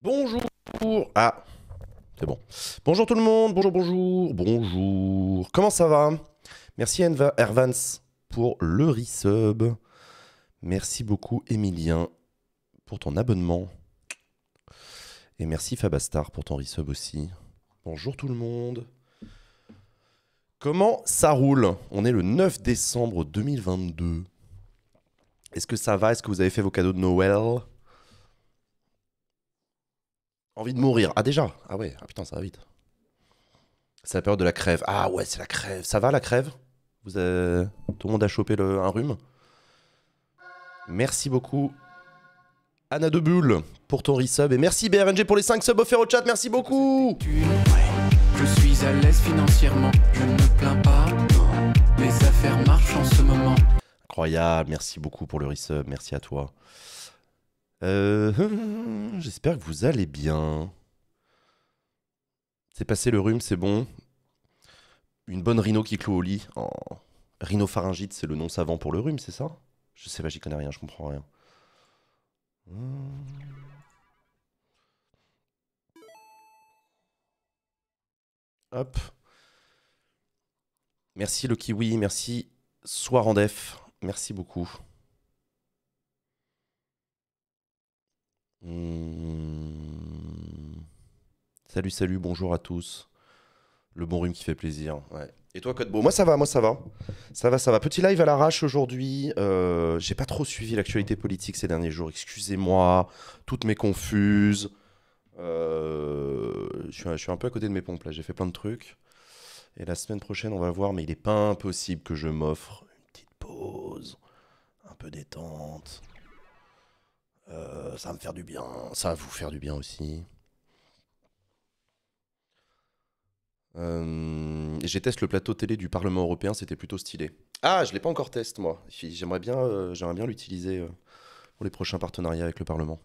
Bonjour Ah C'est bon. Bonjour tout le monde, bonjour, bonjour, bonjour. Comment ça va Merci Ervans pour le resub. Merci beaucoup Emilien pour ton abonnement. Et merci Fabastar pour ton resub aussi. Bonjour tout le monde. Comment ça roule On est le 9 décembre 2022. Est-ce que ça va Est-ce que vous avez fait vos cadeaux de Noël Envie de mourir. Ah déjà Ah ouais, ah putain, ça va vite. C'est la période de la crève. Ah ouais, c'est la crève. Ça va la crève Tout le monde a chopé un rhume Merci beaucoup Anna de Bulle pour ton resub et merci BRNG pour les 5 subs offerts au chat, merci beaucoup Je suis à l'aise financièrement, je ne plains pas, affaires marchent en ce moment. Incroyable, merci beaucoup pour le resub, merci à toi. Euh, j'espère que vous allez bien. C'est passé le rhume, c'est bon. Une bonne rhino qui clôt au lit. Oh, rhino-pharyngite, c'est le nom savant pour le rhume, c'est ça Je sais pas, j'y connais rien, je comprends rien. Hmm. Hop. Merci le kiwi, merci soir def, merci beaucoup. Hmm. Salut, salut, bonjour à tous. Le bon rhume qui fait plaisir. Et toi, Codebo Beau Moi, ça va, moi, ça va. Ça va, ça va. Petit live à l'arrache aujourd'hui. Euh, j'ai pas trop suivi l'actualité politique ces derniers jours. Excusez-moi. Toutes mes confuses. Euh, je, suis, un peu à côté de mes pompes là. J'ai fait plein de trucs. Et la semaine prochaine, on va voir. Mais il est pas impossible que je m'offre une petite pause. Un peu détente. Euh, ça va me faire du bien, ça va vous faire du bien aussi. Euh, j'ai testé le plateau télé du Parlement européen, c'était plutôt stylé. Ah, je l'ai pas encore testé moi. J'aimerais bien, euh, j'aimerais bien l'utiliser pour les prochains partenariats avec le Parlement.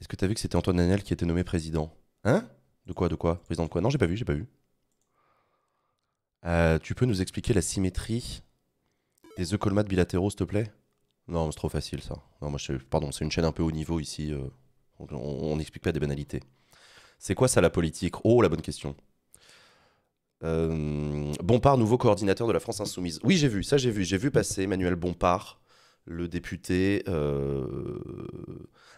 Est-ce que tu as vu que c'était Antoine Daniel qui était nommé président Hein De quoi De quoi Président de quoi Non, j'ai pas vu, j'ai pas vu. tu peux nous expliquer la symétrie des œufs bilatéraux, s'il te plaît non, c'est trop facile ça. Non, moi, je... Pardon, c'est une chaîne un peu haut niveau ici. Euh, on n'explique pas des banalités. C'est quoi ça la politique Oh, la bonne question. Euh, Bompard, nouveau coordinateur de la France Insoumise. Oui, j'ai vu, ça j'ai vu. J'ai vu passer Emmanuel Bompard le député, euh,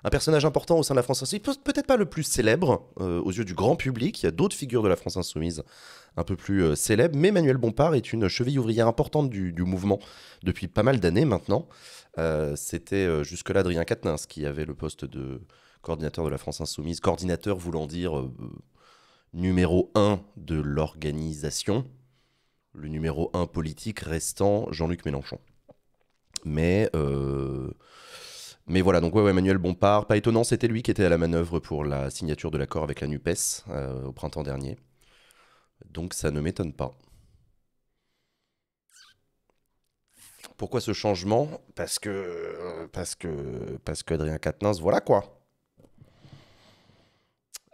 un personnage important au sein de la France Insoumise, peut-être pas le plus célèbre euh, aux yeux du grand public, il y a d'autres figures de la France Insoumise un peu plus euh, célèbres, mais Manuel Bompard est une cheville ouvrière importante du, mouvement depuis pas mal d'années maintenant. C'était jusque-là Adrien Quatennens qui avait le poste de coordinateur de la France Insoumise, coordinateur voulant dire numéro un de l'organisation, le numéro un politique restant Jean-Luc Mélenchon. Mais, euh, mais voilà, donc ouais, Emmanuel Bompard, pas étonnant, c'était lui qui était à la manœuvre pour la signature de l'accord avec la NUPES euh, au printemps dernier. Donc ça ne m'étonne pas. Pourquoi ce changement euh, Parce que. Parce que. Parce qu'Adrien Quatennens, voilà quoi.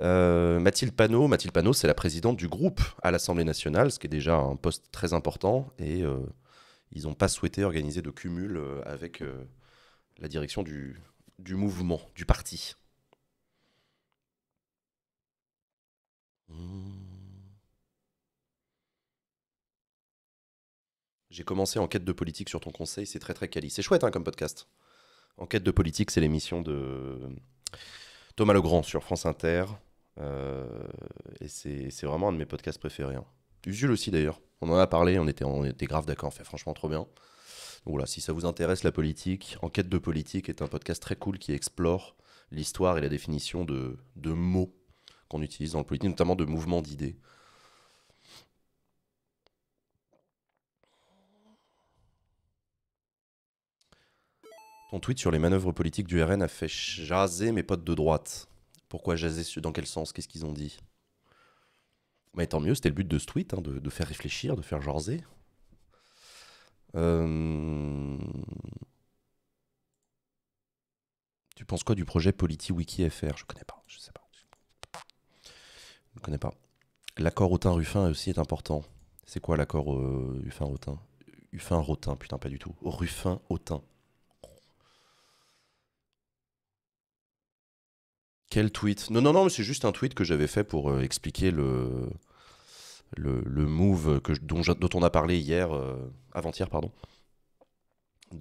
Mathilde Panot, Mathilde Panot, c'est la présidente du groupe à l'Assemblée nationale, ce qui est déjà un poste très important. Et ils n'ont pas souhaité organiser de cumul euh, avec euh, la direction du, du mouvement, du parti. J'ai commencé Enquête de politique sur ton conseil, c'est très très quali. C'est chouette hein, comme podcast. Enquête de politique, c'est l'émission de Thomas Legrand sur France Inter. Euh, et c'est vraiment un de mes podcasts préférés. Hein. aussi d'ailleurs. On en a parlé, on était, on était grave d'accord, fait franchement trop bien. Voilà, si ça vous intéresse, la politique, Enquête de politique est un podcast très cool qui explore l'histoire et la définition de, de mots qu'on utilise dans le politique, notamment de mouvements d'idées. Ton tweet sur les manœuvres politiques du RN a fait jaser mes potes de droite. Pourquoi jaser Dans quel sens Qu'est-ce qu'ils ont dit mais tant mieux, c'était le but de ce tweet, hein, de, faire réfléchir, de faire jaser. Euh, tu penses quoi du projet PolitiWiki.fr Je connais pas, je sais pas. Je connais pas. L'accord autain ruffin aussi est important. C'est quoi l'accord euh, uffin ruffin uffin Ruffin-Rotin, putain, pas du tout. ruffin hautain Quel tweet Non, non, non, mais c'est juste un tweet que j'avais fait pour euh, expliquer le, le, le, move que, dont, dont, on a parlé hier, euh, avant-hier, pardon,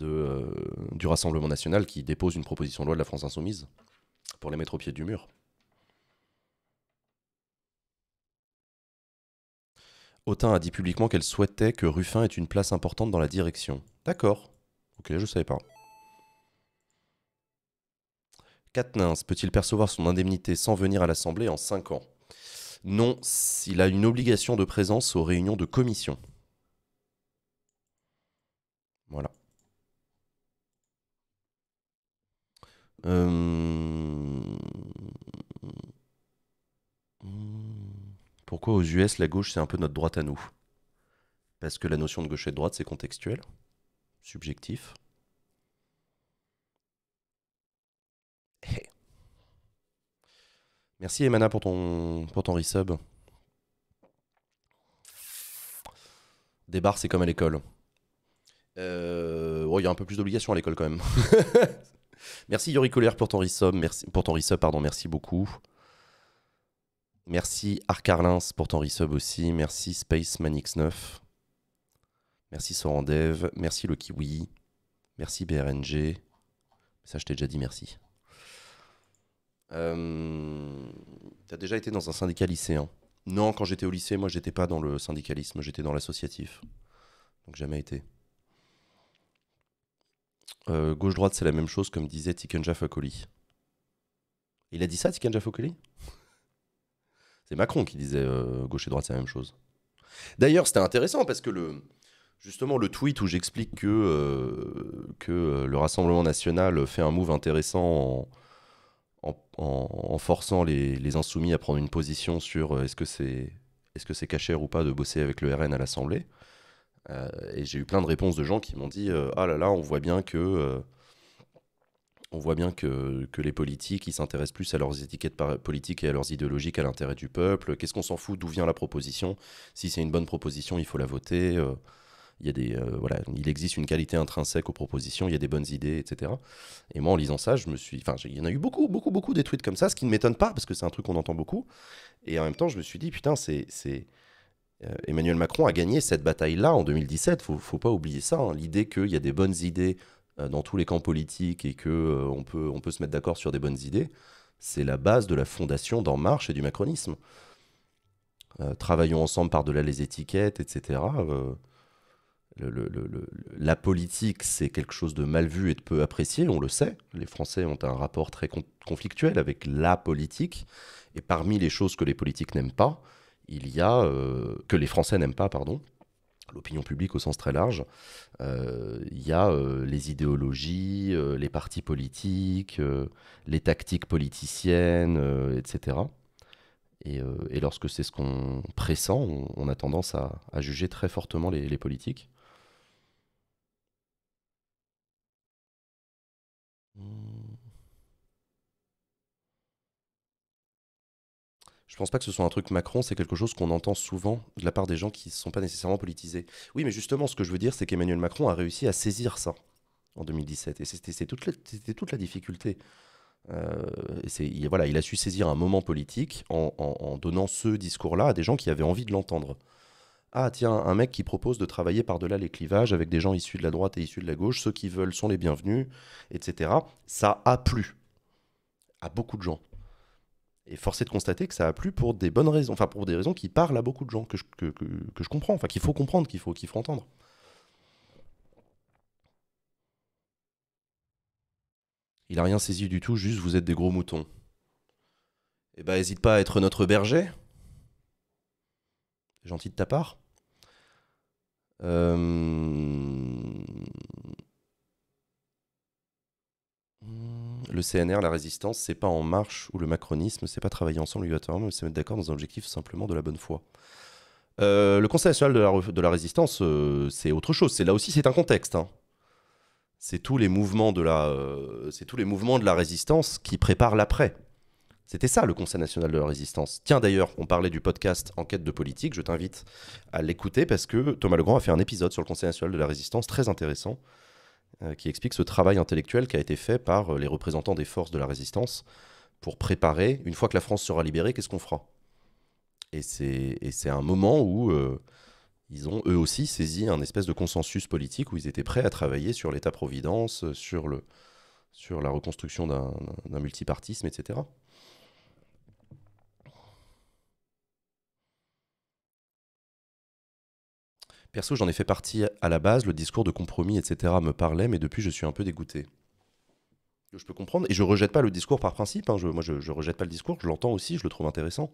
euh, du Rassemblement national qui dépose une proposition de loi de la France insoumise pour les mettre au pied du mur. Autain a dit publiquement qu'elle souhaitait que Ruffin ait une place importante dans la direction. D'accord. Ok, je savais pas. Katnins peut-il percevoir son indemnité sans venir à l'Assemblée en 5 ans non, s'il a une obligation de présence aux réunions de commission. Voilà. Euh, pourquoi aux US, la gauche, c'est un peu notre droite à nous Parce que la notion de gauche et de droite, c'est contextuel, subjectif. Merci Emana pour ton, pour ton resub. Des c'est comme à l'école. Euh, il y a un peu plus d'obligations à l'école quand même. merci Yuri Colère pour ton resub, merci, pour ton resub, pardon, merci beaucoup. Merci Arcarlins pour ton resub aussi. Merci Space Manix 9. Merci Sorandev. Merci le Kiwi. Merci BRNG. Ça, je t'ai déjà dit merci. Euh, t'as déjà été dans un syndicat lycéen Non, quand j'étais au lycée, moi, j'étais pas dans le syndicalisme, j'étais dans l'associatif. Donc jamais été. Euh, Gauche-droite, c'est la même chose, comme disait Tikenja Fakoli. Il a dit ça, Tikenja Fakoli C'est Macron qui disait euh, gauche et droite, c'est la même chose. D'ailleurs, c'était intéressant parce que le, justement le tweet où j'explique que, que le Rassemblement national fait un move intéressant en, en, forçant les, les, insoumis à prendre une position sur euh, est-ce que c'est est-ce que c'est cachère ou pas de bosser avec le RN à l'Assemblée. Euh, et j'ai eu plein de réponses de gens qui m'ont dit euh, ah là là on voit bien que on voit bien que, que les politiques ils s'intéressent plus à leurs étiquettes politiques et à leurs idéologies qu'à l'intérêt du peuple. Qu'est-ce qu'on s'en fout d'où vient la proposition Si c'est une bonne proposition il faut la voter. Il, y a des, euh, voilà, il existe une qualité intrinsèque aux propositions, il y a des bonnes idées, etc. Et moi, en lisant ça, je me suis. Enfin, il y en a eu beaucoup, beaucoup, beaucoup des tweets comme ça, ce qui ne m'étonne pas, parce que c'est un truc qu'on entend beaucoup. Et en même temps, je me suis dit, putain, c'est. Euh, Emmanuel Macron a gagné cette bataille-là en 2017, faut, faut pas oublier ça. Hein. L'idée qu'il y a des bonnes idées euh, dans tous les camps politiques et que on, peut, on peut se mettre d'accord sur des bonnes idées, c'est la base de la fondation d'En Marche et du macronisme. travaillons ensemble par-delà les étiquettes, etc la politique, c'est quelque chose de mal vu et de peu apprécié, on le sait. Les Français ont un rapport très conflictuel avec la politique. Et parmi les choses que les politiques n'aiment pas, il y a. Euh, que les Français n'aiment pas, pardon, l'opinion publique au sens très large, euh, il y a euh, les idéologies, les partis politiques, les tactiques politiciennes, etc. Et, lorsque c'est ce qu'on pressent, on, a tendance à, juger très fortement les, politiques. Je pense pas que ce soit un truc Macron, c'est quelque chose qu'on entend souvent de la part des gens qui ne sont pas nécessairement politisés. Oui, mais justement, ce que je veux dire, c'est qu'Emmanuel Macron a réussi à saisir ça en 2017. Et c'était toute, toute, la difficulté. Euh, voilà, il a su saisir un moment politique en donnant ce discours-là à des gens qui avaient envie de l'entendre ah tiens, un mec qui propose de travailler par-delà les clivages avec des gens issus de la droite et issus de la gauche, ceux qui veulent sont les bienvenus, etc. Ça a plu à beaucoup de gens. Et forcé de constater que ça a plu pour des bonnes raisons, enfin pour des raisons qui parlent à beaucoup de gens, que je, que, je comprends, enfin qu'il faut comprendre, qu'il faut, qu'il entendre. Il n'a rien saisi du tout, juste vous êtes des gros moutons. Eh ben, hésite pas à être notre berger. Gentil de ta part. Euh, hmm. Le CNR, la résistance, c'est pas en marche ou le macronisme, c'est pas travailler ensemble obligatoirement, mais c'est mettre d'accord dans un objectif simplement de la bonne foi. Euh, le Conseil national de la, résistance, euh, c'est autre chose. C'est là aussi, c'est un contexte. Hein. c'est tous les mouvements de la résistance qui préparent l'après. C'était ça le Conseil national de la résistance. Tiens d'ailleurs, on parlait du podcast Enquête de politique, je t'invite à l'écouter parce que Thomas Legrand a fait un épisode sur le Conseil national de la résistance très intéressant euh, qui explique ce travail intellectuel qui a été fait par euh, les représentants des forces de la résistance pour préparer, une fois que la France sera libérée, qu'est-ce qu'on fera Et c'est un moment où euh, ils ont eux aussi saisi un espèce de consensus politique où ils étaient prêts à travailler sur l'État-providence, sur la reconstruction d'un multipartisme, etc. Perso, j'en ai fait partie à la base, le discours de compromis, etc. me parlait, mais depuis, je suis un peu dégoûté. Je peux comprendre, et je rejette pas le discours par principe, hein, moi je, rejette pas le discours, je l'entends aussi, je le trouve intéressant.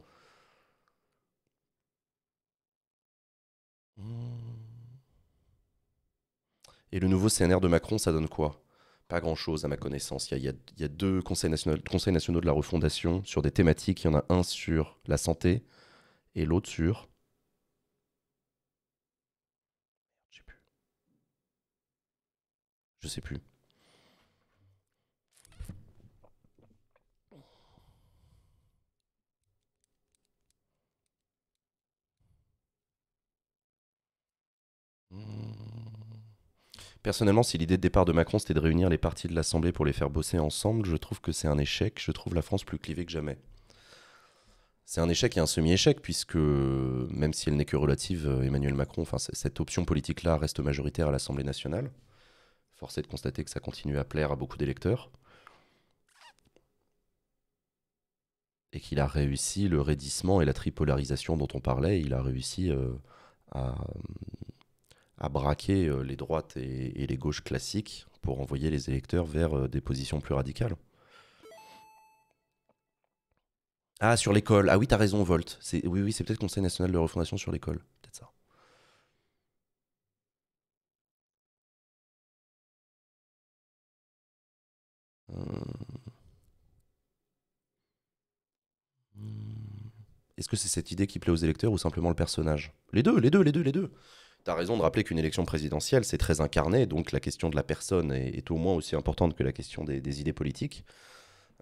Hmm. Et le nouveau CNR de Macron, ça donne quoi Pas grand-chose à ma connaissance. Il y, a, deux conseils nationaux de la refondation sur des thématiques. Il y en a un sur la santé et l'autre sur Je sais plus. Personnellement, si l'idée de départ de Macron c'était de réunir les partis de l'Assemblée pour les faire bosser ensemble, je trouve que c'est un échec. Je trouve la France plus clivée que jamais. C'est un échec et un semi-échec, puisque même si elle n'est que relative, euh, Emmanuel Macron, enfin, cette option politique-là reste majoritaire à l'Assemblée nationale. Force est de constater que ça continue à plaire à beaucoup d'électeurs. Et qu'il a réussi le raidissement et la tripolarisation dont on parlait. Il a réussi euh, à, braquer euh, les droites et, les gauches classiques pour envoyer les électeurs vers euh, des positions plus radicales. Ah, sur l'école. Ah oui, t'as raison, Volt. Oui, oui, c'est peut-être Conseil national de refondation sur l'école. Est-ce que c'est cette idée qui plaît aux électeurs ou simplement le personnage Les deux, les deux, les deux, les deux. T'as raison de rappeler qu'une élection présidentielle, c'est très incarné, donc la question de la personne est, au moins aussi importante que la question des, idées politiques,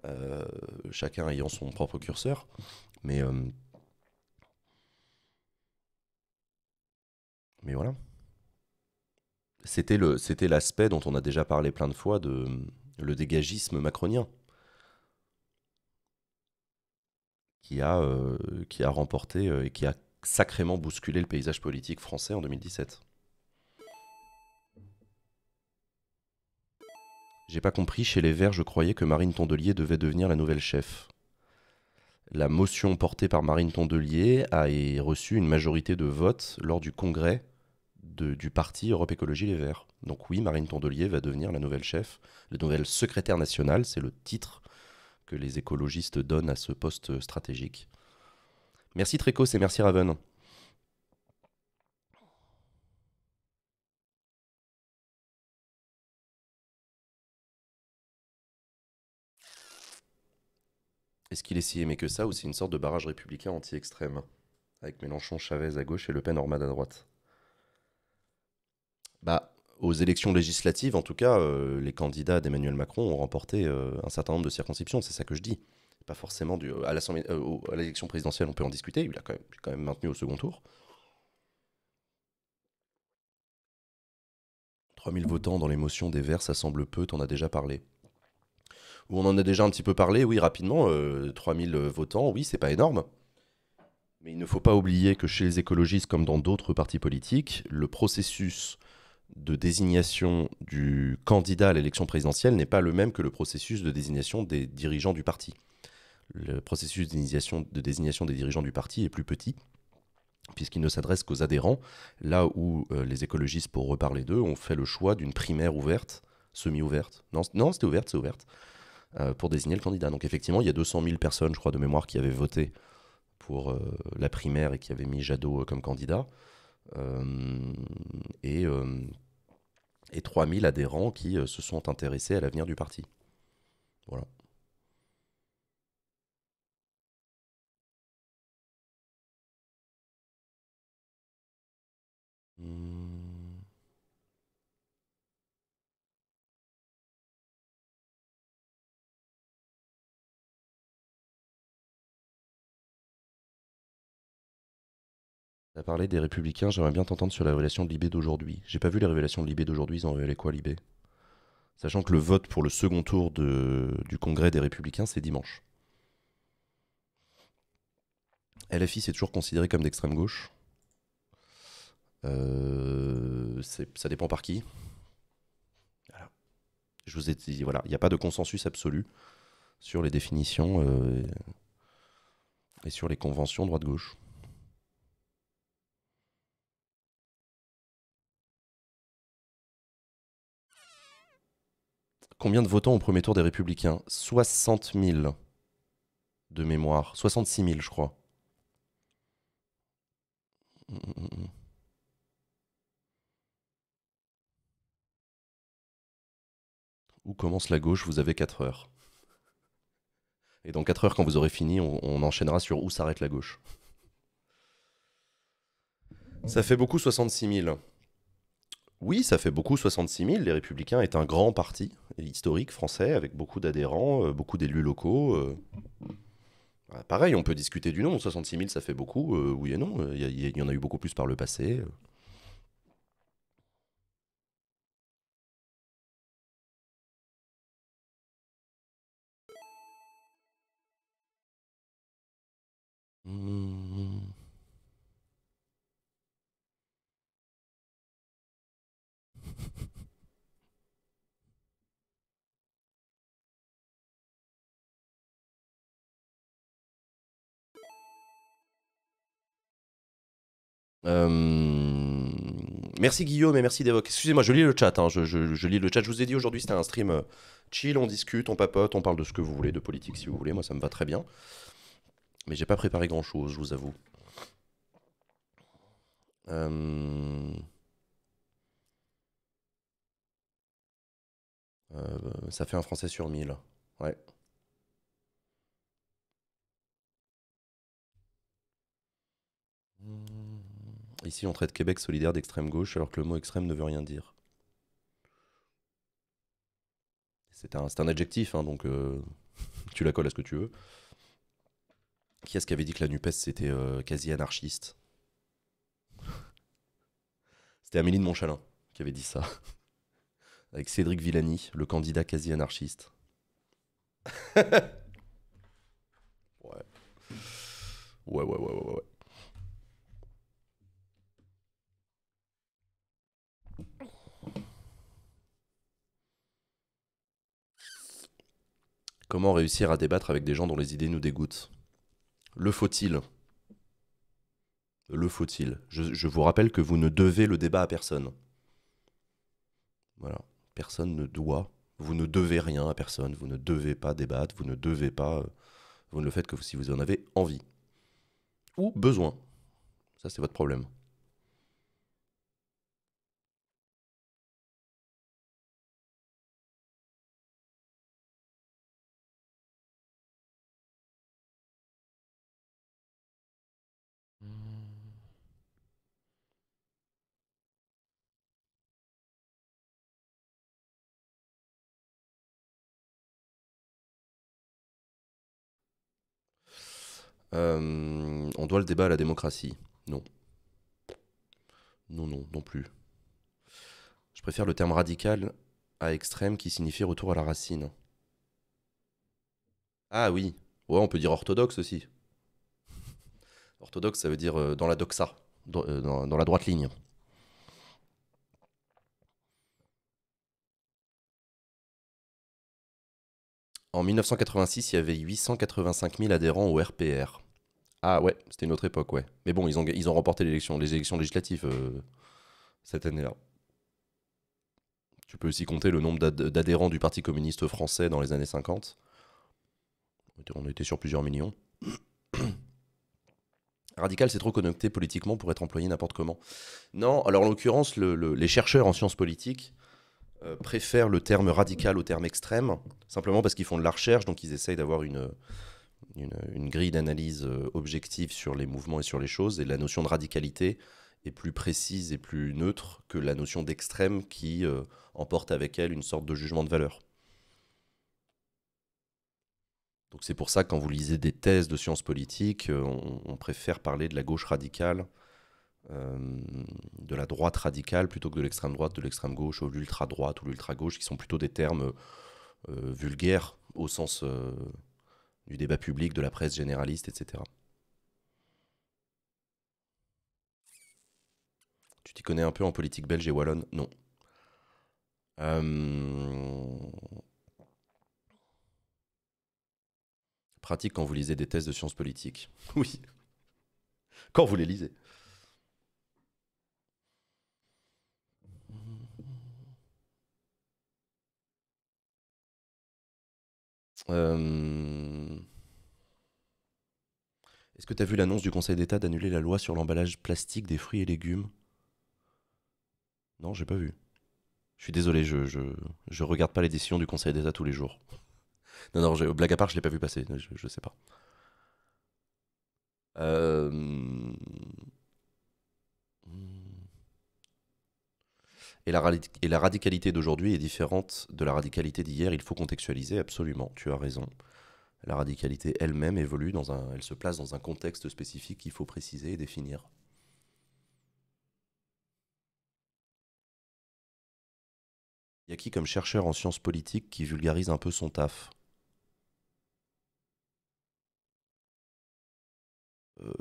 euh, chacun ayant son propre curseur. Mais, euh, mais voilà. C'était l'aspect dont on a déjà parlé plein de fois de, le dégagisme macronien, qui a, euh, qui a remporté euh, et qui a sacrément bousculé le paysage politique français en 2017. J'ai pas compris, chez les Verts, je croyais que Marine Tondelier devait devenir la nouvelle chef. La motion portée par Marine Tondelier a reçu une majorité de votes lors du congrès du parti Europe Écologie Les Verts. Donc oui, Marine Tondelier va devenir la nouvelle chef, la nouvelle secrétaire nationale, c'est le titre que les écologistes donnent à ce poste stratégique. Merci Trécos et merci Raven. Est-ce qu'il est si aimé que ça ou c'est une sorte de barrage républicain anti-extrême Avec Mélenchon, Chavez à gauche et Le Pen, Ormad à droite bah, aux élections législatives, en tout cas, euh, les candidats d'Emmanuel Macron ont remporté euh, un certain nombre de circonscriptions, c'est ça que je dis. Pas forcément du, à euh, l'élection présidentielle, on peut en discuter, il a quand même, quand même maintenu au second tour. 3000 votants dans l'émotion des Verts, ça semble peu, t'en as déjà parlé. Ou on en a déjà un petit peu parlé, oui, rapidement, 3000 votants, oui, c'est pas énorme. Mais il ne faut pas oublier que chez les écologistes, comme dans d'autres partis politiques, le processus de désignation du candidat à l'élection présidentielle n'est pas le même que le processus de désignation des dirigeants du parti. Le processus de désignation, des dirigeants du parti est plus petit, puisqu'il ne s'adresse qu'aux adhérents, là où euh, les écologistes, pour reparler d'eux, ont fait le choix d'une primaire ouverte, semi-ouverte. Non, c'était ouverte, c'est ouverte, euh, pour désigner le candidat. Donc effectivement, il y a 200 000 personnes, je crois, de mémoire, qui avaient voté pour euh, la primaire et qui avaient mis Jadot comme candidat. Euh, et, euh, et 3000 adhérents qui euh, se sont intéressés à l'avenir du parti. Voilà. Hmm. T'as parlé des républicains, j'aimerais bien t'entendre sur la révélation de Libé d'aujourd'hui. J'ai pas vu les révélations de Libé d'aujourd'hui, ils ont révélé quoi Libé Sachant que le vote pour le second tour du Congrès des républicains, c'est dimanche. LFI, c'est toujours considéré comme d'extrême gauche. Euh, ça dépend par qui. Je vous ai dit, voilà, il n'y a pas de consensus absolu sur les définitions euh, et sur les conventions droite-gauche. combien de votants au premier tour des Républicains 60 000 de mémoire. 66 000, je crois. Où commence la gauche Vous avez 4 heures. Et dans 4 heures, quand vous aurez fini, on, enchaînera sur où s'arrête la gauche. Ça fait beaucoup 66 000. Oui, ça fait beaucoup, 66 000. Les Républicains est un grand parti historique français avec beaucoup d'adhérents, euh, beaucoup d'élus locaux. Euh. Pareil, on peut discuter du nombre. 66 000, ça fait beaucoup, euh, oui et non. Il y, en a eu beaucoup plus par le passé. Hmm. Euh, merci Guillaume et merci d'évoquer... Excusez-moi, je lis le chat. Hein. Je, lis le chat. Je vous ai dit aujourd'hui, c'était un stream euh, chill. On discute, on papote, on parle de ce que vous voulez, de politique si vous voulez. Moi, ça me va très bien. Mais j'ai pas préparé grand-chose, je vous avoue. Euh, ça fait un Français sur mille. Ouais. Ici, on traite Québec solidaire d'extrême gauche alors que le mot extrême ne veut rien dire. C'est un, un, adjectif, hein, donc euh, tu la colles à ce que tu veux. Qui est-ce qui avait dit que la NUPES c'était euh, quasi anarchiste C'était Amélie de Montchalin qui avait dit ça. Avec Cédric Villani, le candidat quasi anarchiste. ouais. Ouais, ouais, ouais, ouais, ouais. Comment réussir à débattre avec des gens dont les idées nous dégoûtent Le faut-il Le faut-il je, vous rappelle que vous ne devez le débat à personne. Voilà. Personne ne doit. Vous ne devez rien à personne. Vous ne devez pas débattre. Vous ne devez pas. Euh, vous ne le faites que si vous en avez envie. Ou besoin. Ça, c'est votre problème. Euh, on doit le débat à la démocratie. Non. Non, non, non plus. Je préfère le terme radical à extrême qui signifie retour à la racine. Ah oui, ouais, on peut dire orthodoxe aussi. orthodoxe, ça veut dire euh, dans la doxa, euh, dans, dans la droite ligne. En 1986, il y avait 885 000 adhérents au RPR. Ah ouais, c'était une autre époque, ouais. Mais bon, ils ont, ils ont remporté les élections législatives euh, cette année-là. Tu peux aussi compter le nombre d'adhérents du Parti communiste français dans les années 50. On était sur plusieurs millions. Radical, c'est trop connecté politiquement pour être employé n'importe comment. Non, alors en l'occurrence, les chercheurs en sciences politiques euh, préfèrent le terme radical au terme extrême, simplement parce qu'ils font de la recherche, donc ils essayent d'avoir une, grille d'analyse euh, objective sur les mouvements et sur les choses, et la notion de radicalité est plus précise et plus neutre que la notion d'extrême qui euh, emporte avec elle une sorte de jugement de valeur. Donc c'est pour ça que quand vous lisez des thèses de sciences politiques, on préfère parler de la gauche radicale euh, de la droite radicale plutôt que de l'extrême droite, de l'extrême gauche, ou l'ultra droite ou l'ultra gauche, qui sont plutôt des termes euh, euh, vulgaires au sens du débat public, de la presse généraliste, etc. Tu t'y connais un peu en politique belge et wallonne Non. Pratique quand vous lisez des thèses de sciences politiques. Oui. Quand vous les lisez. Euh, est-ce que tu as vu l'annonce du Conseil d'État d'annuler la loi sur l'emballage plastique des fruits et légumes Non, j'ai pas vu. Je suis désolé, je, je, regarde pas l'édition du Conseil d'État tous les jours. Non, non, au blague à part, je l'ai pas vu passer, je, je sais pas. Euh... Et la, radicalité d'aujourd'hui est différente de la radicalité d'hier. Il faut contextualiser, absolument. Tu as raison. La radicalité elle-même évolue dans un, elle se place dans un contexte spécifique qu'il faut préciser et définir. Il y a qui comme chercheur en sciences politiques qui vulgarise un peu son taf euh,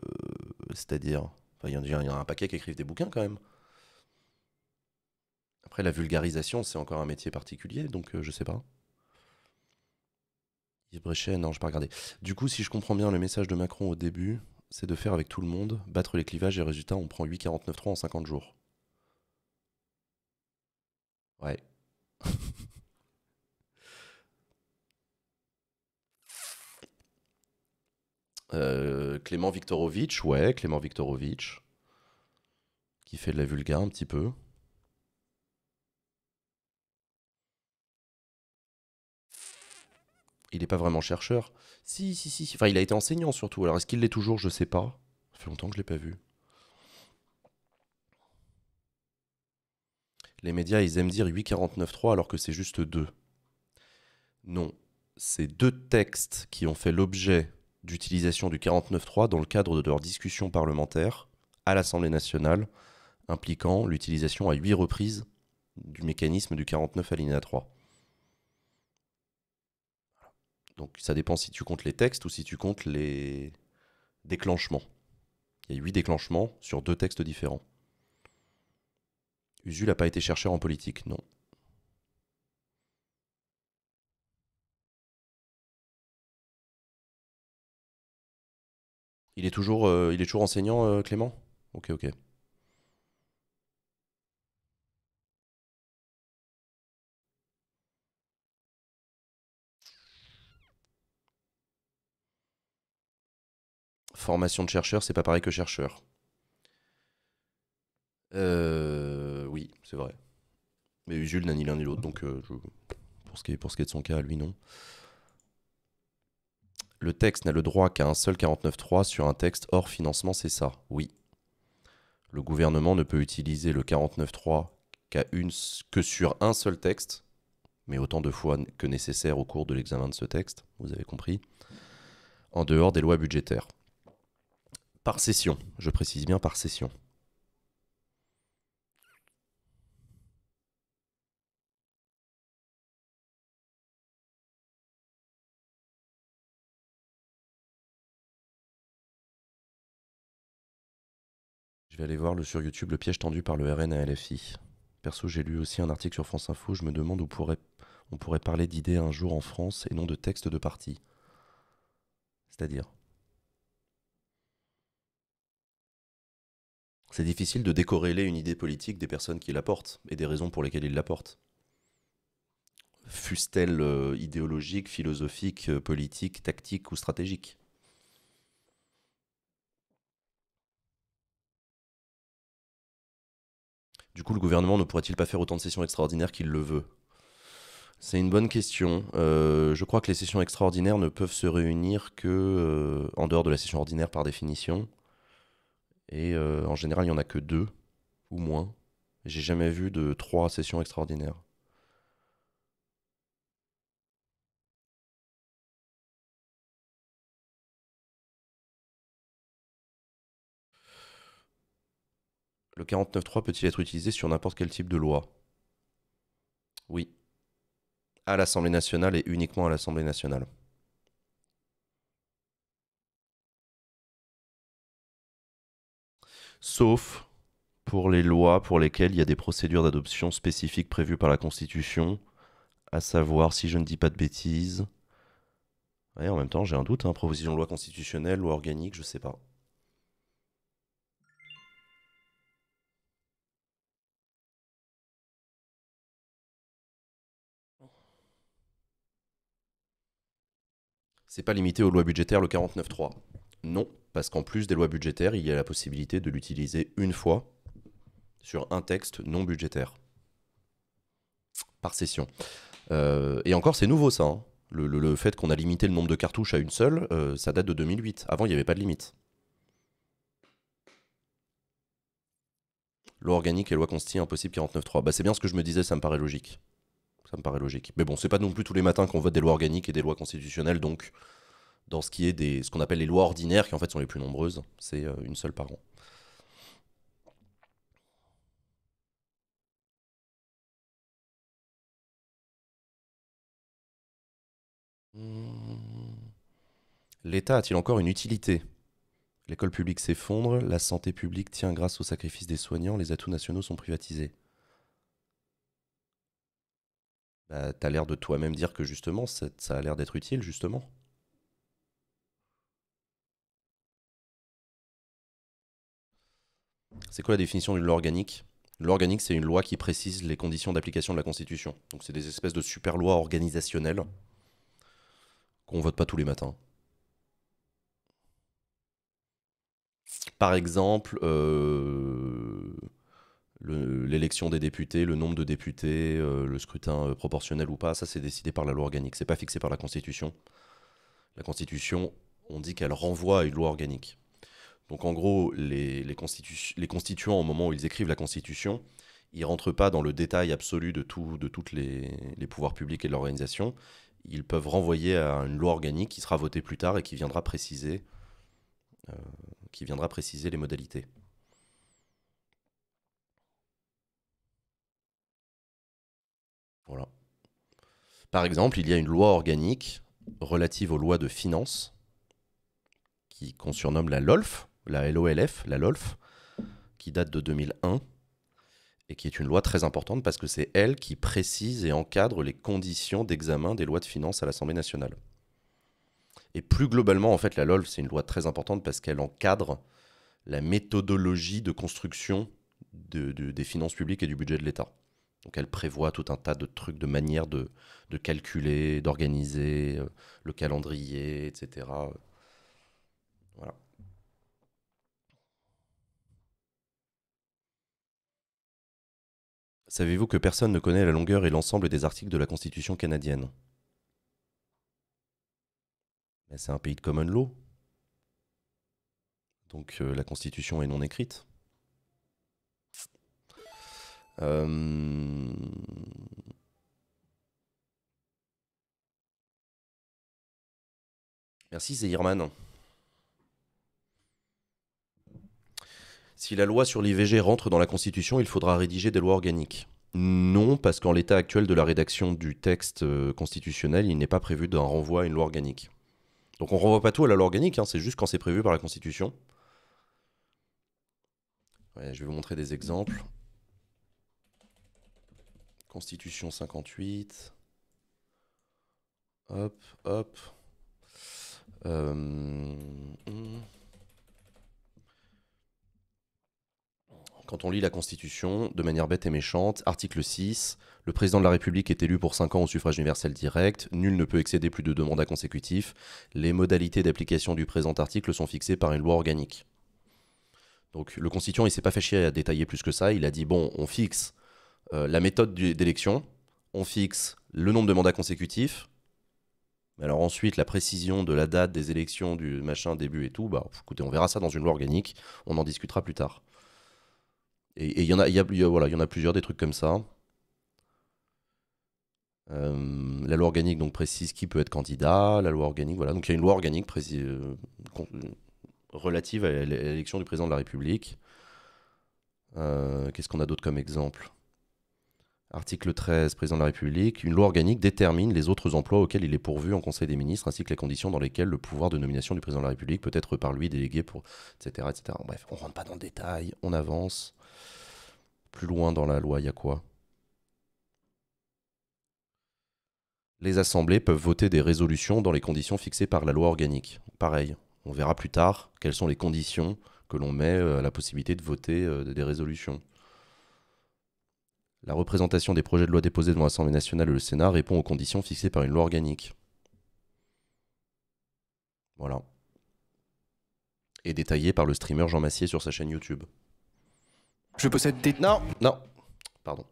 C'est-à-dire, il y, y, en a un paquet qui écrivent des bouquins quand même. Après, la vulgarisation, c'est encore un métier particulier, donc euh, je sais pas. Yves Bréchet, non, je pas regardé. Du coup, si je comprends bien le message de Macron au début, c'est de faire avec tout le monde, battre les clivages et résultat, on prend 8,49,3 en 50 jours. Ouais. Euh, Clément Viktorovitch, ouais, Clément Viktorovitch, qui fait de la vulga un petit peu. il n'est pas vraiment chercheur. Si, si, si, Enfin, il a été enseignant surtout. Alors, est-ce qu'il l'est toujours Je ne sais pas. Ça fait longtemps que je ne l'ai pas vu. Les médias, ils aiment dire 8,49,3 alors que c'est juste deux. Non, c'est deux textes qui ont fait l'objet d'utilisation du 49.3 dans le cadre de leur discussion parlementaire à l'Assemblée nationale, impliquant l'utilisation à huit reprises du mécanisme du 49 alinéa 3. Donc ça dépend si tu comptes les textes ou si tu comptes les déclenchements. Il y a huit déclenchements sur deux textes différents. Usul n'a pas été chercheur en politique, non. Il est toujours, euh, il est toujours enseignant, euh, Clément Ok, ok. formation de chercheur, c'est pas pareil que chercheur. Euh, oui, c'est vrai. Mais Jules n'a ni l'un ni l'autre, donc euh, pour, ce qui est, de son cas, lui non. Le texte n'a le droit qu'à un seul 49.3 sur un texte hors financement, c'est ça Oui. Le gouvernement ne peut utiliser le 49.3 qu'à une, que sur un seul texte, mais autant de fois que nécessaire au cours de l'examen de ce texte, vous avez compris, en dehors des lois budgétaires. Par session, je précise bien par session. Je vais aller voir le, sur YouTube le piège tendu par le RN à LFI. Perso, j'ai lu aussi un article sur France Info. Je me demande où pourrait, on pourrait parler d'idées un jour en France et non de textes de parti. C'est-à-dire c'est difficile de décorréler une idée politique des personnes qui l'apportent et des raisons pour lesquelles ils la portent. Fussent-elles philosophique, euh, idéologiques, philosophiques, euh, ou stratégique. Du coup, le gouvernement ne pourrait-il pas faire autant de sessions extraordinaires qu'il le veut c'est une bonne question. Euh, je crois que les sessions extraordinaires ne peuvent se réunir que en dehors de la session ordinaire par définition. Et euh, en général, il n'y en a que deux ou moins. J'ai jamais vu de trois sessions extraordinaires. Le 49.3 peut-il être utilisé sur n'importe quel type de loi Oui. À l'Assemblée nationale et uniquement à l'Assemblée nationale. sauf pour les lois pour lesquelles il y a des procédures d'adoption spécifiques prévues par la Constitution, à savoir, si je ne dis pas de bêtises, en même temps j'ai un doute, hein, proposition de loi constitutionnelle, loi organique, je ne sais pas. C'est pas limité aux lois budgétaires, le 49.3. Non parce qu'en plus des lois budgétaires, il y a la possibilité de l'utiliser une fois sur un texte non budgétaire par session. Euh, et encore, c'est nouveau ça. Hein. Le, fait qu'on a limité le nombre de cartouches à une seule, euh, ça date de 2008. Avant, il n'y avait pas de limite. Loi organique et loi constitue impossible 49.3. Bah, c'est bien ce que je me disais, ça me paraît logique. Ça me paraît logique. Mais bon, c'est pas non plus tous les matins qu'on vote des lois organiques et des lois constitutionnelles, donc dans ce qui est des, ce qu'on appelle les lois ordinaires, qui en fait sont les plus nombreuses. C'est euh, une seule par an. Hmm. L'État a-t-il encore une utilité L'école publique s'effondre, la santé publique tient grâce au sacrifice des soignants, les atouts nationaux sont privatisés. Bah, t'as l'air de toi-même dire que justement, ça a l'air d'être utile, justement. C'est quoi la définition d'une loi organique L'organique, c'est une loi qui précise les conditions d'application de la Constitution. Donc, c'est des espèces de super lois organisationnelles qu'on vote pas tous les matins. Par exemple, euh, l'élection des députés, le nombre de députés, euh, le scrutin euh, proportionnel ou pas, ça c'est décidé par la loi organique, c'est pas fixé par la Constitution. La Constitution, on dit qu'elle renvoie à une loi organique. Donc en gros, les, constituants, au moment où ils écrivent la Constitution, ils ne rentrent pas dans le détail absolu de, tous toutes les, pouvoirs publics et de l'organisation. Ils peuvent renvoyer à une loi organique qui sera votée plus tard et qui viendra préciser, euh, qui viendra préciser les modalités. Voilà. Par exemple, il y a une loi organique relative aux lois de finances, qu'on surnomme la LOLF, la LOLF, la LOLF, qui date de 2001 et qui est une loi très importante parce que c'est elle qui précise et encadre les conditions d'examen des lois de finances à l'Assemblée nationale. Et plus globalement, en fait, la LOLF, c'est une loi très importante parce qu'elle encadre la méthodologie de construction des finances publiques et du budget de l'État. Donc elle prévoit tout un tas de trucs, de manières de calculer, d'organiser euh, le calendrier, etc. Savez-vous que personne ne connaît la longueur et l'ensemble des articles de la Constitution canadienne C'est un pays de common law. Donc euh, la Constitution est non écrite. Euh, Merci, c'est Si la loi sur l'IVG rentre dans la Constitution, il faudra rédiger des lois organiques. Non, parce qu'en l'état actuel de la rédaction du texte euh, constitutionnel, il n'est pas prévu d'un renvoi à une loi organique. Donc on renvoie pas tout à la loi organique, hein, c'est juste quand c'est prévu par la Constitution. je vais vous montrer des exemples. Constitution 58. Hop, hop. Euh, hmm. quand on lit la Constitution, de manière bête et méchante, article 6, le président de la République est élu pour 5 ans au suffrage universel direct, nul ne peut excéder plus de deux mandats consécutifs, les modalités d'application du présent article sont fixées par une loi organique. Donc le constituant, il s'est pas fait à détailler plus que ça, il a dit, bon, on fixe euh, la méthode d'élection, on fixe le nombre de mandats consécutifs, mais alors ensuite, la précision de la date des élections, du machin, début et tout, bah écoutez, on verra ça dans une loi organique, on en discutera plus tard. Et il y en a, y a, voilà, y en a plusieurs des trucs comme ça. Euh, la loi organique donc précise qui peut être candidat. La loi organique, voilà. Donc il y a une loi organique euh, relative à l'élection du président de la République. Euh, qu'est-ce qu'on a d'autre comme exemple Article 13, Président de la République, une loi organique détermine les autres emplois auxquels il est pourvu en Conseil des ministres, ainsi que les conditions dans lesquelles le pouvoir de nomination du Président de la République peut être par lui délégué pour... etc. etc. Bref, on rentre pas dans le détail, on avance. Plus loin dans la loi, il y a quoi Les assemblées peuvent voter des résolutions dans les conditions fixées par la loi organique. Pareil, on verra plus tard quelles sont les conditions que l'on met euh, à la possibilité de voter euh, des résolutions. La représentation des projets de loi déposés devant l'Assemblée nationale et le Sénat répond aux conditions fixées par une loi organique. Voilà. Et détaillé par le streamer Jean Massier sur sa chaîne YouTube. Je possède des... Non, non. Pardon.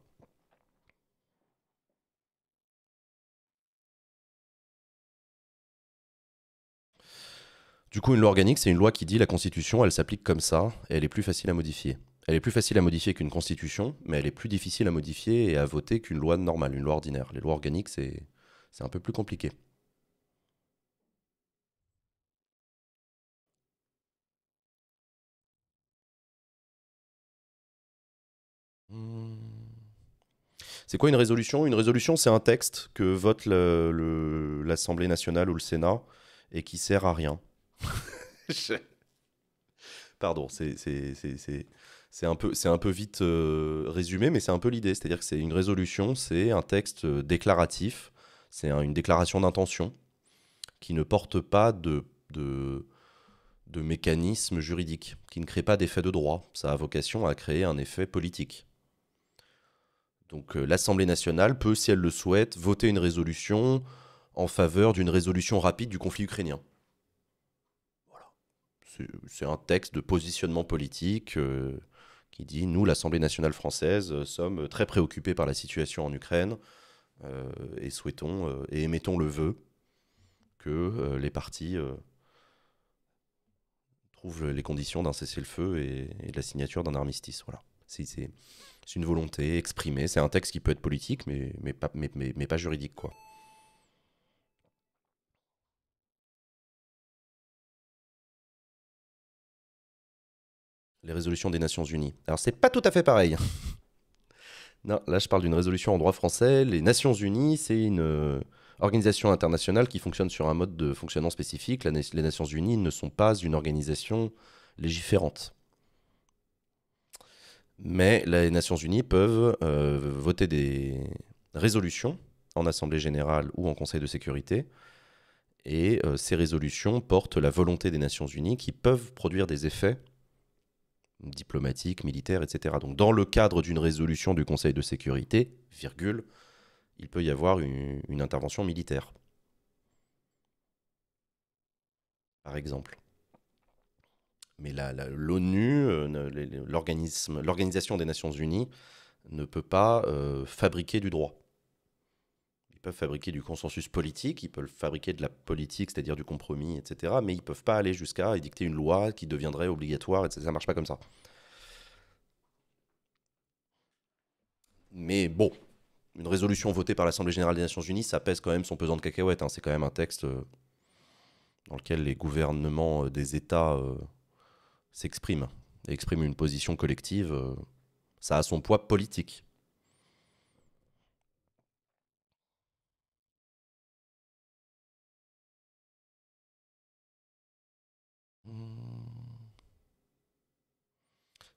Du coup, une loi organique, c'est une loi qui dit la Constitution, elle s'applique comme ça, et elle est plus facile à modifier. Elle est plus facile à modifier qu'une constitution, mais elle est plus difficile à modifier et à voter qu'une loi normale, une loi ordinaire. Les lois organiques, c'est un peu plus compliqué. Hmm. C'est quoi une résolution Une résolution, c'est un texte que vote l'Assemblée nationale ou le Sénat et qui sert à rien. Pardon, c'est c'est un peu, un peu vite euh, résumé, mais c'est un peu l'idée. C'est-à-dire que c'est une résolution, c'est un texte euh, déclaratif, c'est une déclaration d'intention qui ne porte pas de, mécanisme juridique, qui ne crée pas d'effet de droit. Ça a vocation à créer un effet politique. Donc euh, l'Assemblée nationale peut, si elle le souhaite, voter une résolution en faveur d'une résolution rapide du conflit ukrainien. Voilà. C'est un texte de positionnement politique qui dit Nous, l'Assemblée nationale française, euh, sommes très préoccupés par la situation en Ukraine euh, et souhaitons euh, et émettons le vœu que les partis trouvent les conditions d'un cessez-le-feu et, de la signature d'un armistice. Voilà. C'est une volonté exprimée. C'est un texte qui peut être politique, mais, mais, pas, mais pas juridique. quoi. les résolutions des Nations Unies. Alors c'est pas tout à fait pareil. non, là je parle d'une résolution en droit français. Les Nations Unies, c'est une euh, organisation internationale qui fonctionne sur un mode de fonctionnement spécifique. les Nations Unies ne sont pas une organisation légiférante. Mais les Nations Unies peuvent euh, voter des résolutions en Assemblée générale ou en Conseil de sécurité. Et euh, ces résolutions portent la volonté des Nations Unies qui peuvent produire des effets diplomatique, militaire, etc. Donc dans le cadre d'une résolution du Conseil de sécurité, virgule, il peut y avoir une, intervention militaire. Par exemple. Mais l'ONU, euh, l'Organisation des Nations Unies, ne peut pas euh, fabriquer du droit peuvent fabriquer du consensus politique, ils peuvent fabriquer de la politique, c'est-à-dire du compromis, etc. Mais ils ne peuvent pas aller jusqu'à édicter une loi qui deviendrait obligatoire, etc. Ça ne marche pas comme ça. Mais bon, une résolution votée par l'Assemblée générale des Nations Unies, ça pèse quand même son pesant de cacahuète. Hein. C'est quand même un texte euh, dans lequel les gouvernements euh, des États euh, s'expriment et expriment une position collective. ça a son poids politique.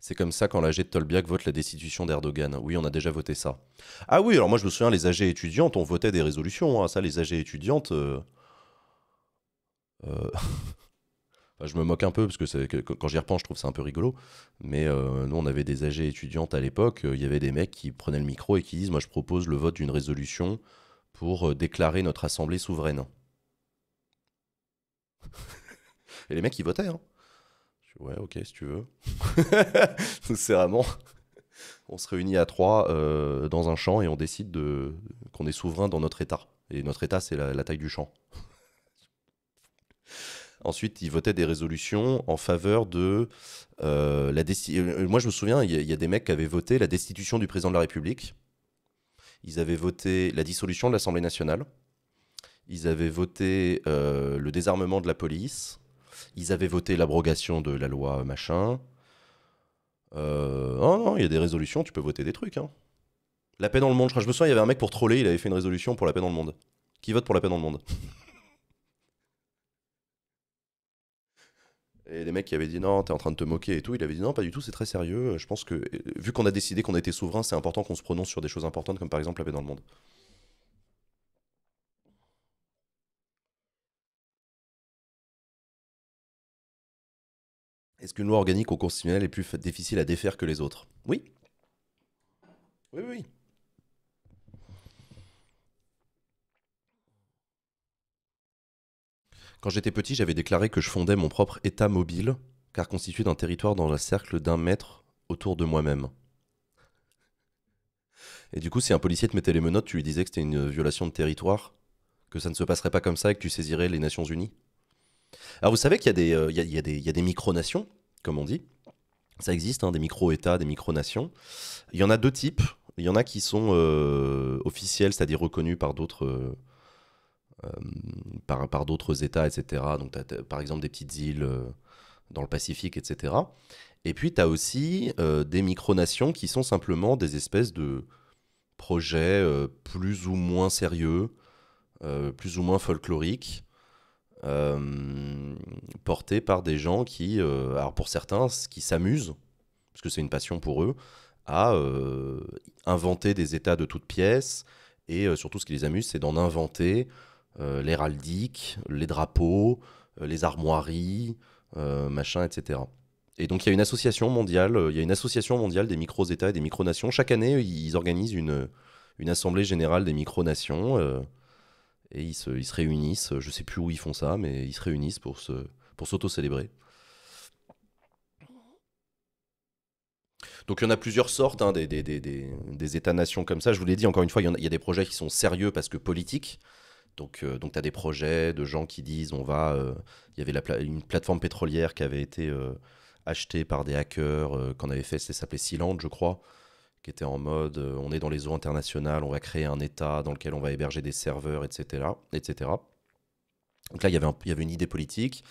C'est comme ça quand l'AG de Tolbiac vote la destitution d'Erdogan. Oui, on a déjà voté ça. Ah oui, alors moi je me souviens, les AG étudiantes, on votait des résolutions. Hein. Ça, les AG étudiantes. Euh, euh, je me moque un peu parce que, quand j'y repense, je trouve ça un peu rigolo. Mais euh, nous, on avait des AG étudiantes à l'époque. Il y avait des mecs qui prenaient le micro et qui disent Moi, je propose le vote d'une résolution pour déclarer notre assemblée souveraine. et les mecs, ils votaient. Hein ouais, ok, si tu veux. c'est vraiment. On se réunit à trois euh, dans un champ et on décide de... qu'on est souverain dans notre État. Et notre État, c'est la, taille du champ. Ensuite, ils votaient des résolutions en faveur de euh, la euh, Moi, je me souviens, il y, a des mecs qui avaient voté la destitution du président de la République. Ils avaient voté la dissolution de l'Assemblée nationale. Ils avaient voté le désarmement de la police. Ils avaient voté l'abrogation de la loi machin. Euh, oh, non, il y a des résolutions, tu peux voter des trucs. Hein. La paix dans le monde, je je me souviens, il y avait un mec pour troller, il avait fait une résolution pour la paix dans le monde. Qui vote pour la paix dans le monde Et les mecs qui avaient dit non, t'es en train de te moquer et tout, il avait dit non, pas du tout, c'est très sérieux. Je pense que, euh, vu qu'on a décidé qu'on était souverain, c'est important qu'on se prononce sur des choses importantes comme par exemple la paix dans le monde. Est-ce qu'une loi organique au constitutionnelle est plus difficile à défaire que les autres Oui. Oui, oui. Quand j'étais petit, j'avais déclaré que je fondais mon propre État mobile, car constitué d'un territoire dans le cercle d'un mètre autour de moi-même. Et du coup, si un policier te mettait les menottes, tu lui disais que c'était une violation de territoire, que ça ne se passerait pas comme ça et que tu saisirais les Nations Unies alors vous savez qu'il y a des, micronations, comme on dit. Ça existe, hein, des micro-États, des micronations. Il y en a deux types. Il y en a qui sont euh, officiels, c'est-à-dire reconnus par d'autres. Euh, euh, États, etc. Donc, par exemple, des petites îles dans le Pacifique, etc. Et puis, tu as aussi des micronations qui sont simplement des espèces de projets plus ou moins sérieux, plus ou moins folkloriques, euh, par des gens qui, euh, alors pour certains, qui s'amusent, parce que c'est une passion pour eux, à euh, inventer des états de toutes pièces. Et euh, surtout, ce qui les amuse, c'est d'en inventer l'héraldique, les drapeaux, les armoiries, machin, etc. Et donc il y a une association mondiale, il y a une association mondiale des micro états et des micronations. Chaque année, ils organisent une, une assemblée générale des micronations. Et ils se, ils se réunissent, je sais plus où ils font ça, mais ils se réunissent pour se, pour s'auto-célébrer. Donc il y en a plusieurs sortes hein, des, des, des, des États-nations comme ça. Je vous l'ai dit encore une fois, il y, a, des projets qui sont sérieux parce que politiques. Donc, euh, donc tu as des projets de gens qui disent on va. Euh, il y avait la une plateforme pétrolière qui avait été euh, achetée par des hackers qu'on avait fait, ça s'appelait Sealand, je crois qui était en mode euh, on est dans les eaux internationales, on va créer un État dans lequel on va héberger des serveurs, etc. etc. Donc là, il y, avait une idée politique.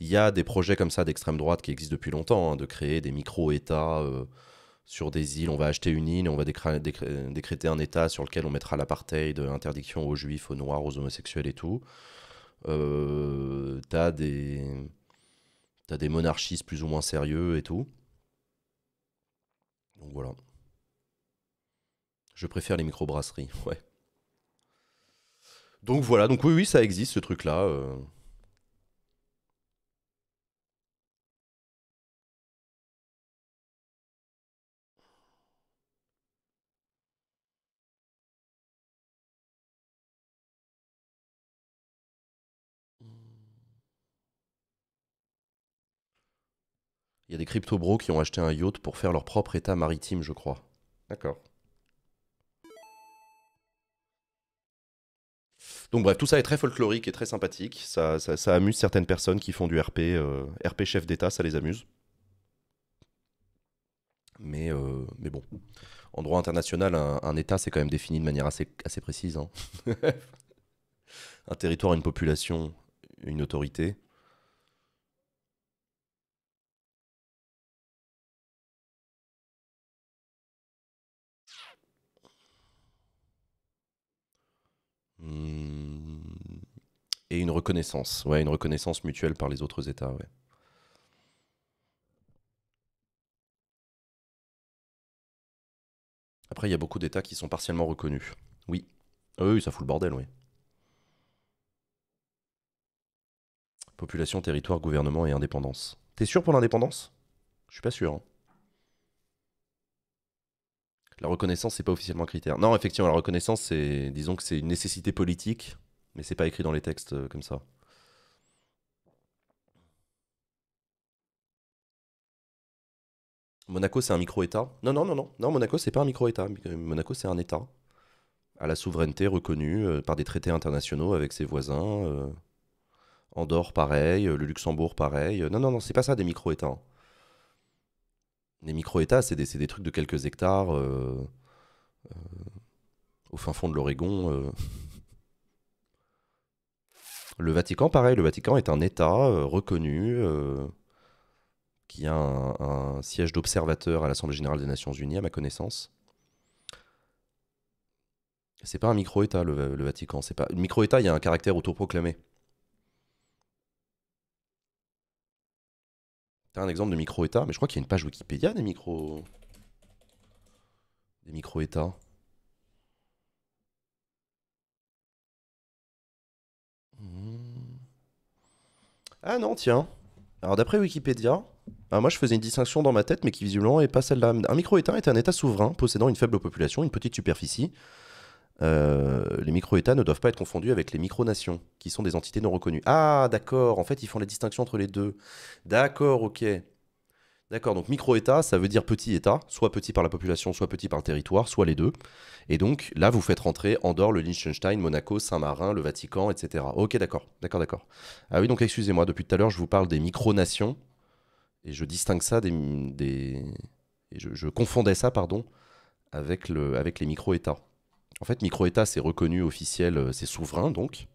Il y a des projets comme ça d'extrême droite qui existent depuis longtemps, hein, de créer des micro-États euh, sur des îles. On va acheter une île, on va décréter un État sur lequel on mettra l'apartheid, euh, interdiction aux juifs, aux noirs, aux homosexuels et tout. Euh, T'as des... As des monarchistes plus ou moins sérieux et tout. Donc voilà. Je préfère les microbrasseries, ouais. Donc voilà, donc oui, ça existe ce truc-là. Euh. Il y a des crypto-bros qui ont acheté un yacht pour faire leur propre état maritime, je crois. D'accord. Donc bref, tout ça est très folklorique et très sympathique. Ça, ça, amuse certaines personnes qui font du RP, euh, RP chef d'État, ça les amuse. Mais, euh, mais bon, en droit international, un, État, c'est quand même défini de manière assez, assez précise. Hein. un territoire, une population, une autorité. Hmm. Et une reconnaissance, ouais, une reconnaissance mutuelle par les autres États, ouais. Après, il y a beaucoup d'États qui sont partiellement reconnus. Oui. Ah oui, ça fout le bordel, oui. Population, territoire, gouvernement et indépendance. T'es sûr pour l'indépendance Je suis pas sûr. Hein. La reconnaissance, c'est pas officiellement un critère. Non, effectivement, la reconnaissance, c'est, disons que c'est une nécessité politique mais c'est pas écrit dans les textes euh, comme ça. Monaco, c'est un micro-État Non, non, non, non. Non, Monaco, c'est pas un micro-État. Monaco, c'est un État à la souveraineté reconnue euh, par des traités internationaux avec ses voisins. Euh, Andorre, pareil. Le Luxembourg, pareil. Non, non, non, c'est pas ça des micro-États. Les micro-États, c'est des, trucs de quelques hectares au fin fond de l'Oregon. Le Vatican, pareil, le Vatican est un État euh, reconnu euh, qui a un, siège d'observateur à l'Assemblée générale des Nations Unies, à ma connaissance. C'est pas un micro-État, le, Vatican. C'est pas micro-État. Il y a un caractère autoproclamé. C'est un exemple de micro-État, mais je crois qu'il y a une page Wikipédia des micro des micro-États. Mmh. Ah non, tiens. Alors d'après Wikipédia, ah, moi je faisais une distinction dans ma tête, mais qui visiblement n'est pas celle-là. Un micro-État est un État souverain possédant une faible population, une petite superficie. Euh, les micro-États ne doivent pas être confondus avec les micronations, qui sont des entités non reconnues. Ah d'accord, en fait ils font la distinction entre les deux. D'accord, ok. D'accord, donc micro-État, ça veut dire petit État, soit petit par la population, soit petit par le territoire, soit les deux. Et donc là, vous faites rentrer Andorre, le Liechtenstein, Monaco, Saint-Marin, le Vatican, etc. Ok, d'accord, d'accord, d'accord. Ah oui, donc excusez-moi, depuis tout à l'heure, je vous parle des micronations et je distingue ça des... je, confondais ça, pardon, avec, le, avec les micro-États. En fait, micro-État, c'est reconnu officiel, euh, c'est souverain, donc.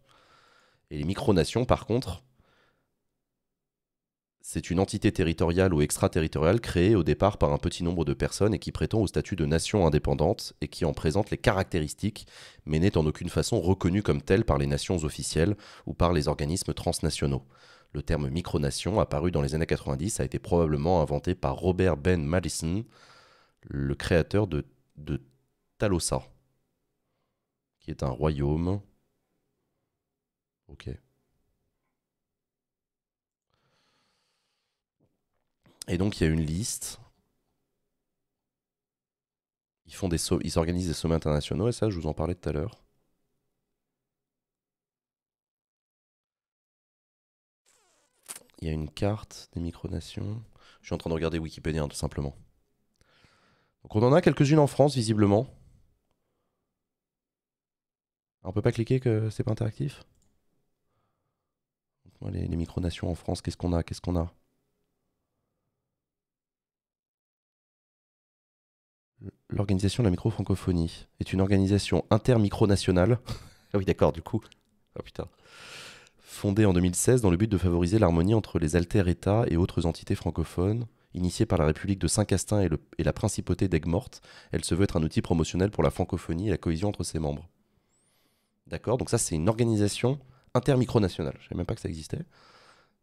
Et les micronations, par contre, c'est une entité territoriale ou extraterritoriale créée au départ par un petit nombre de personnes et qui prétend au statut de nation indépendante et qui en présente les caractéristiques, mais n'est en aucune façon reconnue comme telle par les nations officielles ou par les organismes transnationaux. Le terme micronation, apparu dans les années 90, a été probablement inventé par Robert Ben Madison, le créateur de, de qui est un royaume. Ok. Et donc il y a une liste. Ils font des ils organisent des sommets internationaux et ça je vous en parlais tout à l'heure. Il y a une carte des micronations. Je suis en train de regarder Wikipédia hein, tout simplement. Donc on en a quelques-unes en France visiblement. On on peut pas cliquer que c'est pas interactif. Les, les micronations en France, qu'est-ce qu'on a Qu'est-ce qu'on a L'organisation de la micro-francophonie est une organisation intermicronationale. ah oui, d'accord, du coup. Oh putain. Fondée en 2016 dans le but de favoriser l'harmonie entre les alter-États et autres entités francophones. Initiée par la République de Saint-Castin et, la principauté d'Aigues-Mortes, elle se veut être un outil promotionnel pour la francophonie et la cohésion entre ses membres. D'accord, donc ça c'est une organisation intermicronationale. Je ne savais même pas que ça existait.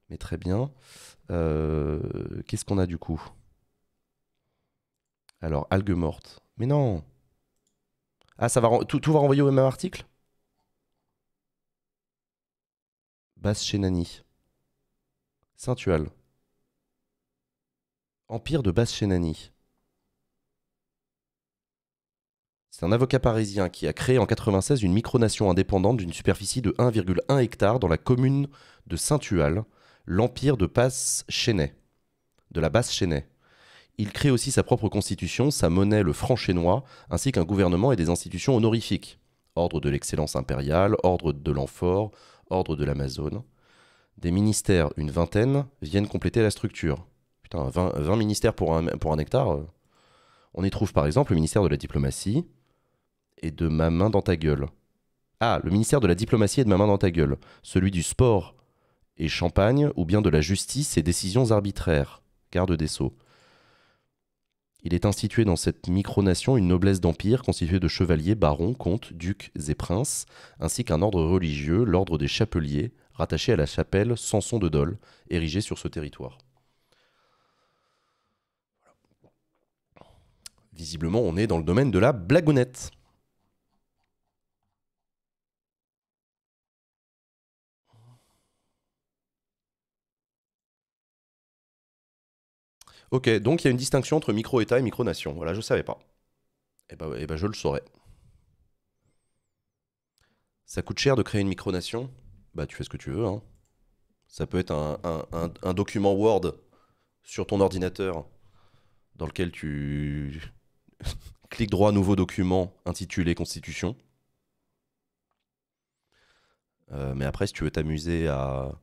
Mais très bien. Euh, qu'est-ce qu'on a du coup alors, algues mortes. Mais non Ah, ça va tout, va renvoyer au même article Basse chez saint Saintual. Empire de Basse chez C'est un avocat parisien qui a créé en 96 une micronation indépendante d'une superficie de 1,1 hectare dans la commune de Saint-Tual, l'empire de basse chénet de la Basse-Chénet. Il crée aussi sa propre constitution, sa monnaie, le franc chinois, ainsi qu'un gouvernement et des institutions honorifiques. Ordre de l'excellence impériale, ordre de l'amphore, ordre de l'Amazone. Des ministères, une vingtaine, viennent compléter la structure. Putain, 20, ministères pour un, hectare. Euh. On y trouve par exemple le ministère de la diplomatie et de ma main dans ta gueule. Ah, le ministère de la diplomatie et de ma main dans ta gueule. Celui du sport et champagne, ou bien de la justice et décisions arbitraires. Garde des Sceaux. Il est institué dans cette micronation une noblesse d'empire constituée de chevaliers, barons, comtes, ducs et princes, ainsi qu'un ordre religieux, l'ordre des chapeliers, rattaché à la chapelle Samson de Dole, érigée sur ce territoire. Visiblement, on est dans le domaine de la blagonnette. Ok, donc il y a une distinction entre micro-État et micro-nation. Voilà, je ne savais pas. Eh bah, ben, je le saurais. Ça coûte cher de créer une micronation Bah tu fais ce que tu veux. Hein. Ça peut être un, document Word sur ton ordinateur dans lequel tu cliques droit nouveau document intitulé Constitution. Euh, mais après, si tu veux t'amuser à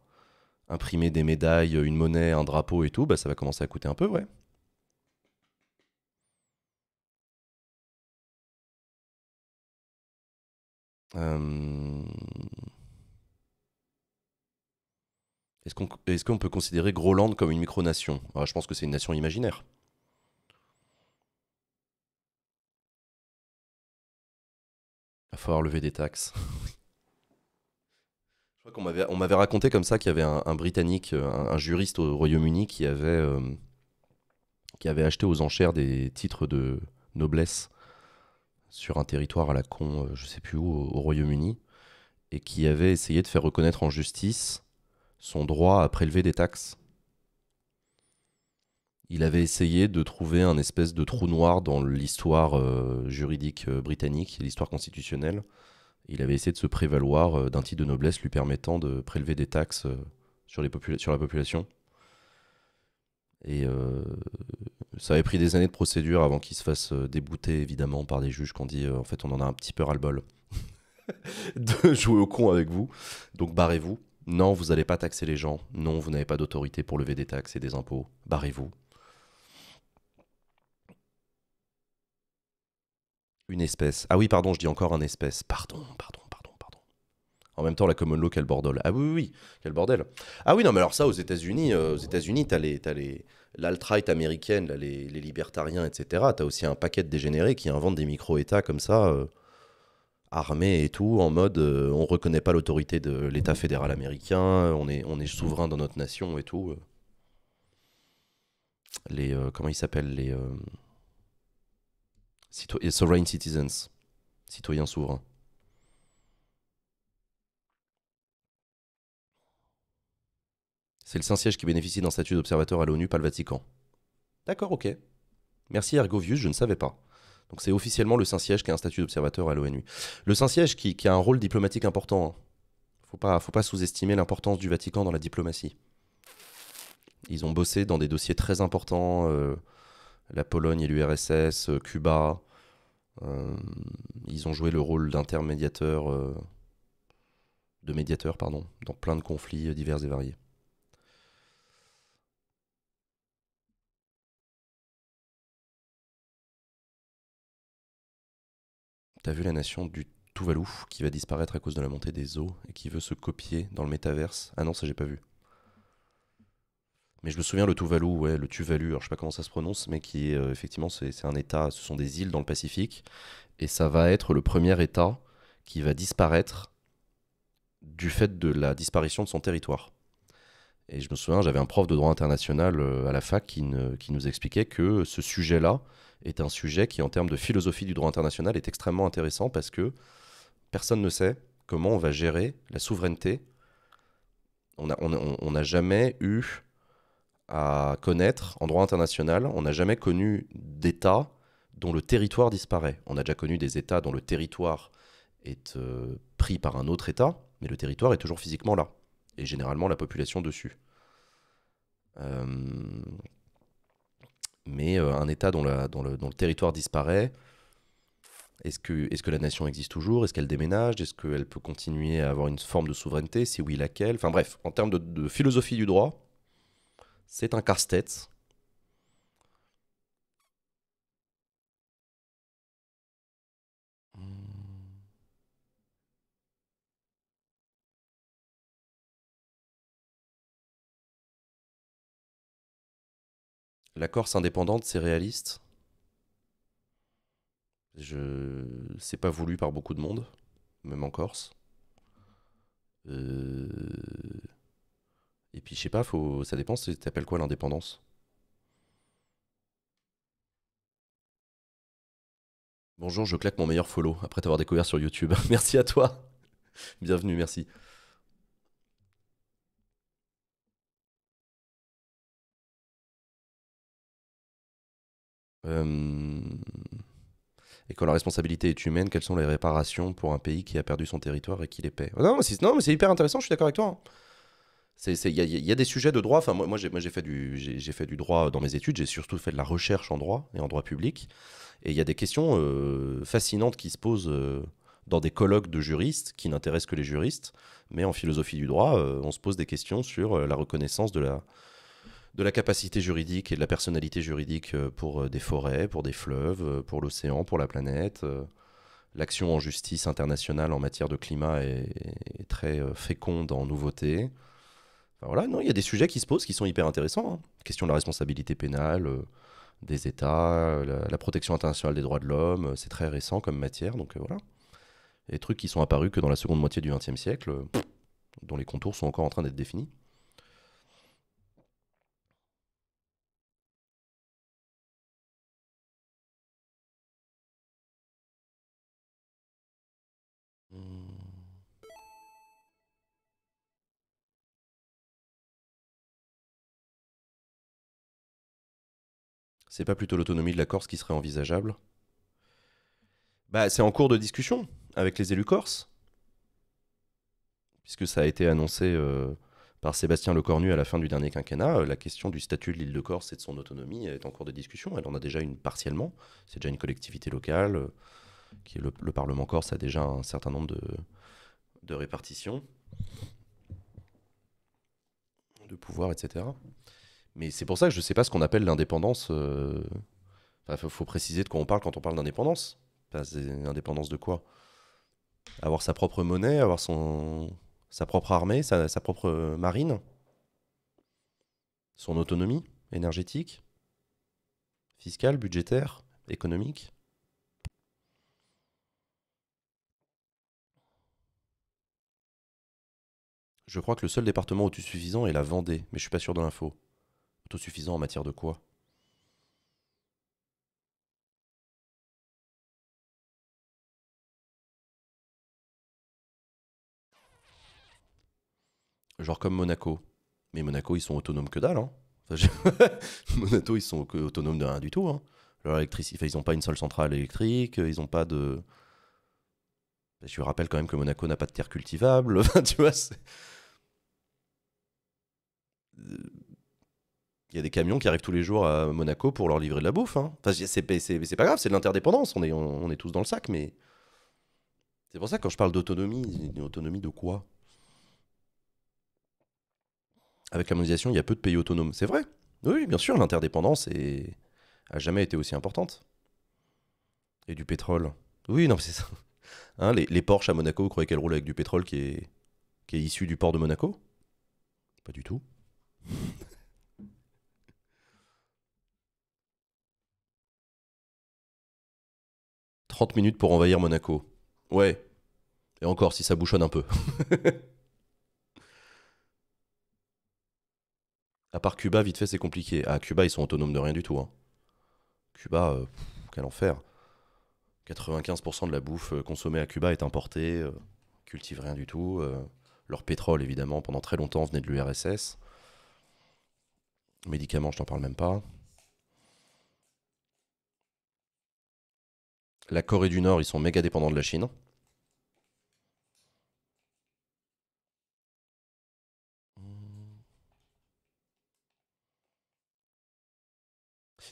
imprimer des médailles, une monnaie, un drapeau et tout, bah ça va commencer à coûter un peu, ouais. Est-ce qu'on est peut considérer Groland comme une micronation ah, Je pense que c'est une nation imaginaire. Il va falloir lever des taxes. On m'avait raconté comme ça qu'il y avait un, Britannique, euh, un, juriste au Royaume-Uni euh, qui avait, acheté aux enchères des titres de noblesse sur un territoire à la con, euh, je sais plus où, au, Royaume-Uni, et qui avait essayé de faire reconnaître en justice son droit à prélever des taxes. Il avait essayé de trouver un espèce de trou noir dans l'histoire juridique britannique, l'histoire constitutionnelle, il avait essayé de se prévaloir euh, d'un titre de noblesse lui permettant de prélever des taxes euh, sur, les sur la population. Et euh, ça avait pris des années de procédure avant qu'il se fasse débouter, évidemment, par des juges qui ont dit en fait, on en a un petit peu ras-le-bol de jouer au con avec vous, donc barrez-vous. Non, vous n'allez pas taxer les gens. Non, vous n'avez pas d'autorité pour lever des taxes et des impôts. Barrez-vous. Une espèce. Ah oui, pardon, je dis encore un espèce. Pardon, pardon, pardon, pardon. En même temps, la common law, quel bordel. Ah oui, oui, oui quel bordel. Ah oui, non, mais alors ça, aux États-Unis, euh, aux États-Unis, t'as les, les, l'alt-right américaine, les, libertariens, etc. T'as aussi un paquet de dégénérés qui inventent des micro-États comme ça, euh, armés et tout, en mode euh, on reconnaît pas l'autorité de l'État fédéral américain, on est, on est souverain dans notre nation et tout. Les comment ils s'appellent les Sovereign Citizens, citoyens souverains. C'est le Saint-Siège qui bénéficie d'un statut d'observateur à l'ONU, pas le Vatican. D'accord, ok. Merci Ergovius, je ne savais pas. Donc c'est officiellement le Saint-Siège qui a un statut d'observateur à l'ONU. Le Saint-Siège qui, a un rôle diplomatique important. Hein. Faut pas, faut pas sous-estimer l'importance du Vatican dans la diplomatie. Ils ont bossé dans des dossiers très importants. Euh, la Pologne et l'URSS, euh, Cuba. Euh, ils ont joué le rôle d'intermédiateur, euh, de médiateur, pardon, dans plein de conflits divers et variés. T'as vu la nation du Tuvalu qui va disparaître à cause de la montée des eaux et qui veut se copier dans le métaverse Ah non, ça j'ai pas vu. Mais je me souviens le Tuvalu, ouais, le Tuvalu, je sais pas comment ça se prononce, mais qui est, euh, effectivement c'est un état, ce sont des îles dans le Pacifique, et ça va être le premier état qui va disparaître du fait de la disparition de son territoire. Et je me souviens, j'avais un prof de droit international euh, à la fac qui, qui nous expliquait que ce sujet-là est un sujet qui, en termes de philosophie du droit international, est extrêmement intéressant parce que personne ne sait comment on va gérer la souveraineté. On n'a on a jamais eu à connaître en droit international. On n'a jamais connu d'État dont le territoire disparaît. On a déjà connu des États dont le territoire est euh, pris par un autre État, mais le territoire est toujours physiquement là, et généralement la population dessus. Euh, mais euh, un État dont, la, le, territoire disparaît, est-ce que, est que, la nation existe toujours Est-ce qu'elle déménage Est-ce qu'elle peut continuer à avoir une forme de souveraineté Si oui, laquelle Enfin bref, en termes de philosophie du droit, c'est un casse hmm. La Corse indépendante, c'est réaliste. Je... C'est pas voulu par beaucoup de monde, même en Corse. Euh, et puis, je sais pas, faut... ça dépend, t'appelles quoi l'indépendance Bonjour, je claque mon meilleur follow après t'avoir découvert sur YouTube. merci à toi. Bienvenue, merci. Euh, et quand la responsabilité est humaine, quelles sont les réparations pour un pays qui a perdu son territoire et qui les paie Non, mais c'est hyper intéressant, je suis d'accord avec toi. Hein. Il y, a des sujets de droit. Enfin, moi, j'ai fait, du, droit dans mes études. J'ai surtout fait de la recherche en droit et en droit public. Et il y a des questions euh, fascinantes qui se posent euh, dans des colloques de juristes qui n'intéressent que les juristes. Mais en philosophie du droit, euh, on se pose des questions sur la reconnaissance de la, capacité juridique et de la personnalité juridique pour des forêts, pour des fleuves, pour l'océan, pour la planète. L'action en justice internationale en matière de climat est, est très féconde en nouveautés voilà, non, il y a des sujets qui se posent qui sont hyper intéressants. Hein. Question de la responsabilité pénale euh, des États, euh, la, protection internationale des droits de l'homme, euh, c'est très récent comme matière, donc voilà. des trucs qui sont apparus que dans la seconde moitié du XXe siècle, dont les contours sont encore en train d'être définis. C'est pas plutôt l'autonomie de la Corse qui serait envisageable bah, C'est en cours de discussion avec les élus corses, puisque ça a été annoncé euh, par Sébastien Lecornu à la fin du dernier quinquennat. Euh, la question du statut de l'île de Corse et de son autonomie est en cours de discussion. Elle en a déjà une partiellement. C'est déjà une collectivité locale. Euh, qui est le, Parlement corse a déjà un certain nombre de, de répartitions, de pouvoirs, etc. Mais c'est pour ça que je ne sais pas ce qu'on appelle l'indépendance. Euh. Il faut, préciser de quoi on parle quand on parle d'indépendance. indépendance de quoi Avoir sa propre monnaie, avoir son... sa propre armée, sa, sa propre marine, son autonomie énergétique, fiscale, budgétaire, économique. Je crois que le seul département autosuffisant est la Vendée, mais je suis pas sûr de l'info. Autosuffisant en matière de quoi Genre comme Monaco. Mais Monaco, ils sont autonomes que dalle. Hein. Monaco, ils sont autonomes de rien du tout. Hein. Leur électricité, ils n'ont pas une seule centrale électrique, ils n'ont pas de. Bah, je rappelle quand même que Monaco n'a pas de terre cultivable. tu vois, euh, il y a des camions qui arrivent tous les jours à Monaco pour leur livrer de la bouffe. Hein. Enfin, c'est pas grave, c'est de l'interdépendance. On est, tous dans le sac, mais. C'est pour ça que quand je parle d'autonomie, autonomie de quoi Avec la il y a peu de pays autonomes. C'est vrai. Oui, bien sûr, l'interdépendance n'a a jamais été aussi importante. Et du pétrole. Oui, non, mais c'est ça. Hein, les, les, Porsche à Monaco, vous croyez qu'elles roulent avec du pétrole qui est, qui est issu du port de Monaco Pas du tout. 30 minutes pour envahir Monaco. Ouais. Et encore, si ça bouchonne un peu. à part Cuba, vite fait, c'est compliqué. à ah, Cuba, ils sont autonomes de rien du tout. Hein. Cuba, euh, quel enfer. 95% de la bouffe euh, consommée à Cuba est importée, Cultivent euh, cultive rien du tout. leur pétrole, évidemment, pendant très longtemps venait de l'URSS. Médicaments, je t'en parle même pas. La Corée du Nord, ils sont méga dépendants de la Chine.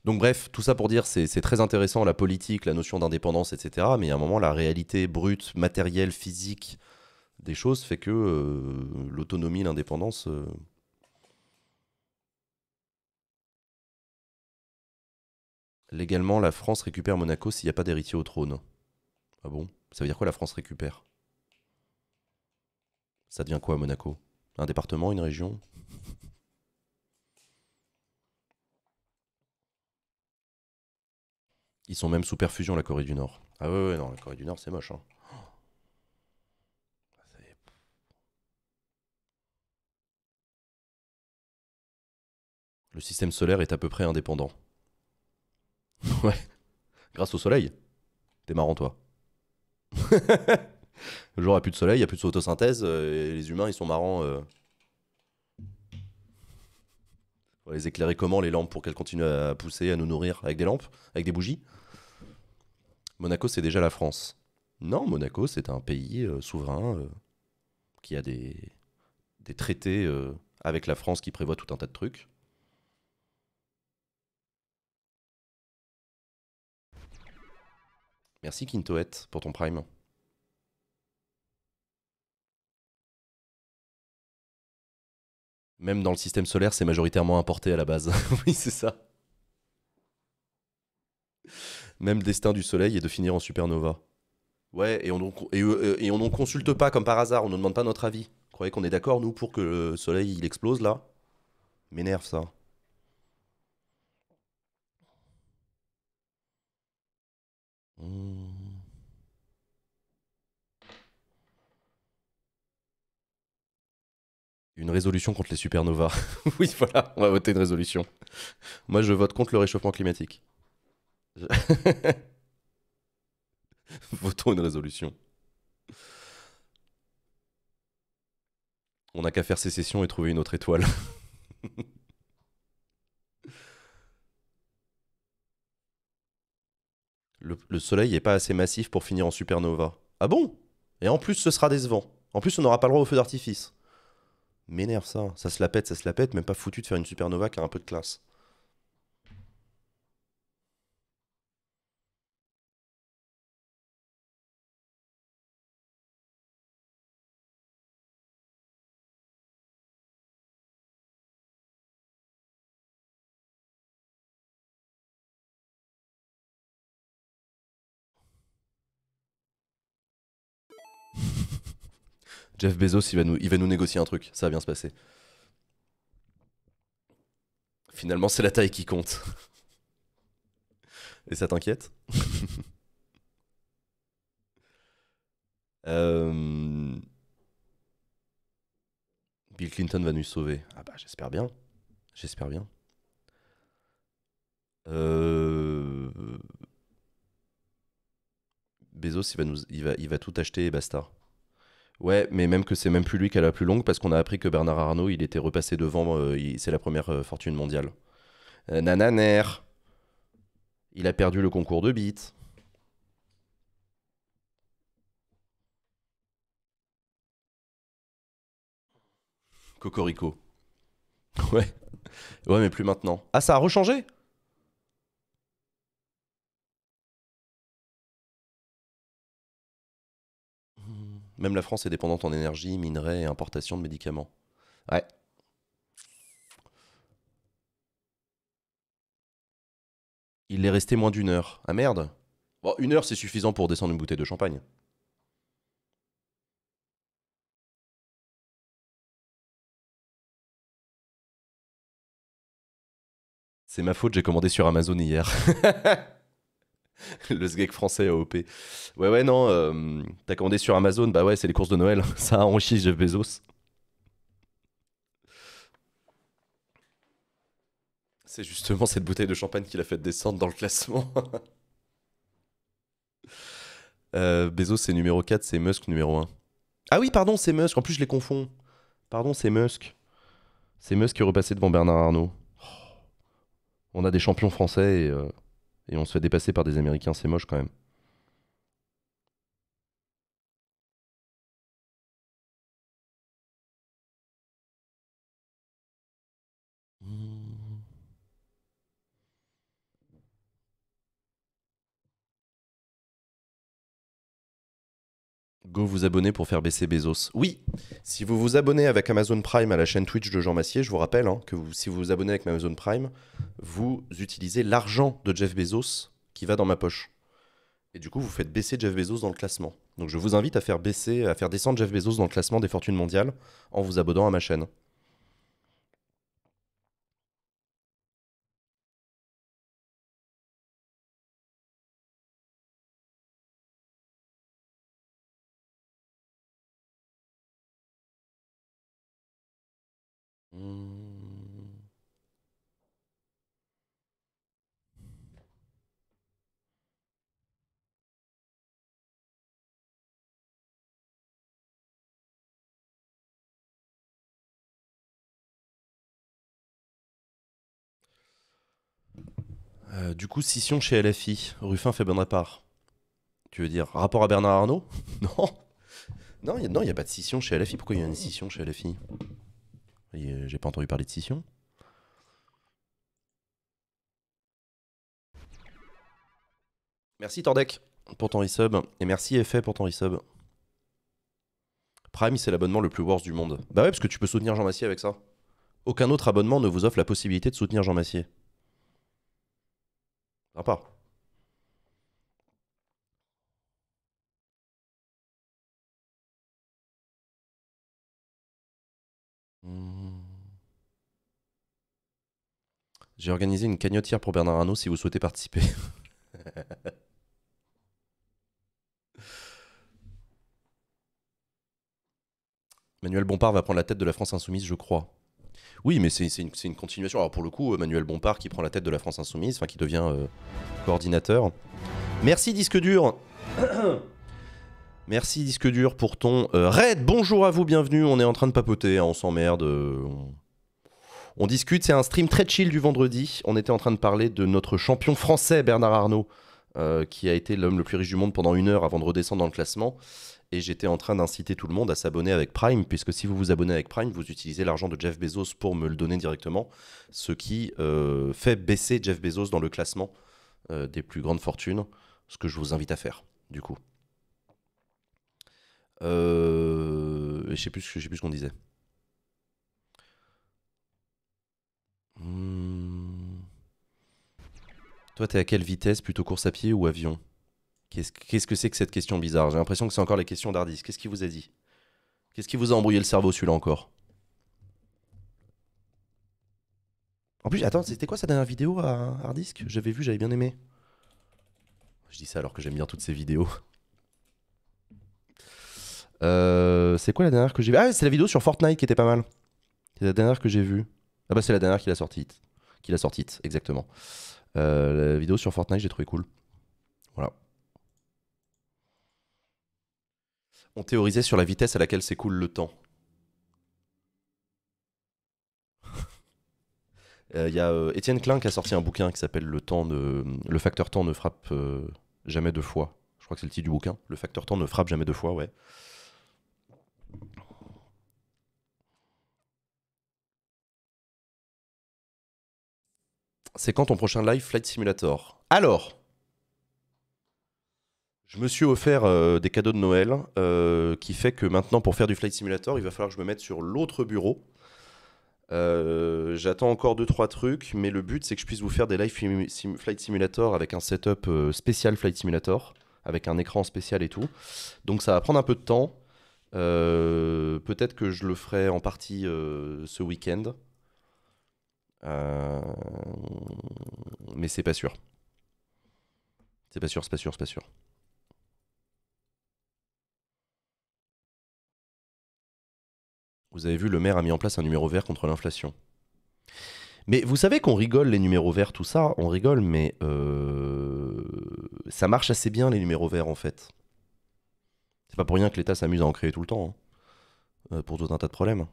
Donc bref, tout ça pour dire, c'est très intéressant la politique, la notion d'indépendance, etc. Mais à un moment, la réalité brute, matérielle, physique des choses fait que euh, l'autonomie, l'indépendance, euh, Légalement, la France récupère Monaco s'il n'y a pas d'héritier au trône. Ah bon Ça veut dire quoi la France récupère Ça devient quoi Monaco Un département, une région Ils sont même sous perfusion la Corée du Nord. Ah ouais, ouais non, la Corée du Nord c'est moche. Hein. Oh, Le système solaire est à peu près indépendant. Ouais. Grâce au soleil. T'es marrant, toi. Le jour, il n'y a plus de soleil, il n'y a plus de photosynthèse, euh, et les humains, ils sont marrants. Euh. les éclairer comment, les lampes, pour qu'elles continuent à pousser, à nous nourrir Avec des lampes Avec des bougies Monaco, c'est déjà la France. Non, Monaco, c'est un pays euh, souverain qui a des, des traités avec la France qui prévoit tout un tas de trucs. Merci Kintoet pour ton prime. Même dans le système solaire, c'est majoritairement importé à la base. oui, c'est ça. Même destin du soleil est de finir en supernova. Ouais, euh, et on n'en consulte pas comme par hasard, on ne demande pas notre avis. croyez qu'on est d'accord, nous, pour que le soleil il explose là M'énerve ça. Mmh. Une résolution contre les supernovas. oui, voilà, on va voter une résolution. Moi, je vote contre le réchauffement climatique. Votons une résolution. On n'a qu'à faire sécession et trouver une autre étoile. le, Soleil n'est pas assez massif pour finir en supernova. Ah bon Et en plus, ce sera décevant. En plus, on n'aura pas le droit au feu d'artifice. M'énerve ça. Hein. Ça se la pète, ça se la pète, même pas foutu de faire une supernova qui a un peu de classe. Jeff Bezos, il va, nous, il va nous négocier un truc, ça va bien se passer. Finalement, c'est la taille qui compte. Et ça t'inquiète euh, Bill Clinton va nous sauver. Ah bah j'espère bien. J'espère bien. Euh, Bezos, il va, nous, il, va, il va tout acheter et basta. Ouais, mais même que c'est même plus lui qui a la plus longue parce qu'on a appris que Bernard Arnault, il était repassé devant, euh, c'est la première euh, fortune mondiale. Euh, nananer, il a perdu le concours de beat. Cocorico. Ouais. Ouais, mais plus maintenant. Ah, ça a rechangé Même la France est dépendante en énergie, minerais et importation de médicaments. Ouais. Il est resté moins d'une heure. Ah merde Bon, une heure, c'est suffisant pour descendre une bouteille de champagne. C'est ma faute, j'ai commandé sur Amazon hier. le sgeg français AOP. Ouais, ouais, non, euh, t'as commandé sur Amazon, bah ouais, c'est les courses de Noël, ça a enrichi Jeff Bezos. C'est justement cette bouteille de champagne qui l'a fait descendre dans le classement. Euh, Bezos, c'est numéro 4, c'est Musk numéro 1. Ah oui, pardon, c'est Musk, en plus je les confonds. Pardon, c'est Musk. C'est Musk qui est repassé devant Bernard Arnault. Oh. On a des champions français et... Euh, et on se fait dépasser par des Américains, c'est moche quand même. go vous abonner pour faire baisser Bezos. Oui, si vous vous abonnez avec Amazon Prime à la chaîne Twitch de Jean Massier, je vous rappelle hein, que si vous vous abonnez avec Amazon Prime, vous utilisez l'argent de Jeff Bezos qui va dans ma poche. Et du coup, vous faites baisser Jeff Bezos dans le classement. Donc je vous invite à faire baisser, à faire descendre Jeff Bezos dans le classement des fortunes mondiales en vous abonnant à ma chaîne. Euh, du coup, scission chez LFI, Ruffin fait bonne répart. Tu veux dire rapport à Bernard Arnault Non Non, il n'y a, pas de scission chez LFI. Pourquoi il y a une scission chez LFI J'ai pas entendu parler de scission. Merci Tordek pour ton resub. Et merci Effet pour ton resub. Prime, c'est l'abonnement le plus worse du monde. Bah ouais, parce que tu peux soutenir Jean Massier avec ça. Aucun autre abonnement ne vous offre la possibilité de soutenir Jean Massier. Hmm. J'ai organisé une cagnotte pour Bernard Arnault si vous souhaitez participer. Manuel Bompard va prendre la tête de la France Insoumise, je crois. Oui, mais c'est une, continuation. Alors pour le coup, Manuel Bompard qui prend la tête de la France Insoumise, enfin qui devient euh, coordinateur. Merci disque dur. Merci disque dur pour ton Red, euh, raid. Bonjour à vous, bienvenue. On est en train de papoter, hein. on s'emmerde. Euh, on... on... discute, c'est un stream très chill du vendredi. On était en train de parler de notre champion français Bernard Arnault, qui a été l'homme le plus riche du monde pendant une heure avant de redescendre dans le classement et j'étais en train d'inciter tout le monde à s'abonner avec Prime, puisque si vous vous abonnez avec Prime, vous utilisez l'argent de Jeff Bezos pour me le donner directement, ce qui euh, fait baisser Jeff Bezos dans le classement euh, des plus grandes fortunes, ce que je vous invite à faire, du coup. Euh, je sais plus, je sais plus ce qu'on disait. Hmm. Toi, Toi, es à quelle vitesse Plutôt course à pied ou avion Qu'est-ce que c'est que cette question bizarre J'ai l'impression que c'est encore les questions d'Ardis. Qu'est-ce qu'il vous a dit Qu'est-ce qui vous a embrouillé le cerveau, celui-là encore En plus, attends, c'était quoi sa dernière vidéo à Hardisk J'avais vu, j'avais bien aimé. Je dis ça alors que j'aime bien toutes ces vidéos. Euh, c'est quoi la dernière que j'ai vue Ah, c'est la vidéo sur Fortnite qui était pas mal. C'est la dernière que j'ai vue. Ah bah c'est la dernière qu'il a sorti, Qu'il a sortie, exactement. Euh, la vidéo sur Fortnite, j'ai trouvé cool. Voilà. On théorisé sur la vitesse à laquelle s'écoule le temps. Il euh, y a euh, Étienne Klein qui a sorti un bouquin qui s'appelle Le le facteur temps ne frappe euh, jamais deux fois. Je crois que c'est le titre du bouquin. Le facteur temps ne frappe jamais deux fois, ouais. C'est quand ton prochain live Flight Simulator Alors, je me suis offert euh, des cadeaux de Noël, euh, qui fait que maintenant, pour faire du Flight Simulator, il va falloir que je me mette sur l'autre bureau. Euh, j'attends encore deux 3 trucs, mais le but c'est que je puisse vous faire des live Flight Simulator avec un setup spécial Flight Simulator, avec un écran spécial et tout. Donc ça va prendre un peu de temps. Peut-être que je le ferai en partie ce week-end, mais c'est pas sûr. C'est pas sûr, c'est pas sûr, c'est pas sûr. Vous avez vu, le maire a mis en place un numéro vert contre l'inflation. Mais vous savez qu'on rigole les numéros verts, tout ça, on rigole, mais euh, ça marche assez bien les numéros verts en fait. C'est pas pour rien que l'État s'amuse à en créer tout le temps, hein, euh, pour tout un tas de problèmes.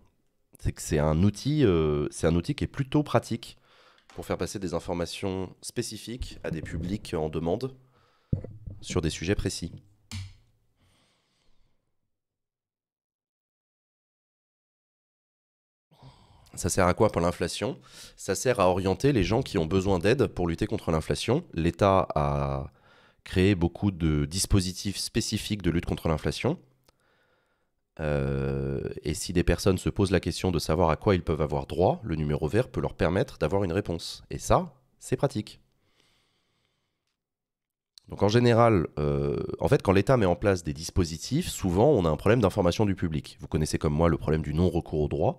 C'est que c'est un outil, euh, c'est un outil qui est plutôt pratique pour faire passer des informations spécifiques à des publics en demande sur des sujets précis. Ça sert à quoi pour l'inflation Ça sert à orienter les gens qui ont besoin d'aide pour lutter contre l'inflation. L'État a créé beaucoup de dispositifs spécifiques de lutte contre l'inflation. Euh, et si des personnes se posent la question de savoir à quoi ils peuvent avoir droit, le numéro vert peut leur permettre d'avoir une réponse. Et ça, c'est pratique. Donc en général, euh, en fait, quand l'État met en place des dispositifs, souvent on a un problème d'information du public. Vous connaissez comme moi le problème du non-recours au droit.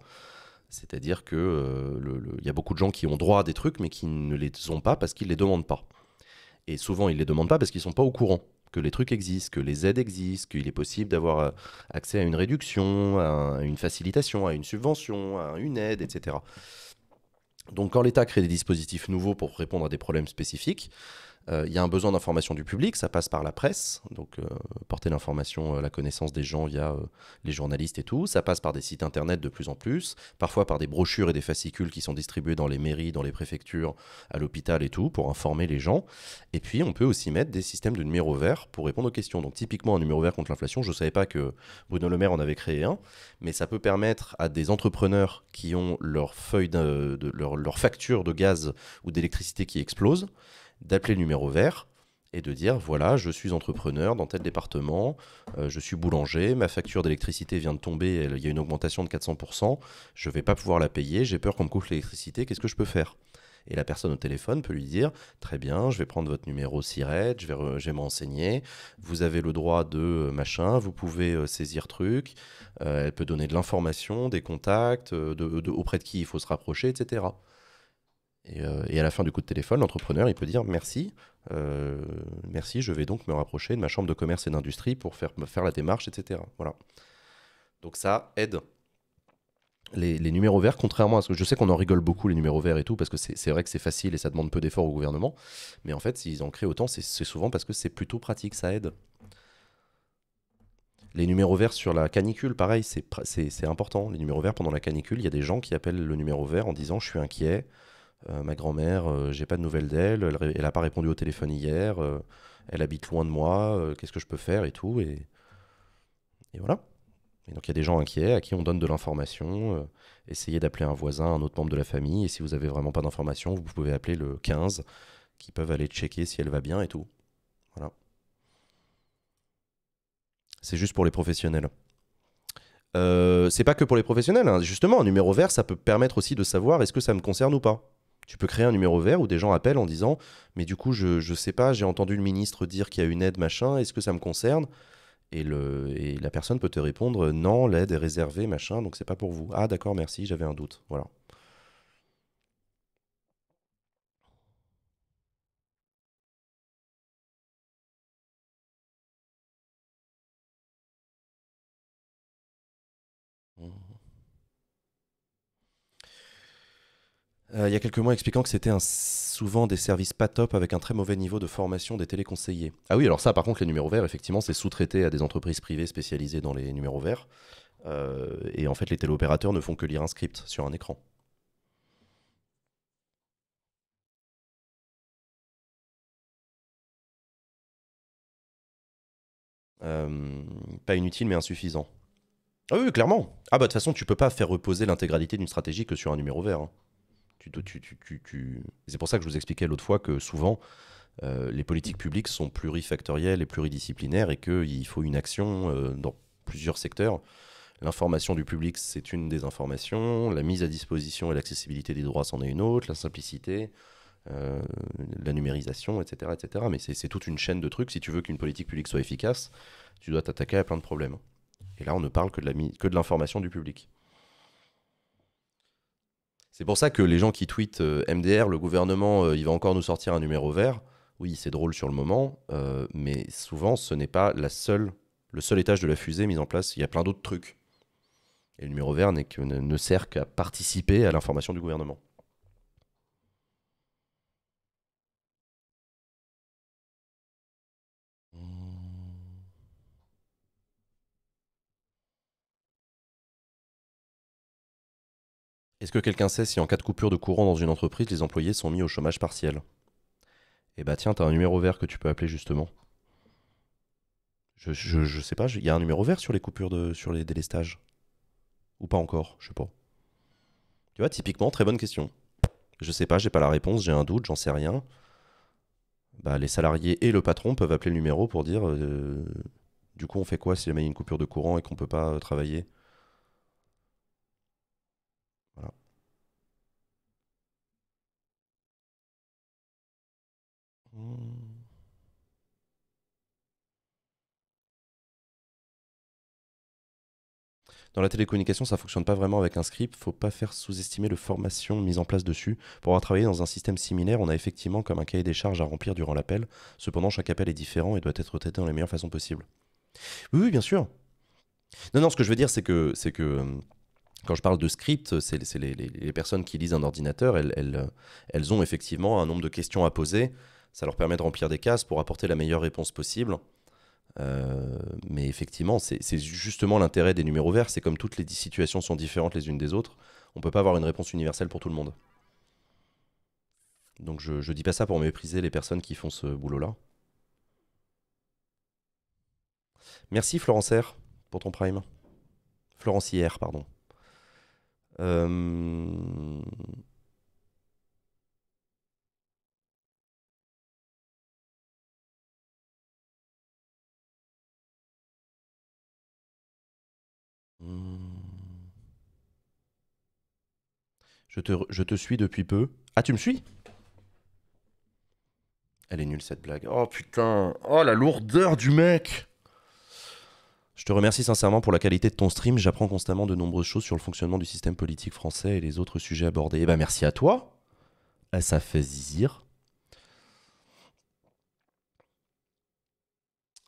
C'est-à-dire qu'il euh, y a beaucoup de gens qui ont droit à des trucs, mais qui ne les ont pas parce qu'ils ne les demandent pas. Et souvent, ils ne les demandent pas parce qu'ils ne sont pas au courant que les trucs existent, que les aides existent, qu'il est possible d'avoir euh, accès à une réduction, à une facilitation, à une subvention, à une aide, etc. Donc quand l'État crée des dispositifs nouveaux pour répondre à des problèmes spécifiques, euh, il y a un besoin d'information du public, ça passe par la presse, donc euh, porter l'information, euh, la connaissance des gens via les journalistes et tout, ça passe par des sites internet de plus en plus, parfois par des brochures et des fascicules qui sont distribués dans les mairies, dans les préfectures, à l'hôpital et tout, pour informer les gens. Et puis on peut aussi mettre des systèmes de numéros verts pour répondre aux questions. Donc typiquement un numéro vert contre l'inflation, je ne savais pas que Bruno Le Maire en avait créé un, mais ça peut permettre à des entrepreneurs qui ont leur feuille de, leur facture de gaz ou d'électricité qui explose, d'appeler le numéro vert et de dire voilà, je suis entrepreneur dans tel département, euh, je suis boulanger, ma facture d'électricité vient de tomber, il y a une augmentation de 400%, je ne vais pas pouvoir la payer, j'ai peur qu'on me coupe l'électricité, qu'est-ce que je peux faire et la personne au téléphone peut lui dire Très bien, je vais prendre votre numéro SIRET, je vais, je m'enseigner. Vous avez le droit de euh, machin, vous pouvez euh, saisir truc. elle peut donner de l'information, des contacts, auprès de qui il faut se rapprocher, etc. Euh, et, à la fin du coup de téléphone, l'entrepreneur, il peut dire merci, euh, merci, je vais donc me rapprocher de ma chambre de commerce et d'industrie pour faire, faire la démarche, etc. Voilà. Donc ça aide. Les, les numéros verts, contrairement à ce que je sais qu'on en rigole beaucoup, les numéros verts et tout, parce que c'est vrai que c'est facile et ça demande peu d'efforts au gouvernement. Mais en fait, s'ils en créent autant, c'est souvent parce que c'est plutôt pratique, ça aide. Les numéros verts sur la canicule, pareil, c'est important. Les numéros verts pendant la canicule, il y a des gens qui appellent le numéro vert en disant Je suis inquiet, euh, ma grand-mère, euh, j'ai pas de nouvelles d'elle, elle, n'a pas répondu au téléphone hier, euh, elle habite loin de moi, qu'est-ce que je peux faire et tout. Et, voilà. Et donc il y a des gens inquiets à qui on donne de l'information. essayez d'appeler un voisin, un autre membre de la famille. Et si vous n'avez vraiment pas d'informations, vous pouvez appeler le 15 qui peuvent aller checker si elle va bien et tout. Voilà. C'est juste pour les professionnels. c'est pas que pour les professionnels, hein. justement, un numéro vert, ça peut permettre aussi de savoir est-ce que ça me concerne ou pas. Tu peux créer un numéro vert où des gens appellent en disant Mais du coup, je, ne sais pas, j'ai entendu le ministre dire qu'il y a une aide, machin, est-ce que ça me concerne et, le, et la personne peut te répondre Non, l'aide est réservée, machin, donc c'est pas pour vous. Ah, d'accord, merci, j'avais un doute. Voilà. Euh, il y a quelques mois expliquant que c'était souvent des services pas top avec un très mauvais niveau de formation des téléconseillers. Ah oui, alors ça par contre les numéros verts, effectivement, c'est sous-traité à des entreprises privées spécialisées dans les numéros verts. Euh, et en fait, les téléopérateurs ne font que lire un script sur un écran. Euh, pas inutile mais insuffisant. Ah oui, clairement. Ah bah de toute façon, tu peux pas faire reposer l'intégralité d'une stratégie que sur un numéro vert. Hein. C'est pour ça que je vous expliquais l'autre fois que souvent, euh, les politiques publiques sont plurifactorielles et pluridisciplinaires et qu'il faut une action euh, dans plusieurs secteurs. L'information du public, c'est une des informations. La mise à disposition et l'accessibilité des droits, c'en est une autre. La simplicité, euh, la numérisation, etc. etc. Mais c'est toute une chaîne de trucs. Si tu veux qu'une politique publique soit efficace, tu dois t'attaquer à plein de problèmes. Et là, on ne parle que de l'information du public. C'est pour ça que les gens qui tweetent euh, MDR, le gouvernement, euh, il va encore nous sortir un numéro vert. Oui, c'est drôle sur le moment, euh, mais souvent, ce n'est pas la seule, le seul étage de la fusée mis en place. Il y a plein d'autres trucs. Et le numéro vert ne sert qu'à participer à l'information du gouvernement. Est-ce que quelqu'un sait si en cas de coupure de courant dans une entreprise, les employés sont mis au chômage partiel Eh bah tiens, t'as un numéro vert que tu peux appeler justement. Je, je, sais pas, il y a un numéro vert sur les coupures de sur les délestages ou pas encore, je sais pas. Tu vois, typiquement, très bonne question. Je sais pas, j'ai pas la réponse, j'ai un doute, j'en sais rien. Bah, les salariés et le patron peuvent appeler le numéro pour dire euh, du coup on fait quoi si jamais il y a une coupure de courant et qu'on peut pas euh, travailler Dans la télécommunication, ça ne fonctionne pas vraiment avec un script. Faut pas faire sous-estimer le formation mise en place dessus. Pour avoir travaillé dans un système similaire, on a effectivement comme un cahier des charges à remplir durant l'appel. Cependant, chaque appel est différent et doit être traité dans les meilleures façons possibles. Oui, bien sûr. Non, non, ce que je veux dire, c'est que, c'est que euh, quand je parle de script, c'est les, personnes qui lisent un ordinateur, elles ont effectivement un nombre de questions à poser ça leur permet de remplir des cases pour apporter la meilleure réponse possible. Euh, mais effectivement, c'est justement l'intérêt des numéros verts. C'est comme toutes les situations sont différentes les unes des autres, on ne peut pas avoir une réponse universelle pour tout le monde. Donc je, ne dis pas ça pour mépriser les personnes qui font ce boulot-là. Merci Florence R pour ton prime. Florence I.R. pardon. Euh... Hmm. Je te, je te suis depuis peu. Ah, tu me suis Elle est nulle cette blague. Oh putain Oh la lourdeur du mec je te remercie sincèrement pour la qualité de ton stream. J'apprends constamment de nombreuses choses sur le fonctionnement du système politique français et les autres sujets abordés. Eh ben merci à toi. Eh, ça fait zizir.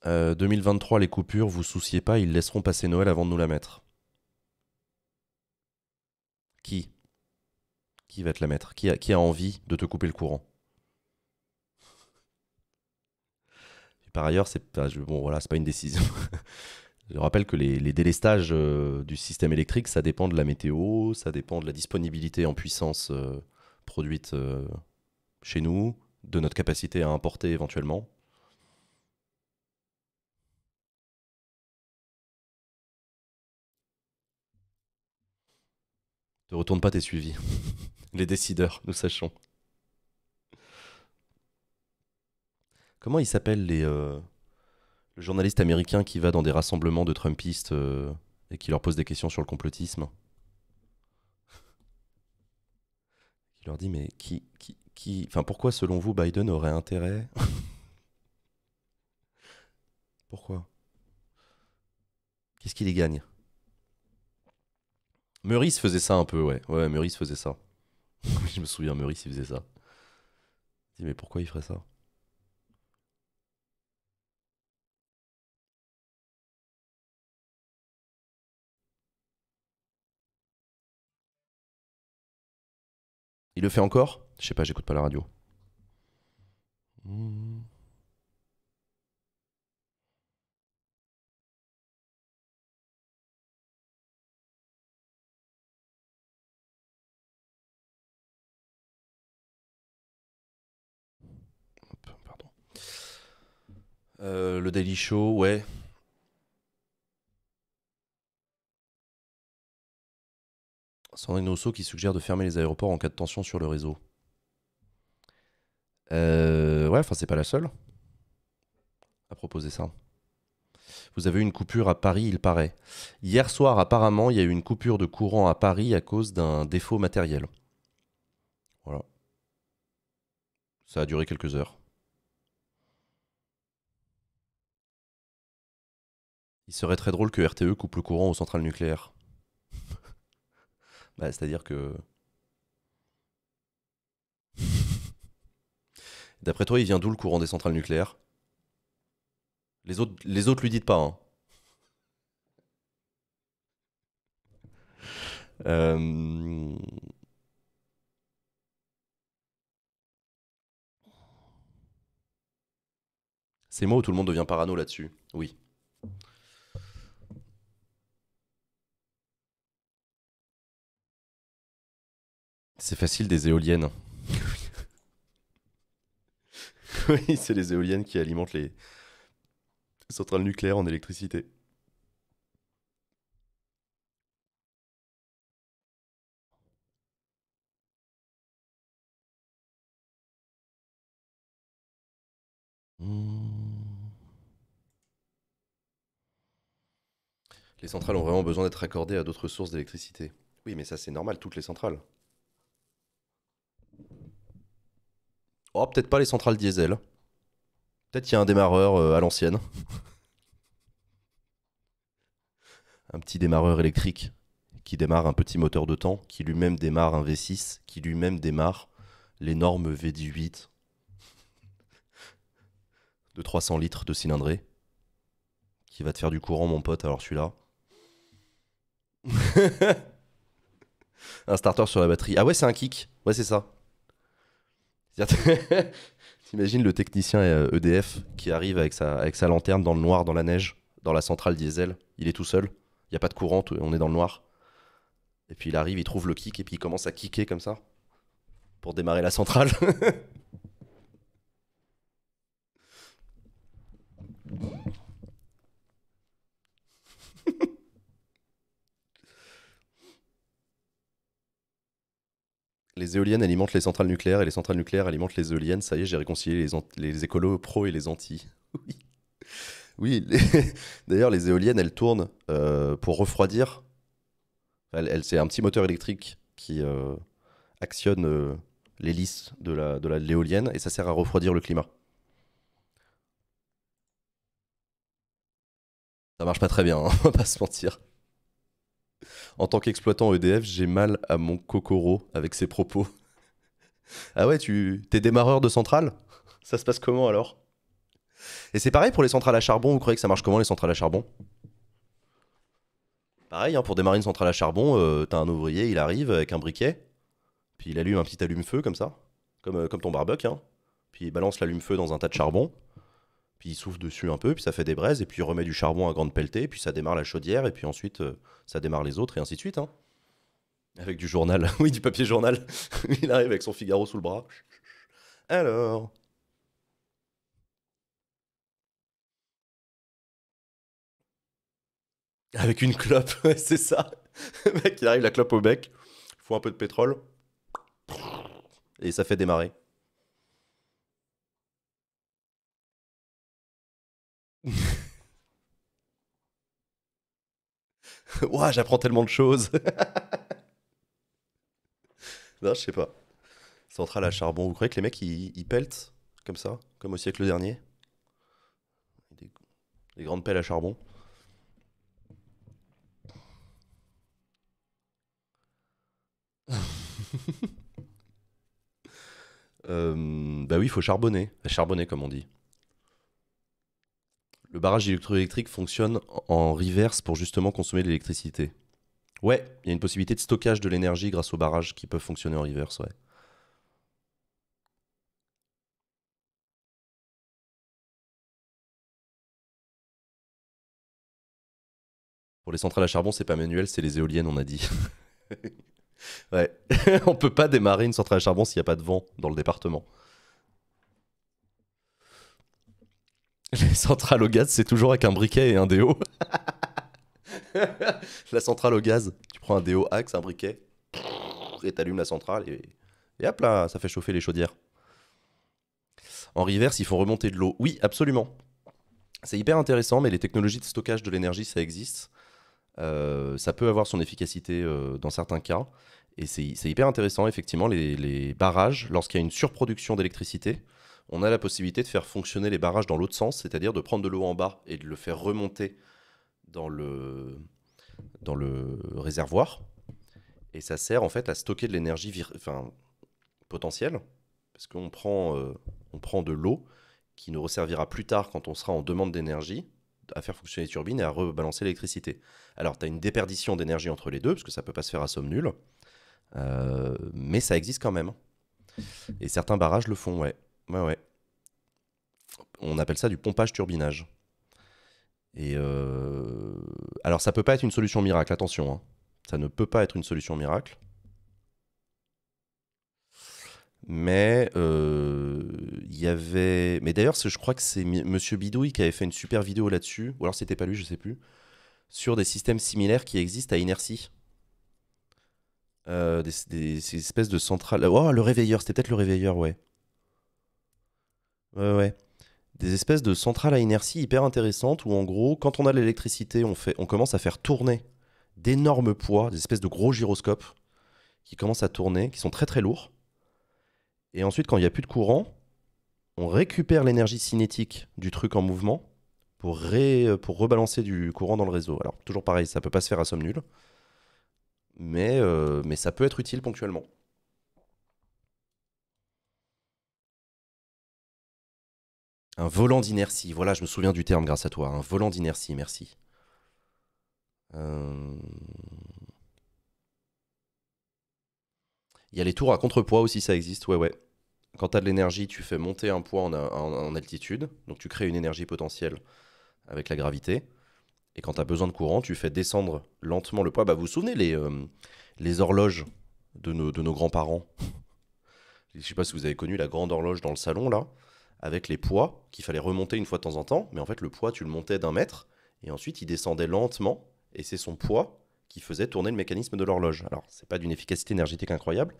2023, euh, les coupures, vous souciez pas, ils laisseront passer Noël avant de nous la mettre. Qui Qui va te la mettre qui a, qui a envie de te couper le courant Par ailleurs, c'est pas, bon, voilà, pas une décision. Je rappelle que les, délestages euh, du système électrique, ça dépend de la météo, ça dépend de la disponibilité en puissance euh, produite chez nous, de notre capacité à importer éventuellement. Ne retourne pas tes suivis. Les décideurs, nous sachons. Comment il s'appelle les. Euh, le journaliste américain qui va dans des rassemblements de Trumpistes euh, et qui leur pose des questions sur le complotisme Qui leur dit Mais qui. qui, Enfin, pourquoi, selon vous, Biden aurait intérêt Pourquoi Qu'est-ce qu'il y gagne Meurice faisait ça un peu, ouais. Ouais, Meurice faisait ça. je me souviens, Meurice, il faisait ça. Je dis, mais pourquoi il ferait ça Il le fait encore Je sais pas, j'écoute pas la radio. Mmh. Euh, le Daily Show, ouais. Sandrine Rousseau qui suggère de fermer les aéroports en cas de tension sur le réseau. Euh, ouais, enfin, c'est pas la seule à proposer ça. Vous avez eu une coupure à Paris, il paraît. Hier soir, apparemment, il y a eu une coupure de courant à Paris à cause d'un défaut matériel. Voilà. Ça a duré quelques heures. Il serait très drôle que RTE coupe le courant aux centrales nucléaires. bah, c'est-à-dire que. D'après toi, il vient d'où le courant des centrales nucléaires les autres, les autres lui dites pas. Hein. Euh, c'est moi où tout le monde devient parano là-dessus. Oui. C'est facile des éoliennes. oui, c'est les éoliennes qui alimentent les centrales nucléaires en électricité. Hmm. Les centrales ont vraiment besoin d'être accordées à d'autres sources d'électricité. Oui, mais ça c'est normal, toutes les centrales. Oh, peut-être pas les centrales diesel. Peut-être qu'il y a un démarreur euh, à l'ancienne. un petit démarreur électrique qui démarre un petit moteur de temps, qui lui-même démarre un V6, qui lui-même démarre l'énorme V18 de 300 litres de cylindrée, qui va te faire du courant, mon pote, alors celui-là. un starter sur la batterie. Ah ouais, c'est un kick. Ouais, c'est ça. T'imagines le technicien EDF euh, e qui arrive avec sa, avec sa lanterne dans le noir, dans la neige, dans la centrale diesel. Il est tout seul, il n'y a pas de courant, on est dans le noir. Et puis il arrive, il trouve le kick et puis il commence à kicker comme ça pour démarrer la centrale. les éoliennes alimentent les centrales nucléaires et les centrales nucléaires alimentent les éoliennes. Ça y est, j'ai réconcilié les, écolos pro et les anti. Oui. Oui, d'ailleurs, les éoliennes, elles tournent euh, pour refroidir. Elle, c'est un petit moteur électrique qui euh, actionne euh, l'hélice de l'éolienne la, de la, l'éolienne et ça sert à refroidir le climat. Ça marche pas très bien, hein, on va pas se mentir. En tant qu'exploitant EDF, j'ai mal à mon cocoro avec ses propos. ah ouais, tu t'es démarreur de centrale Ça se passe comment alors Et c'est pareil pour les centrales à charbon, vous croyez que ça marche comment les centrales à charbon Pareil, hein, pour démarrer une centrale à charbon, euh, t'as un ouvrier, il arrive avec un briquet, puis il allume un petit allume-feu comme ça, comme, euh, ton barbecue, hein. puis il balance l'allume-feu dans un tas de charbon, puis il souffle dessus un peu, puis ça fait des braises, et puis il remet du charbon à grande pelletée, puis ça démarre la chaudière, et puis ensuite euh, ça démarre les autres, et ainsi de suite. Hein. Avec du journal, oui, du papier journal. il arrive avec son Figaro sous le bras. Alors. Avec une clope, c'est ça. mec, il arrive la clope au bec, il faut un peu de pétrole, et ça fait démarrer. Ouah, j'apprends tellement de choses. non, je sais pas. Centrale à charbon, vous croyez que les mecs ils, ils peltent comme ça, comme au siècle dernier des, grandes pelles à charbon. Euh, bah oui, il faut charbonner. Charbonner, comme on dit. Le barrage électroélectrique fonctionne en reverse pour justement consommer de l'électricité. Ouais, il y a une possibilité de stockage de l'énergie grâce aux barrages qui peuvent fonctionner en reverse, ouais. Pour les centrales à charbon, c'est pas manuel, c'est les éoliennes, on a dit. ouais. on peut pas démarrer une centrale à charbon s'il n'y a pas de vent dans le département. Les centrales au gaz, c'est toujours avec un briquet et un déo. la centrale au gaz, tu prends un déo axe, un briquet, et t'allumes la centrale, et, hop là, ça fait chauffer les chaudières. En reverse, il faut remonter de l'eau. Oui, absolument. C'est hyper intéressant, mais les technologies de stockage de l'énergie, ça existe. Euh, ça peut avoir son efficacité euh, dans certains cas. Et c'est hyper intéressant, effectivement, les, les barrages, lorsqu'il y a une surproduction d'électricité, on a la possibilité de faire fonctionner les barrages dans l'autre sens, c'est-à-dire de prendre de l'eau en bas et de le faire remonter dans le, dans le réservoir. Et ça sert en fait à stocker de l'énergie enfin, potentielle, parce qu'on prend, euh, on prend de l'eau qui nous resservira plus tard quand on sera en demande d'énergie à faire fonctionner les turbines et à rebalancer l'électricité. Alors tu as une déperdition d'énergie entre les deux, parce que ça ne peut pas se faire à somme nulle, euh, mais ça existe quand même. Et certains barrages le font, ouais. Ouais, ouais. On appelle ça du pompage-turbinage. Et euh, alors, ça peut pas être une solution miracle, attention. Hein. Ça ne peut pas être une solution miracle. Mais il euh, y avait. Mais d'ailleurs, je crois que c'est Monsieur Bidouille qui avait fait une super vidéo là-dessus, ou alors c'était pas lui, je sais plus, sur des systèmes similaires qui existent à inertie. Euh, des, espèces de centrales. Oh, le réveilleur, c'était peut-être le réveilleur, ouais. Ouais, Des espèces de centrales à inertie hyper intéressantes où, en gros, quand on a de l'électricité, on, fait, on commence à faire tourner d'énormes poids, des espèces de gros gyroscopes qui commencent à tourner, qui sont très très lourds. Et ensuite, quand il n'y a plus de courant, on récupère l'énergie cinétique du truc en mouvement pour, pour rebalancer du courant dans le réseau. Alors, toujours pareil, ça peut pas se faire à somme nulle, mais, euh, mais ça peut être utile ponctuellement. Un volant d'inertie. Voilà, je me souviens du terme grâce à toi. Un volant d'inertie, merci. Euh, Il y a les tours à contrepoids aussi, ça existe, ouais, ouais. Quand tu as de l'énergie, tu fais monter un poids en, altitude, donc tu crées une énergie potentielle avec la gravité. Et quand tu as besoin de courant, tu fais descendre lentement le poids. Bah, vous vous souvenez les, euh, les horloges de nos, de nos grands-parents Je ne sais pas si vous avez connu la grande horloge dans le salon, là avec les poids qu'il fallait remonter une fois de temps en temps. Mais en fait, le poids, tu le montais d'un mètre et ensuite il descendait lentement et c'est son poids qui faisait tourner le mécanisme de l'horloge. Alors, c'est pas d'une efficacité énergétique incroyable,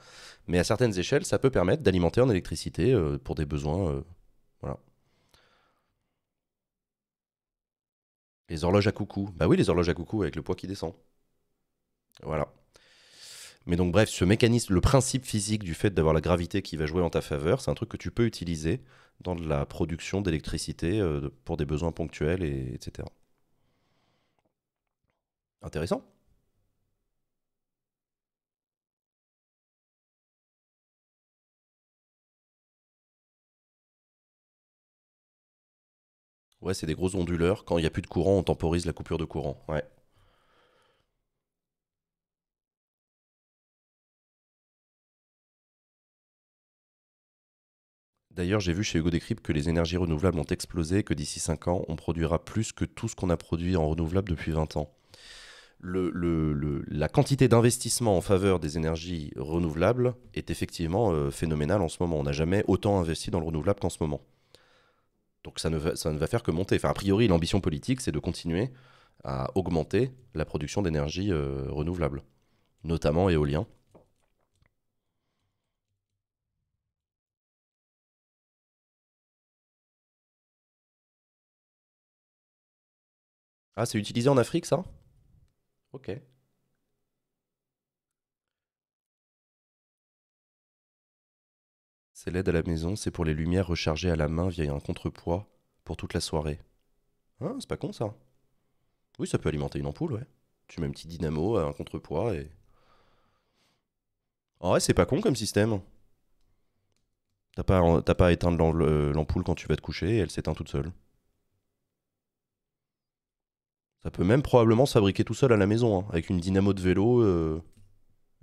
mais à certaines échelles, ça peut permettre d'alimenter en électricité euh, pour des besoins. Euh, voilà. Les horloges à coucou. Bah oui, les horloges à coucou avec le poids qui descend. Voilà. Mais donc, bref, ce mécanisme, le principe physique du fait d'avoir la gravité qui va jouer en ta faveur, c'est un truc que tu peux utiliser dans la production d'électricité euh, pour des besoins ponctuels, et, etc. Intéressant. Ouais, c'est des gros onduleurs. Quand il n'y a plus de courant, on temporise la coupure de courant. Ouais. D'ailleurs, j'ai vu chez Hugo Décrypte que les énergies renouvelables ont explosé, que d'ici 5 ans, on produira plus que tout ce qu'on a produit en renouvelable depuis 20 ans. la quantité d'investissement en faveur des énergies renouvelables est effectivement euh, phénoménale en ce moment. On n'a jamais autant investi dans le renouvelable qu'en ce moment. Donc ça ne, va, faire que monter. Enfin, a priori, l'ambition politique, c'est de continuer à augmenter la production d'énergie euh, renouvelable, notamment éolien. Ah, c'est utilisé en Afrique, ça Ok. C'est l'aide à la maison, c'est pour les lumières rechargées à la main via un contrepoids pour toute la soirée. Hein, c'est pas con ça. Oui, ça peut alimenter une ampoule, ouais. Tu mets un petit dynamo, euh, un contrepoids et. En vrai, c'est pas con comme système. T'as pas, pas à éteindre euh, l'ampoule quand tu vas te coucher et elle s'éteint toute seule. Ça peut même probablement se fabriquer tout seul à la maison, hein, avec une dynamo de vélo, euh,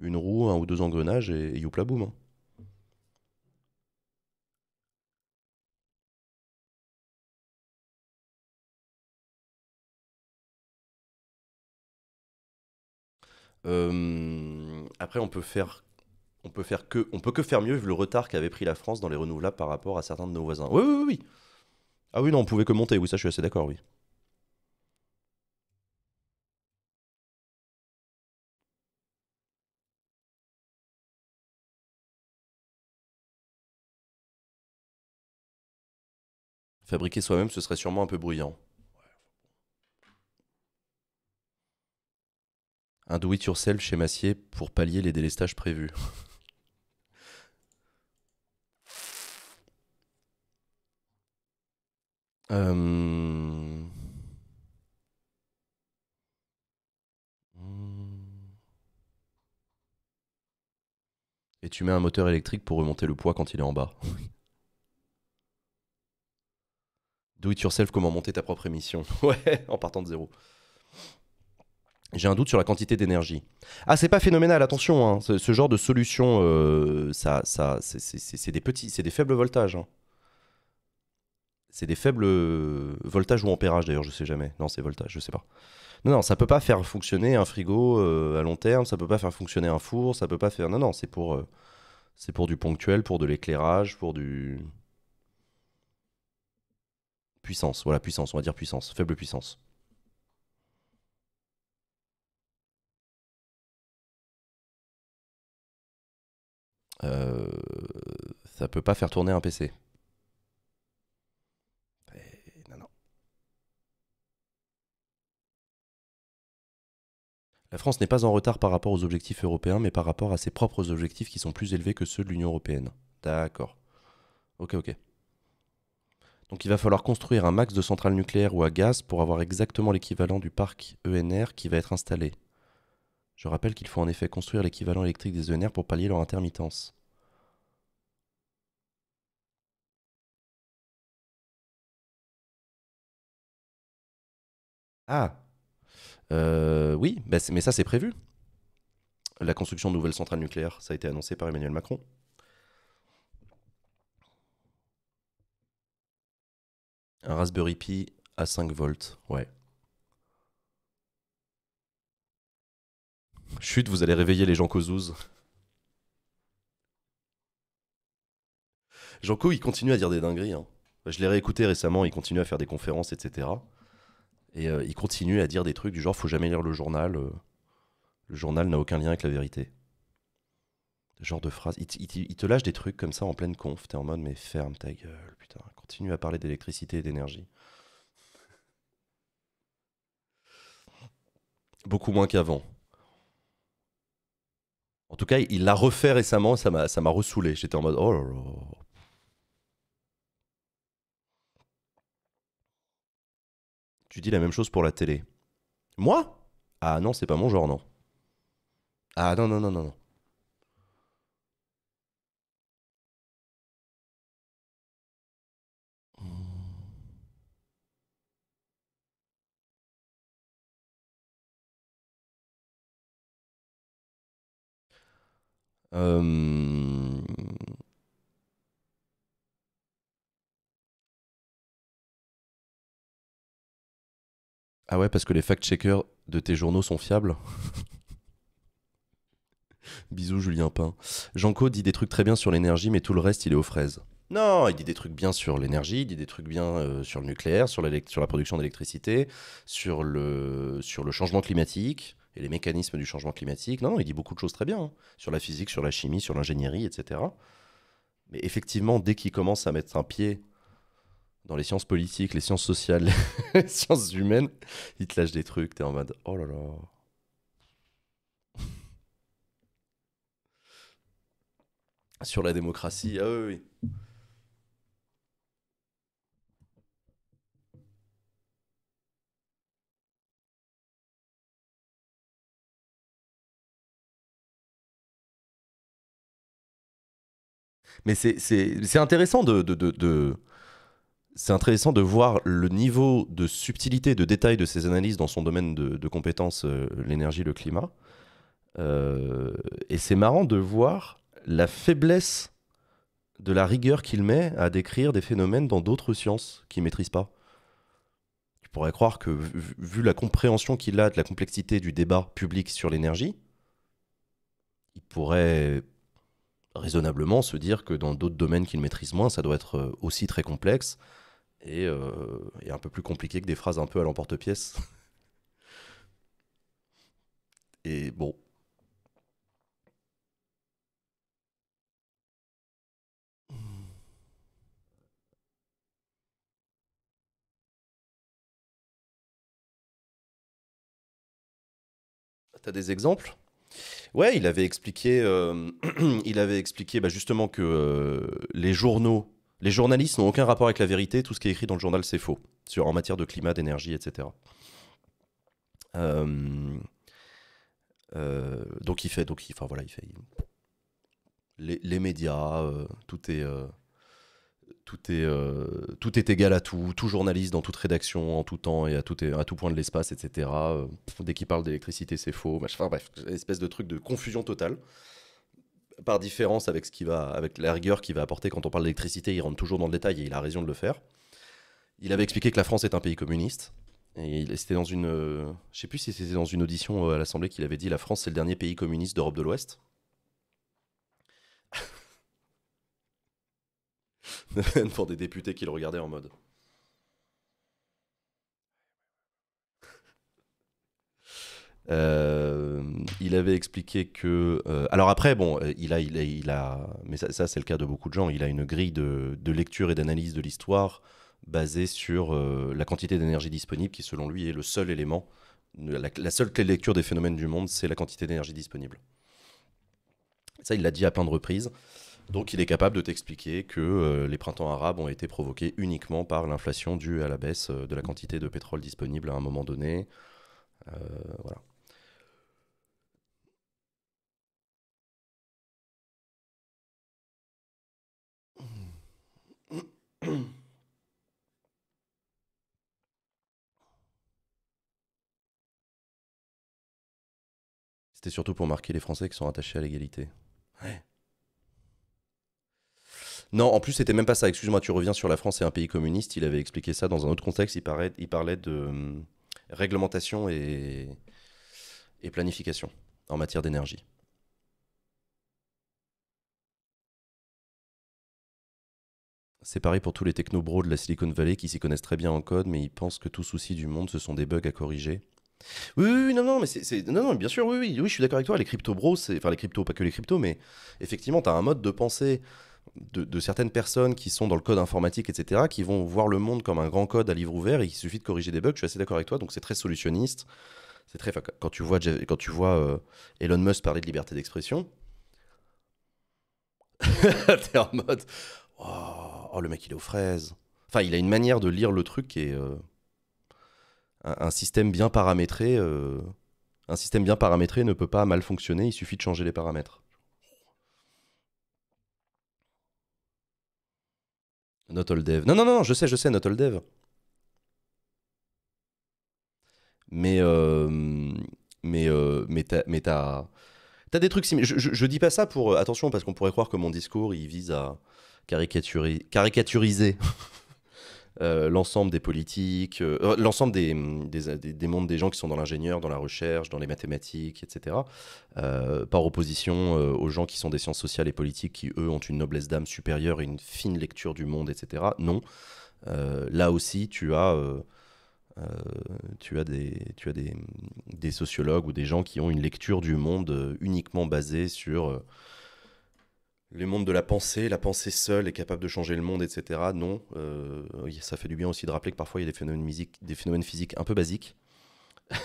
une roue, un ou deux engrenages et, youpla boum. Hein. Euh, après, on peut faire, on peut faire que, on peut que faire mieux vu le retard qu'avait pris la France dans les renouvelables par rapport à certains de nos voisins. Oui, oui, oui. Ah oui, non, on pouvait que monter. Oui, ça, je suis assez d'accord. Oui. Fabriquer soi-même, ce serait sûrement un peu bruyant. Un do sur yourself chez Massier pour pallier les délestages prévus. Euh... Et tu mets un moteur électrique pour remonter le poids quand il est en bas. Do it yourself, comment monter ta propre émission. Ouais, en partant de zéro. J'ai un doute sur la quantité d'énergie. Ah, c'est pas phénoménal, attention, hein. ce, genre de solution, euh, ça, ça, c'est des petits, c'est des faibles voltages. Hein. C'est des faibles euh, voltages ou ampérages d'ailleurs, je sais jamais. Non, c'est voltage, je sais pas. Non, non, ça peut pas faire fonctionner un frigo euh, à long terme, ça peut pas faire fonctionner un four, ça peut pas faire. Non, non, c'est pour, c'est pour du ponctuel, pour de l'éclairage, pour du. Puissance, voilà, puissance, on va dire puissance, faible puissance. Euh, ça peut pas faire tourner un PC. Eh, non, non. La France n'est pas en retard par rapport aux objectifs européens, mais par rapport à ses propres objectifs qui sont plus élevés que ceux de l'Union européenne. D'accord. Ok, ok. Donc il va falloir construire un max de centrales nucléaires ou à gaz pour avoir exactement l'équivalent du parc ENR qui va être installé. Je rappelle qu'il faut en effet construire l'équivalent électrique des ENR pour pallier leur intermittence. Ah euh, Oui, bah, mais ça c'est prévu. La construction de nouvelles centrales nucléaires, ça a été annoncé par Emmanuel Macron. Un Raspberry Pi à 5 volts, ouais. Chut, vous allez réveiller les gens Jean Janko, il continue à dire des dingueries. Hein. Je l'ai réécouté récemment, il continue à faire des conférences, etc. Et euh, il continue à dire des trucs du genre faut jamais lire le journal. Euh. le journal n'a aucun lien avec la vérité. Ce genre de phrase. Il, te lâche des trucs comme ça en pleine conf. T'es en mode mais ferme ta gueule, putain, continue à parler d'électricité et d'énergie. Beaucoup moins qu'avant. En tout cas, il l'a refait récemment, ça m'a, ça m'a ressoulé. J'étais en mode oh là là. Tu dis la même chose pour la télé. Moi Ah non, c'est pas mon genre, non. Ah non, non, non, non, non. Hum. Ah ouais, parce que les fact-checkers de tes journaux sont fiables Bisous Julien Pain. Janko dit des trucs très bien sur l'énergie, mais tout le reste, il est aux fraises. Non, il dit des trucs bien sur l'énergie, il dit des trucs bien euh, sur le nucléaire, sur, sur la production d'électricité, sur le, sur le changement climatique, les mécanismes du changement climatique. Non, non il dit beaucoup de choses très bien hein, sur la physique, sur la chimie, sur l'ingénierie, etc. Mais effectivement, dès qu'il commence à mettre un pied dans les sciences politiques, les sciences sociales, les sciences humaines, il te lâche des trucs, t'es en mode oh là là. Sur la démocratie, ah oui, oui. Mais c'est intéressant de, de, de, c'est intéressant de voir le niveau de subtilité, de détail de ces analyses dans son domaine de, de compétences, euh, l'énergie, le climat. Euh, et c'est marrant de voir la faiblesse de la rigueur qu'il met à décrire des phénomènes dans d'autres sciences qu'il ne maîtrise pas. Tu pourrais croire que, vu la compréhension qu'il a de la complexité du débat public sur l'énergie, il pourrait raisonnablement se dire que dans d'autres domaines qu'il maîtrise moins, ça doit être euh, aussi très complexe et, euh, et, un peu plus compliqué que des phrases un peu à l'emporte-pièce. et bon. T'as des exemples Ouais, il avait expliqué, euh, il avait expliqué bah, justement que euh, les journaux, les journalistes n'ont aucun rapport avec la vérité. Tout ce qui est écrit dans le journal, c'est faux, en matière de climat, d'énergie, etc. Euh, donc il fait, donc enfin voilà, il fait. les, les, médias, tout est, tout est, euh, tout est égal à tout, tout journaliste dans toute rédaction, en tout temps et à tout, à tout point de l'espace, etc. Euh, dès qu'il parle d'électricité, c'est faux. Enfin bref, espèce de truc de confusion totale. Par différence avec, ce qui va, avec la rigueur qu'il va apporter quand on parle d'électricité, il rentre toujours dans le détail et il a raison de le faire. Il avait expliqué que la France est un pays communiste. Et c'était dans une. Euh, sais plus si c'était dans une audition à l'Assemblée qu'il avait dit la France, c'est le dernier pays communiste d'Europe de l'Ouest. pour des députés qui le regardaient en mode. Euh, il avait expliqué que. Euh, alors après, bon, euh, il a, il a, mais ça, c'est le cas de beaucoup de gens. Il a une grille de, lecture et d'analyse de l'histoire basée sur la quantité d'énergie disponible, qui selon lui est le seul élément, la, la seule clé de lecture des phénomènes du monde, c'est la quantité d'énergie disponible. Ça, il l'a dit à plein de reprises. Donc il est capable de t'expliquer que euh, les printemps arabes ont été provoqués uniquement par l'inflation due à la baisse euh, de la quantité de pétrole disponible à un moment donné. Euh, voilà. C'était surtout pour marquer les Français qui sont attachés à l'égalité. Non, en plus, c'était même pas ça. Excuse-moi, tu reviens sur la France et un pays communiste. Il avait expliqué ça dans un autre contexte. Il, parlait, de hum, réglementation et, planification en matière d'énergie. C'est pareil pour tous les technobros de la Silicon Valley qui s'y connaissent très bien en code, mais ils pensent que tout souci du monde, ce sont des bugs à corriger. Oui, oui, oui non, non, mais c'est, non, non, bien sûr, oui, oui, je suis d'accord avec toi. Les crypto bros, enfin les cryptos, pas que les cryptos, mais effectivement, tu as un mode de pensée de, certaines personnes qui sont dans le code informatique, etc., qui vont voir le monde comme un grand code à livre ouvert et il suffit de corriger des bugs. Je suis assez d'accord avec toi, donc c'est très solutionniste. C'est très quand tu vois quand tu vois euh, Elon Musk parler de liberté d'expression, t'es en mode oh, oh, le mec il est aux fraises. Enfin, il a une manière de lire le truc et euh, un, système bien paramétré, euh, un système bien paramétré ne peut pas mal fonctionner. Il suffit de changer les paramètres. Not all dev. Non, non, non, je sais, je sais, not all dev. Mais, euh, mais, euh, mais t'as t'as des trucs similaires. Je, dis pas ça pour. Euh, attention, parce qu'on pourrait croire que mon discours, il vise à caricaturiser Euh, l'ensemble des politiques, euh, euh, l'ensemble des, des, des, mondes des gens qui sont dans l'ingénieur, dans la recherche, dans les mathématiques, etc. par opposition aux gens qui sont des sciences sociales et politiques qui, eux, ont une noblesse d'âme supérieure et une fine lecture du monde, etc. Non. là aussi, tu as... tu as, des, tu as des, des, sociologues ou des gens qui ont une lecture du monde uniquement basée sur les mondes de la pensée, la pensée seule est capable de changer le monde, etc. Non, euh, ça fait du bien aussi de rappeler que parfois il y a des phénomènes, des phénomènes physiques un peu basiques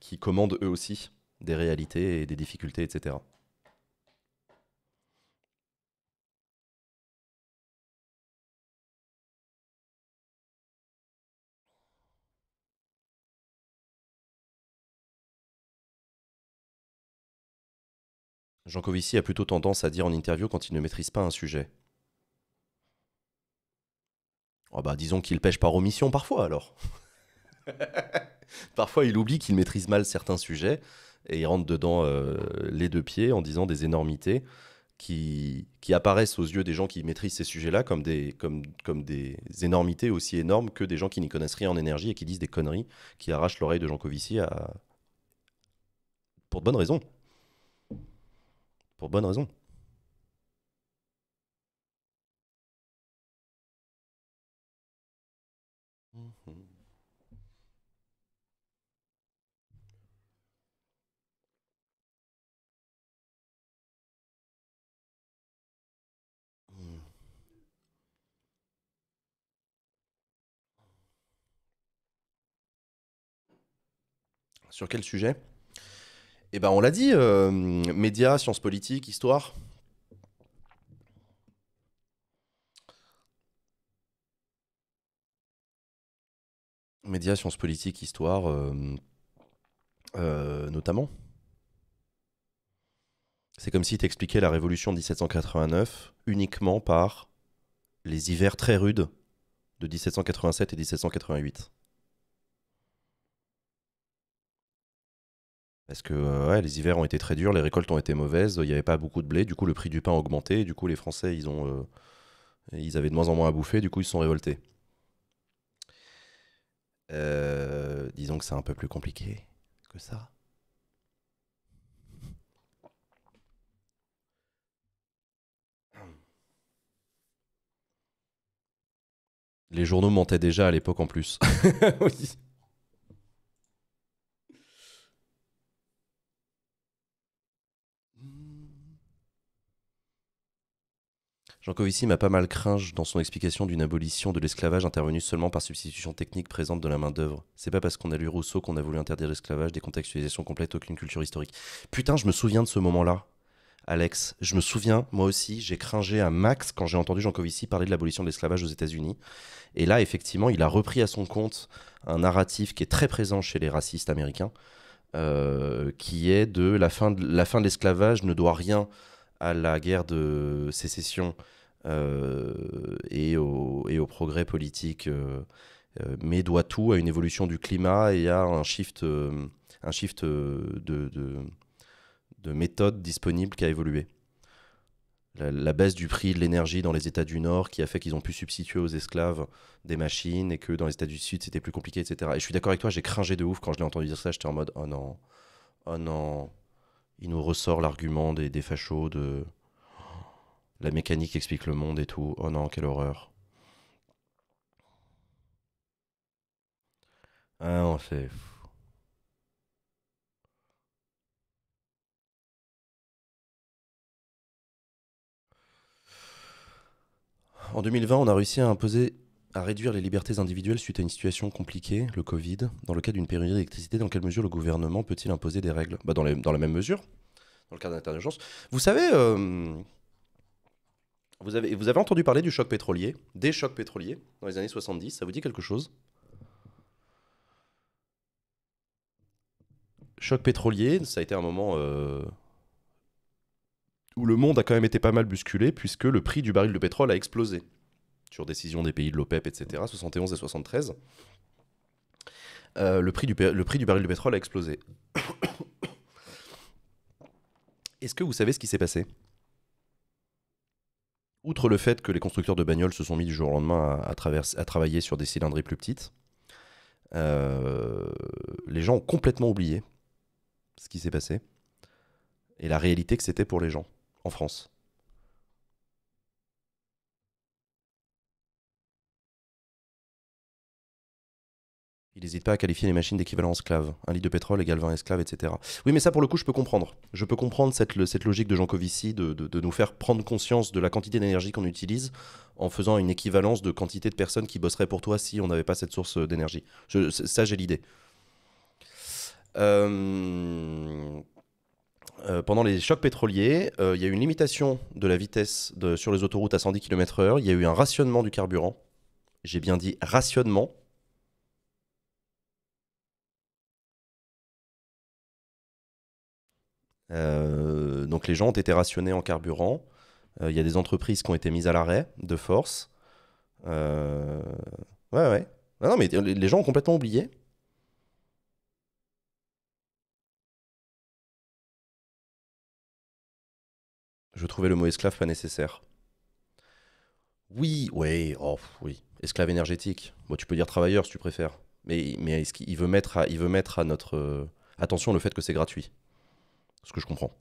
qui commandent eux aussi des réalités et des difficultés, etc. Jean Covici a plutôt tendance à dire en interview quand il ne maîtrise pas un sujet. Ah bah disons qu'il pêche par omission parfois alors. parfois il oublie qu'il maîtrise mal certains sujets et il rentre dedans euh, les deux pieds en disant des énormités qui, qui apparaissent aux yeux des gens qui maîtrisent ces sujets-là comme des, comme, comme des énormités aussi énormes que des gens qui n'y connaissent rien en énergie et qui disent des conneries qui arrachent l'oreille de Jean Covici à... pour de bonnes raisons. Pour bonne raison. Sur quel sujet eh ben, on l'a dit, euh, médias, sciences politiques, histoire. Médias, sciences politiques, histoire, euh, euh, notamment. C'est comme si tu expliquais la révolution de 1789 uniquement par les hivers très rudes de 1787 et 1788. Parce que euh, les hivers ont été très durs, les récoltes ont été mauvaises, il n'y avait pas beaucoup de blé, du coup le prix du pain a augmenté, du coup les Français ils, ont, euh, ils avaient de moins en moins à bouffer, du coup ils se sont révoltés. Euh, disons que c'est un peu plus compliqué que ça. Les journaux mentaient déjà à l'époque en plus. oui. Jean Covici m'a pas mal cringe dans son explication d'une abolition de l'esclavage intervenue seulement par substitution technique présente de la main-d'œuvre. C'est pas parce qu'on a lu Rousseau qu'on a voulu interdire l'esclavage, des contextualisations complètes, aucune culture historique. Putain, je me souviens de ce moment-là. Alex, je me souviens, moi aussi, j'ai cringé à max quand j'ai entendu Jean Covici parler de l'abolition de l'esclavage aux États-Unis. Et là, effectivement, il a repris à son compte un narratif qui est très présent chez les racistes américains, euh, qui est de la fin de l'esclavage ne doit rien à la guerre de sécession euh, et au, et, au, progrès politique, euh, euh, mais doit tout à une évolution du climat et à un shift, un shift de, de, de méthode disponible qui a évolué. La, la, baisse du prix de l'énergie dans les États du Nord qui a fait qu'ils ont pu substituer aux esclaves des machines et que dans les États du Sud c'était plus compliqué, etc. Et je suis d'accord avec toi, j'ai cringé de ouf quand je l'ai entendu dire ça, j'étais en mode oh non, oh non il nous ressort l'argument des, fachos de la mécanique explique le monde et tout. Oh non, quelle horreur. Ah on fait. En 2020, on a réussi à imposer à réduire les libertés individuelles suite à une situation compliquée, le Covid, dans le cas d'une période d'électricité, dans quelle mesure le gouvernement peut-il imposer des règles bah, dans, la même mesure, dans le cas de l'intelligence? Vous savez, euh, vous, avez, vous avez entendu parler du choc pétrolier, des chocs pétroliers dans les années 70, ça vous dit quelque chose Choc pétrolier, ça a été un moment euh, où le monde a quand même été pas mal bousculé puisque le prix du baril de pétrole a explosé sur décision des pays de l'OPEP, etc., 71 et 73, euh, le, prix du, le prix du baril de pétrole a explosé. Est-ce que vous savez ce qui s'est passé Outre le fait que les constructeurs de bagnoles se sont mis du jour au lendemain à, travailler sur des cylindries plus petites, euh, les gens ont complètement oublié ce qui s'est passé et la réalité que c'était pour les gens en France. n'hésite pas à qualifier les machines d'équivalent esclave. Un lit de pétrole égale 20 esclaves, etc. Oui, mais ça, pour le coup, je peux comprendre. Je peux comprendre cette, cette logique de Jean Covici, de, nous faire prendre conscience de la quantité d'énergie qu'on utilise en faisant une équivalence de quantité de personnes qui bosseraient pour toi si on n'avait pas cette source euh, d'énergie. Ça, j'ai l'idée. Euh, euh, pendant les chocs pétroliers, il y a eu une limitation de la vitesse sur les autoroutes à 110 km/h, il y a eu un rationnement du carburant. J'ai bien dit rationnement, Euh, donc les gens ont été rationnés en carburant. Euh, il y a des entreprises qui ont été mises à l'arrêt de force. Euh, ouais, ouais. Ah non, mais les gens ont complètement oublié. Je trouvais le mot esclave pas nécessaire. Oui, ouais, oh, oui. Esclave énergétique. Moi tu peux dire travailleur si tu préfères. Mais, mais veut mettre à, il veut mettre à notre. attention le fait que c'est gratuit. Ce que je comprends.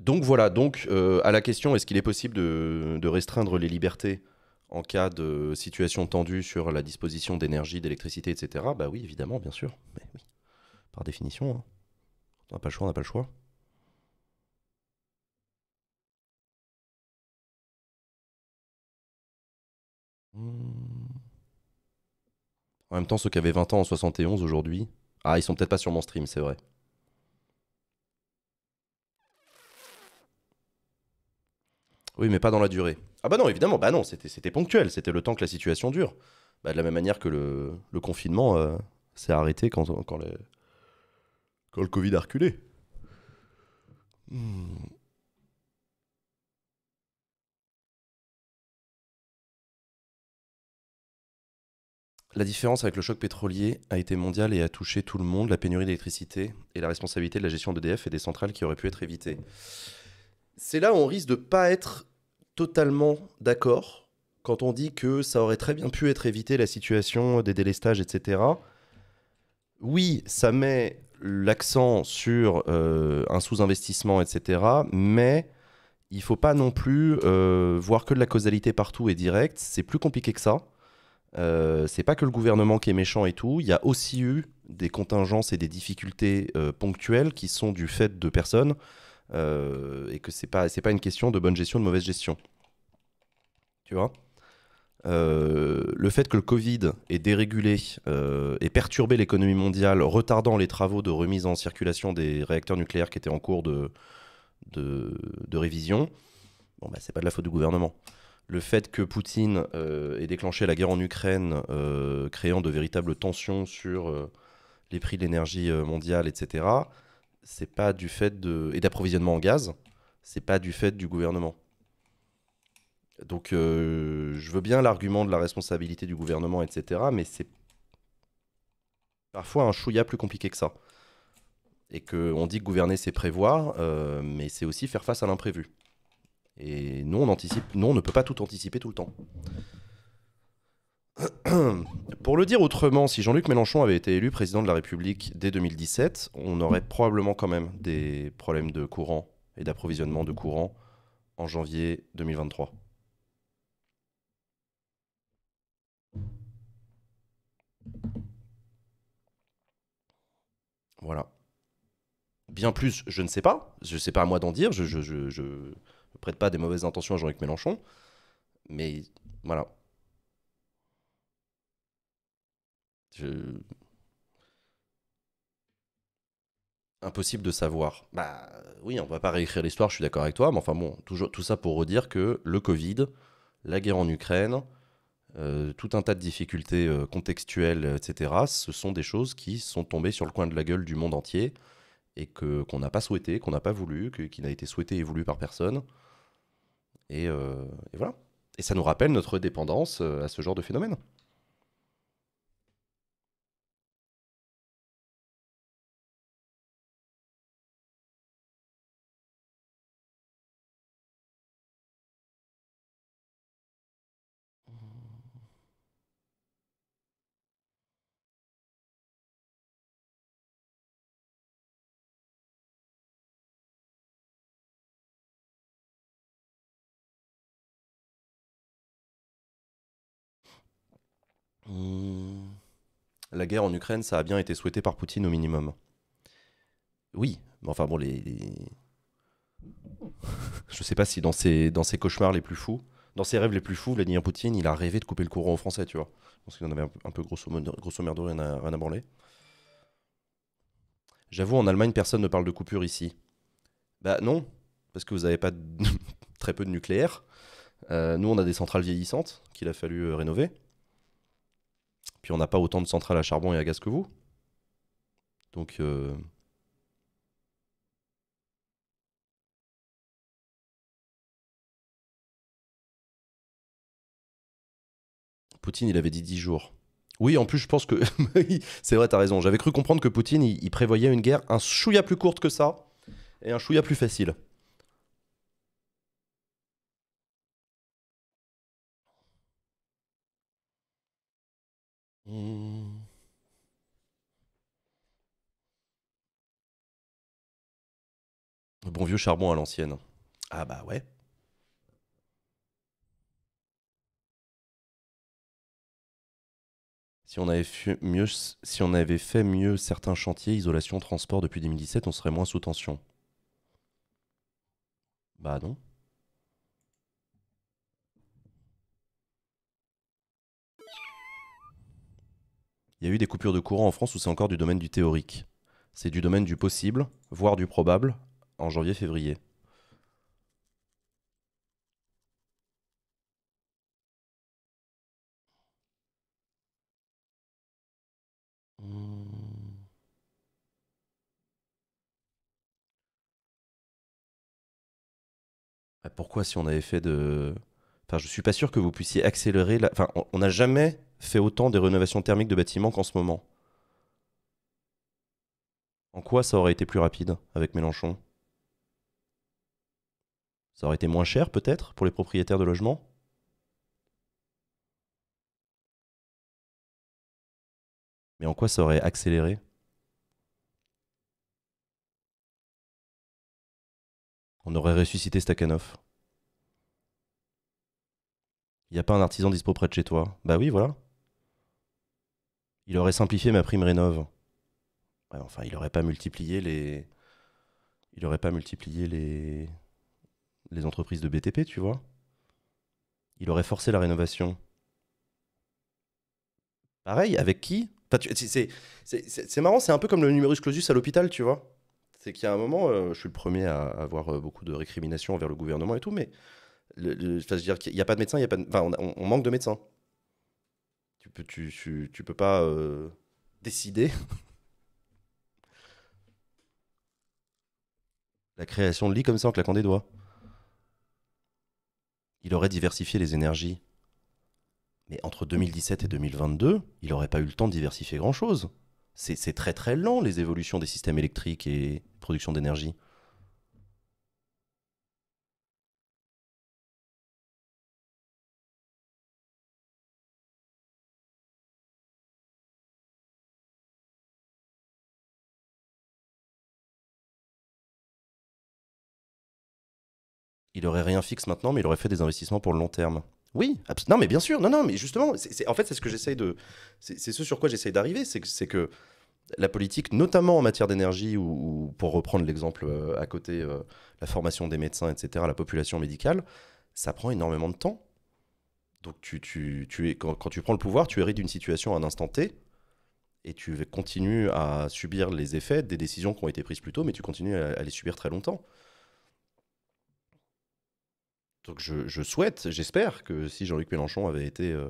Donc voilà, donc euh, à la question est-ce qu'il est possible de, restreindre les libertés en cas de situation tendue sur la disposition d'énergie, d'électricité, etc. Bah oui, évidemment, bien sûr. par définition, hein. on n'a pas le choix, on n'a pas le choix. En même temps, ceux qui avaient 20 ans en 71 aujourd'hui. Ah, ils sont peut-être pas sur mon stream, c'est vrai. Oui, mais pas dans la durée. Ah bah non, évidemment, bah non, c'était ponctuel, c'était le temps que la situation dure. Bah, de la même manière que le, confinement euh, s'est arrêté quand, quand, le Covid a reculé. Hmm. La différence avec le choc pétrolier a été mondiale et a touché tout le monde, la pénurie d'électricité et la responsabilité de la gestion d'EDF et des centrales qui auraient pu être évitées. C'est là où on risque de ne pas être totalement d'accord quand on dit que ça aurait très bien pu être évité, la situation des délestages, etc. Oui, ça met l'accent sur euh, un sous-investissement, etc. Mais il ne faut pas non plus euh, voir que la causalité partout est directe. C'est plus compliqué que ça. Euh, c'est pas que le gouvernement qui est méchant et tout. Il y a aussi eu des contingences et des difficultés euh, ponctuelles qui sont du fait de personnes euh, et que c'est pas pas une question de bonne gestion de mauvaise gestion. Tu vois. le fait que le Covid ait dérégulé et perturbé l'économie mondiale, retardant les travaux de remise en circulation des réacteurs nucléaires qui étaient en cours de, révision, bon, bah, c'est pas de la faute du gouvernement le fait que Poutine euh, ait déclenché la guerre en Ukraine, euh, créant de véritables tensions sur euh, les prix de l'énergie mondiale, etc., c'est pas du fait de. et d'approvisionnement en gaz, c'est pas du fait du gouvernement. Donc je veux bien l'argument de la responsabilité du gouvernement, etc. Mais c'est parfois un chouïa plus compliqué que ça. Et qu'on dit que gouverner, c'est prévoir, mais c'est aussi faire face à l'imprévu. Et nous, on anticipe. ne peut pas tout anticiper tout le temps. Pour le dire autrement, si Jean-Luc Mélenchon avait été élu président de la République dès 2017, on aurait probablement quand même des problèmes de courant et d'approvisionnement de courant en janvier 2023. Voilà. Bien plus, je ne sais pas. Je ne sais pas à moi d'en dire. je prête pas des mauvaises intentions à Jean-Luc Mélenchon. Mais voilà. Impossible de savoir. Bah oui, on va pas réécrire l'histoire, je suis d'accord avec toi, mais enfin bon, tout ça pour redire que le Covid, la guerre en Ukraine, euh, tout un tas de difficultés euh, contextuelles, etc., ce sont des choses qui sont tombées sur le coin de la gueule du monde entier et que qu'on n'a pas souhaité, qu'on n'a pas voulu, qui n'a été souhaité et voulu par personne. Euh, et, voilà. Et ça nous rappelle notre dépendance euh, à ce genre de phénomène. Hmm. La guerre en Ukraine, ça a bien été souhaité par Poutine au minimum. Oui, mais enfin bon, les. Je sais pas si dans ses, dans cauchemars les plus fous, dans ses rêves les plus fous, Vladimir Poutine, il a rêvé de couper le courant aux Français, tu vois. Parce qu'il en avait un, peu grosso, grosso merdo rien à, rien à branler. J'avoue, en Allemagne, personne ne parle de coupure ici. Bah non, parce que vous n'avez pas très peu de nucléaire. Euh, nous, on a des centrales vieillissantes qu'il a fallu euh, rénover. Puis on n'a pas autant de centrales à charbon et à gaz que vous. Donc. Euh, Poutine, il avait dit 10 jours. Oui, en plus, je pense que. c'est vrai, t'as raison. J'avais cru comprendre que Poutine, il, prévoyait une guerre un chouïa plus courte que ça et un chouïa plus facile. Hmm. bon vieux charbon à l'ancienne. Ah bah ouais. Si on, avait fait mieux, si on avait fait mieux certains chantiers, isolation, transport depuis 2017, on serait moins sous tension. Bah non. il y a eu des coupures de courant en France où c'est encore du domaine du théorique. C'est du domaine du possible, voire du probable, en janvier-février. Mmh. Bah, pourquoi si on avait fait de... Enfin, je suis pas sûr que vous puissiez accélérer... Enfin, on n'a jamais fait autant des rénovations thermiques de bâtiments qu'en ce moment. En quoi ça aurait été plus rapide avec Mélenchon Ça aurait été moins cher peut-être pour les propriétaires de logements Mais en quoi ça aurait accéléré On aurait ressuscité Stakhanov. Il n'y a pas un artisan dispo près de chez toi. Bah oui, voilà. Il aurait simplifié ma prime rénov. enfin, il n'aurait pas multiplié les. Il aurait pas multiplié les. Les entreprises de BTP, tu vois. Il aurait forcé la rénovation. Pareil, avec qui C'est marrant, c'est un peu comme le numerus clausus à l'hôpital, tu vois. C'est qu'il y a un moment, euh, je suis le premier à avoir euh, beaucoup de récriminations envers le gouvernement et tout, mais le, je dire qu'il n'y a pas de médecin, y a pas on manque de médecins. Tu peux, tu, peux pas euh, décider. la création de lits comme ça en claquant des doigts. Il aurait diversifié les énergies. Mais entre 2017 et 2022, il n'aurait pas eu le temps de diversifier grand-chose. C'est très très lent les évolutions des systèmes électriques et production d'énergie. il aurait rien fixe maintenant, mais il aurait fait des investissements pour le long terme. Oui, non, mais bien sûr, non, non, mais justement, en fait, c'est ce que j'essaye de, c'est ce sur quoi j'essaye d'arriver, c'est que, la politique, notamment en matière d'énergie, ou, pour reprendre l'exemple euh, à côté, euh, la formation des médecins, etc., la population médicale, ça prend énormément de temps. Donc, tu, tu, es, quand, tu prends le pouvoir, tu hérites d'une situation à un instant T, et tu continues à subir les effets des décisions qui ont été prises plus tôt, mais tu continues à les subir très longtemps. Donc je, souhaite, j'espère que si Jean-Luc Mélenchon avait été euh,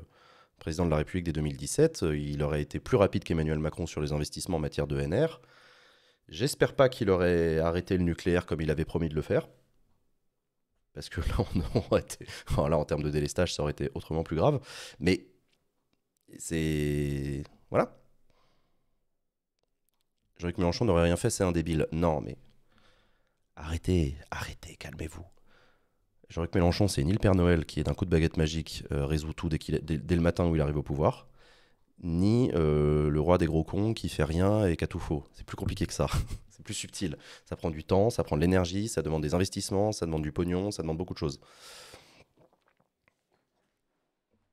président de la République dès 2017, euh, il aurait été plus rapide qu'Emmanuel Macron sur les investissements en matière de NR. J'espère pas qu'il aurait arrêté le nucléaire comme il avait promis de le faire. Parce que là, on aurait été... là en termes de délestage, ça aurait été autrement plus grave. Mais c'est... Voilà. Jean-Luc Mélenchon n'aurait rien fait, c'est un débile. Non, mais... Arrêtez, arrêtez, calmez-vous. J'aurais que Mélenchon, c'est ni le Père Noël qui, est d'un coup de baguette magique, euh, résout tout dès, dès, le matin où il arrive au pouvoir, ni euh, le roi des gros cons qui fait rien et qui a tout faux. C'est plus compliqué que ça. c'est plus subtil. Ça prend du temps, ça prend de l'énergie, ça demande des investissements, ça demande du pognon, ça demande beaucoup de choses.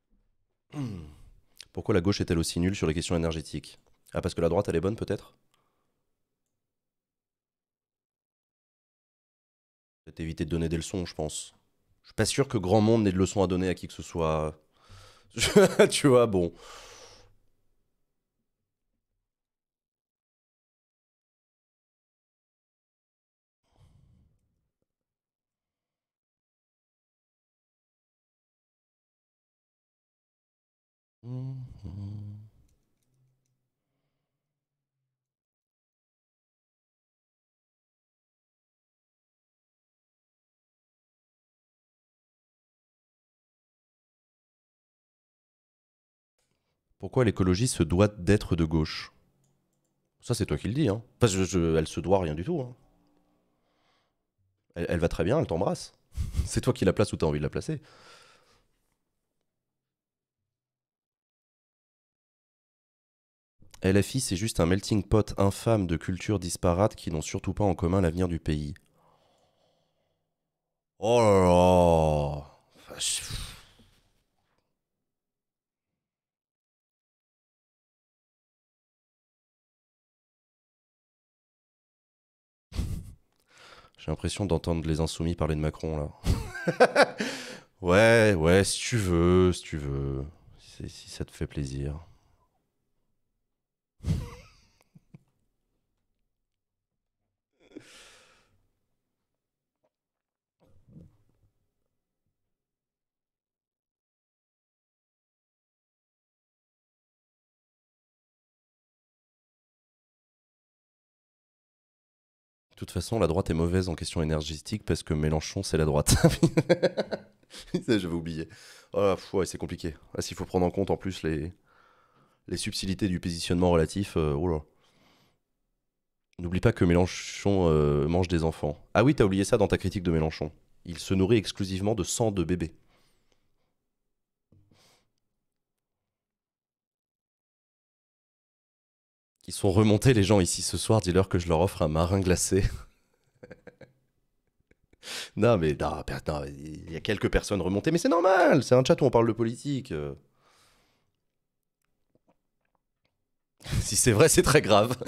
Pourquoi la gauche est-elle aussi nulle sur les questions énergétiques Ah, parce que la droite, elle est bonne peut-être Peut-être éviter de donner des leçons, je pense. Je suis pas sûr que grand monde n'ait de leçons à donner à qui que ce soit. tu vois, bon. Mmh, mmh. Pourquoi l'écologie se doit d'être de gauche Ça, c'est toi qui le dis. Hein. elle se doit rien du tout. Hein. Elle, va très bien, elle t'embrasse. c'est toi qui la place où tu as envie de la placer. LFI, c'est juste un melting pot infâme de cultures disparates qui n'ont surtout pas en commun l'avenir du pays. Oh là là J'ai l'impression d'entendre les insoumis parler de Macron là. ouais, ouais, si tu veux, si tu veux, si, si ça te fait plaisir. De toute façon, la droite est mauvaise en question énergétique parce que Mélenchon, c'est la droite. J'avais oublier. Oh, ah, ouais, c'est compliqué. Ah, s'il faut prendre en compte en plus les, les subtilités du positionnement relatif, euh, oh N'oublie pas que Mélenchon euh, mange des enfants. Ah oui, t'as oublié ça dans ta critique de Mélenchon. Il se nourrit exclusivement de sang de bébés. Ils sont remontés les gens ici ce soir, dis-leur que je leur offre un marin glacé. non mais il y a quelques personnes remontées, mais c'est normal, c'est un chat où on parle de politique. si c'est vrai, c'est très grave.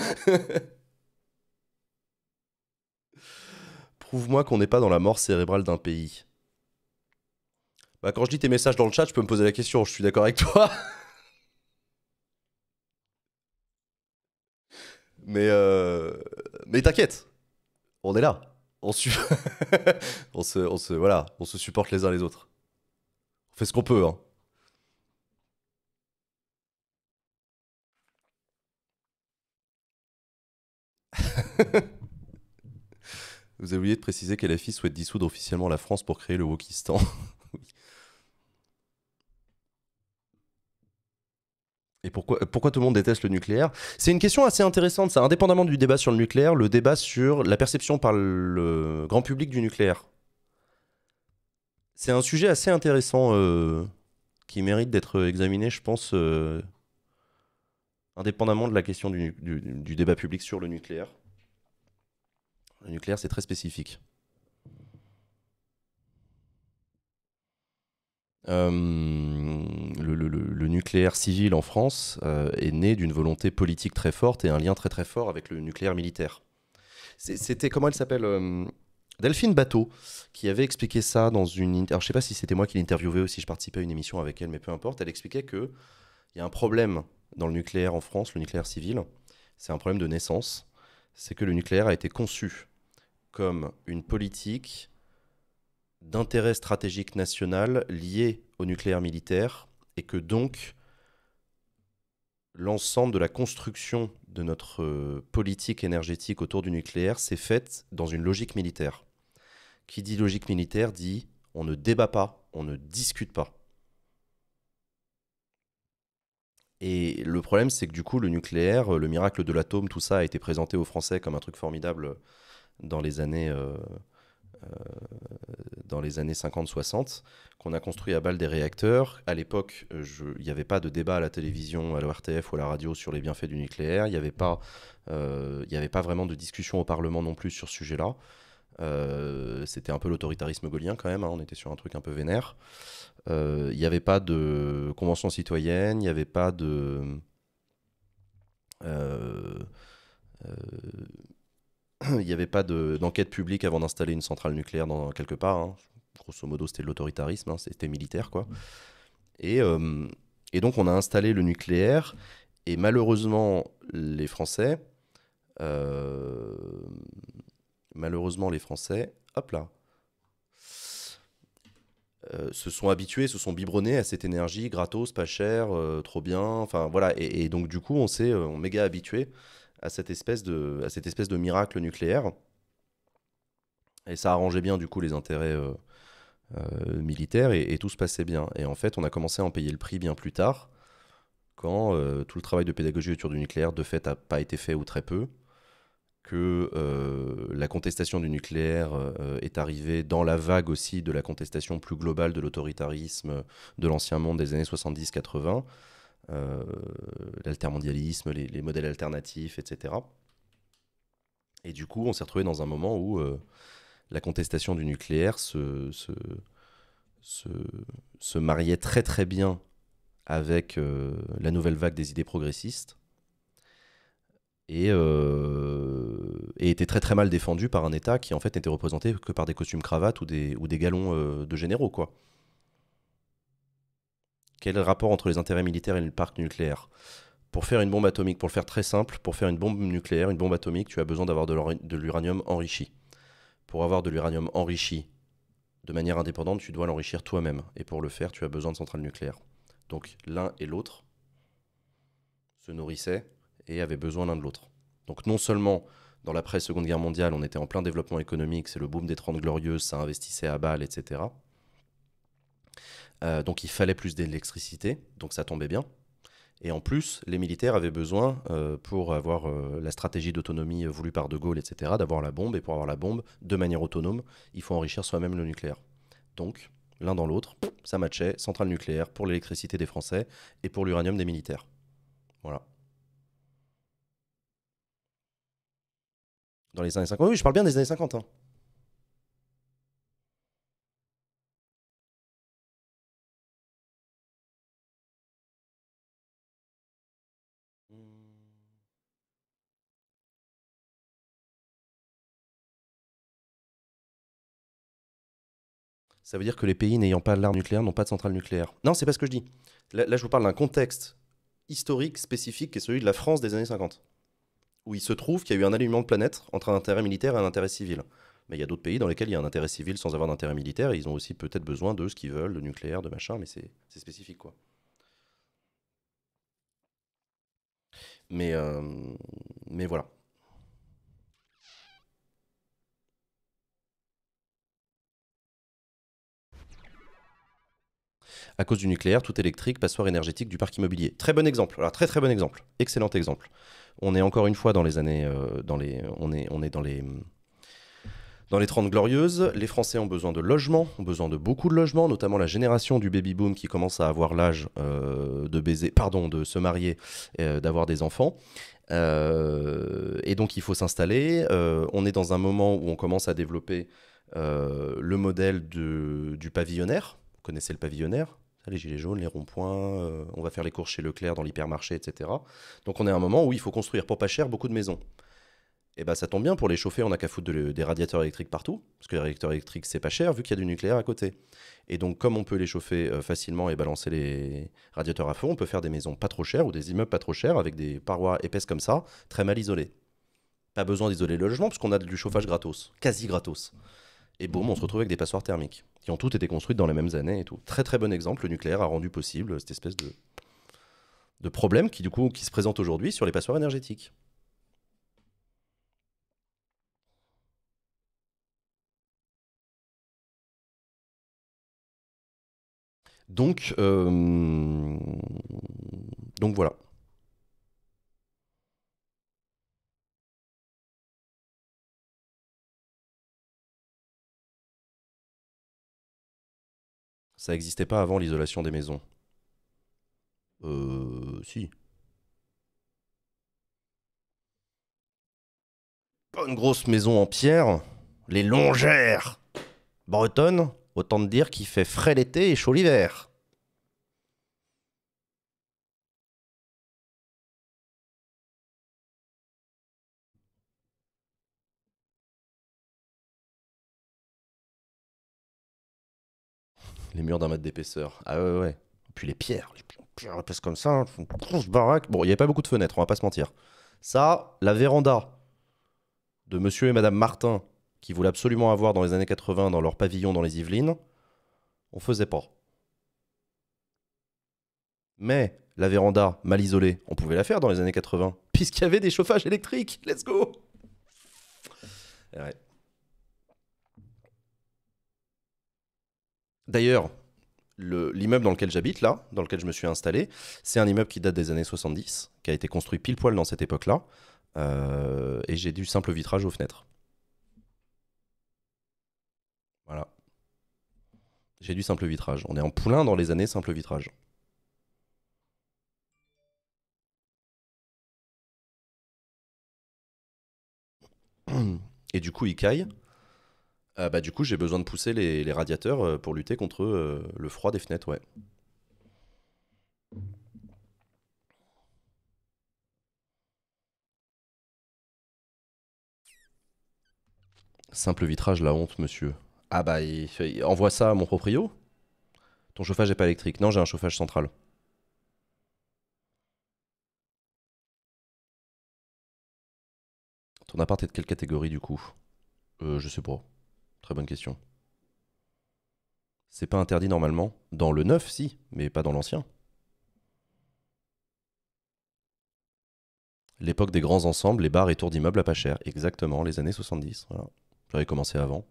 Prouve-moi qu'on n'est pas dans la mort cérébrale d'un pays. Bah quand je dis tes messages dans le chat, je peux me poser la question, je suis d'accord avec toi. Mais, euh, mais t'inquiète, on est là. On, on, se, on, se, voilà, on se supporte les uns les autres. On fait ce qu'on peut. Hein. Vous avez oublié de préciser qu'elle souhaite dissoudre officiellement la France pour créer le Wokistan. Et euh, pourquoi, tout le monde déteste le nucléaire C'est une question assez intéressante, ça, indépendamment du débat sur le nucléaire, le débat sur la perception par le grand public du nucléaire. C'est un sujet assez intéressant euh, qui mérite d'être examiné, je pense, euh, indépendamment de la question du, débat public sur le nucléaire. Le nucléaire, c'est très spécifique. Euh, nucléaire civil en France euh, est né d'une volonté politique très forte et un lien très très fort avec le nucléaire militaire. C'était, comment elle s'appelle euh, Delphine Bateau, qui avait expliqué ça dans une... Alors je sais pas si c'était moi qui l'interviewais ou si je participais à une émission avec elle, mais peu importe, elle expliquait qu'il y a un problème dans le nucléaire en France, le nucléaire civil, c'est un problème de naissance, c'est que le nucléaire a été conçu comme une politique d'intérêt stratégique national liée au nucléaire militaire et que donc l'ensemble de la construction de notre euh, politique énergétique autour du nucléaire s'est faite dans une logique militaire. Qui dit logique militaire dit on ne débat pas, on ne discute pas. Et le problème, c'est que du coup, le nucléaire, euh, le miracle de l'atome, tout ça a été présenté aux Français comme un truc formidable euh, dans les années euh, dans les années 50-60, qu'on a construit à balle des réacteurs. À l'époque, il n'y avait pas de débat à la télévision, à l'ORTF ou à la radio sur les bienfaits du nucléaire. Il n'y avait, pas, euh, avait pas vraiment de discussion au Parlement non plus sur ce sujet-là. Euh, c'était un peu l'autoritarisme gaulien quand même, hein. on était sur un truc un peu vénère. Il n'y avait pas de convention citoyenne, il n'y avait pas de il n'y avait pas d'enquête publique avant d'installer une centrale nucléaire dans, quelque part. Hein. Grosso modo, c'était de l'autoritarisme, hein, c'était militaire, quoi. Euh, et, donc, on a installé le nucléaire, et malheureusement, les Français. Euh, malheureusement, les Français. Hop là. Euh, se sont habitués, se sont biberonnés à cette énergie gratos, pas cher, trop bien, enfin voilà, et, donc du coup on s'est méga habitué à cette espèce de, miracle nucléaire. Et ça arrangeait bien du coup les intérêts euh, euh, militaires et, tout se passait bien. Et en fait, on a commencé à en payer le prix bien plus tard, quand euh, tout le travail de pédagogie autour du nucléaire de fait n'a pas été fait ou très peu, que la contestation du nucléaire est arrivée dans la vague aussi de la contestation plus globale de l'autoritarisme de l'ancien monde des années 70-80 euh, l'altermondialisme, les, modèles alternatifs, etc. Et du coup, on s'est retrouvé dans un moment où euh, la contestation du nucléaire se, se, mariait très très bien avec euh, la nouvelle vague des idées progressistes et, et, était très très mal défendue par un État qui en fait n'était représenté que par des costumes cravates ou des, ou des galons de généraux quoi. Quel est le rapport entre les intérêts militaires et le parc nucléaire Pour faire une bombe atomique, pour le faire très simple, pour faire une bombe nucléaire, une bombe atomique, tu as besoin d'avoir de l'uranium enrichi. Pour avoir de l'uranium enrichi de manière indépendante, tu dois l'enrichir toi-même. Et pour le faire, tu as besoin de centrales nucléaires. Donc l'un et l'autre se nourrissaient et avaient besoin l'un de l'autre. Donc non seulement dans l'après-seconde guerre mondiale, on était en plein développement économique, c'est le boom des 30 glorieuses, ça investissait à balles, etc. Euh, donc il fallait plus d'électricité, donc ça tombait bien. Et en plus, les militaires avaient besoin, euh, pour avoir euh, la stratégie d'autonomie voulue par De Gaulle, etc., d'avoir la bombe. Et pour avoir la bombe, de manière autonome, il faut enrichir soi-même le nucléaire. Donc, l'un dans l'autre, ça matchait, centrale nucléaire pour l'électricité des Français et pour l'uranium des militaires. Voilà. Dans les années 50. Oui, je parle bien des années 50. Hein. ça veut dire que les pays n'ayant pas l'arme nucléaire n'ont pas de centrale nucléaire. Non, c'est pas ce que je dis. Là, je vous parle d'un contexte historique spécifique qui est celui de la France des années 50, où il se trouve qu'il y a eu un alignement de planète entre un intérêt militaire et un intérêt civil. Mais il y a d'autres pays dans lesquels il y a un intérêt civil sans avoir d'intérêt militaire, ils ont aussi peut-être besoin de ce qu'ils veulent, de nucléaire, de machin, mais c'est spécifique, quoi. Mais, euh, mais voilà. à cause du nucléaire, tout électrique, passoire énergétique du parc immobilier. Très bon exemple. Alors, très très bon exemple. Excellent exemple. On est encore une fois dans les années. Euh, dans les, on, est, on est dans les. Dans les 30 glorieuses, les Français ont besoin de logements, ont besoin de beaucoup de logements, notamment la génération du baby boom qui commence à avoir l'âge euh, de baiser, pardon, de se marier, euh, d'avoir des enfants. et donc il faut s'installer. on est dans un moment où on commence à développer le modèle de, du pavillonnaire. Vous connaissez le pavillonnaire les gilets jaunes, les ronds-points, euh, on va faire les courses chez Leclerc dans l'hypermarché, etc. Donc on est à un moment où il faut construire pour pas cher beaucoup de maisons. Et eh bien ça tombe bien, pour les chauffer, on n'a qu'à foutre des radiateurs électriques partout, parce que les radiateurs électriques c'est pas cher vu qu'il y a du nucléaire à côté. Et donc comme on peut les chauffer euh, facilement et balancer les radiateurs à fond, on peut faire des maisons pas trop chères ou des immeubles pas trop chers avec des parois épaisses comme ça, très mal isolées. Pas besoin d'isoler le logement puisqu'on a du chauffage gratos, quasi gratos. Et boum, on se retrouve avec des passoires thermiques qui ont toutes été construites dans les mêmes années et tout. Très très bon exemple, le nucléaire a rendu possible cette espèce de, de problème qui du coup qui se présente aujourd'hui sur les passoires énergétiques. Donc, euh, donc voilà. ça n'existait pas avant l'isolation des maisons. Euh. Si. Bonne grosse maison en pierre, les longères bretonnes, autant de dire qu'il fait frais l'été et chaud l'hiver. les murs d'un mètre d'épaisseur. Ah ouais, ouais. Puis les pierres, les pierres, les comme ça, hein, Bon, il n'y avait pas beaucoup de fenêtres, on va pas se mentir. Ça, la véranda de monsieur et madame Martin, qui voulaient absolument avoir dans les années 80 dans leur pavillon dans les Yvelines, on faisait pas. Mais la véranda mal isolée, on pouvait la faire dans les années 80, puisqu'il y avait des chauffages électriques. Let's go! Eh ouais. D'ailleurs, l'immeuble dans lequel j'habite, là, dans lequel je me suis installé, c'est un immeuble qui date des années 70, qui a été construit pile poil dans cette époque-là. Euh, et j'ai du simple vitrage aux fenêtres. Voilà. J'ai du simple vitrage. On est en poulain dans les années simple vitrage. Et du coup, il caille. Euh, bah, du coup, j'ai besoin de pousser les, radiateurs euh, pour lutter contre euh, le froid des fenêtres, ouais. Simple vitrage, la honte, monsieur. Ah bah, envoie ça à mon proprio Ton chauffage n'est pas électrique. Non, j'ai un chauffage central. Ton appart est de quelle catégorie, du coup Je sais pas. Très bonne question. C'est pas interdit normalement. Dans le 9, si, mais pas dans l'ancien. L'époque des grands ensembles, les bars et tours d'immeubles à pas cher. Exactement, les années 70. Voilà. J'avais commencé avant.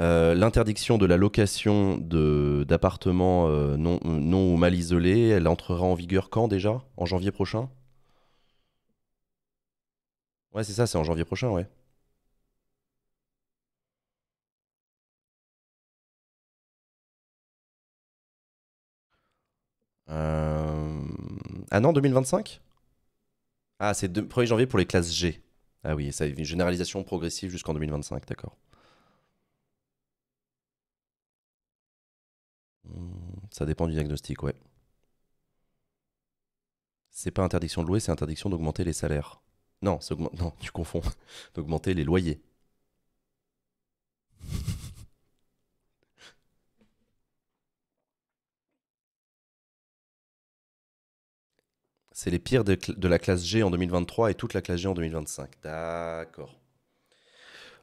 Euh, l'interdiction de la location d'appartements euh, euh, non, ou mal isolés, elle entrera en vigueur quand déjà En janvier prochain Ouais, c'est ça, c'est en janvier prochain, ouais. Ah non, 2025 Ah, c'est 1er janvier pour les classes G. Ah oui, c'est une généralisation progressive jusqu'en 2025, d'accord. Ça dépend du diagnostic, ouais. C'est pas interdiction de louer, c'est interdiction d'augmenter les salaires. Non, non tu confonds. d'augmenter les loyers. C'est les pires de, la classe G en 2023 et toute la classe G en 2025. D'accord.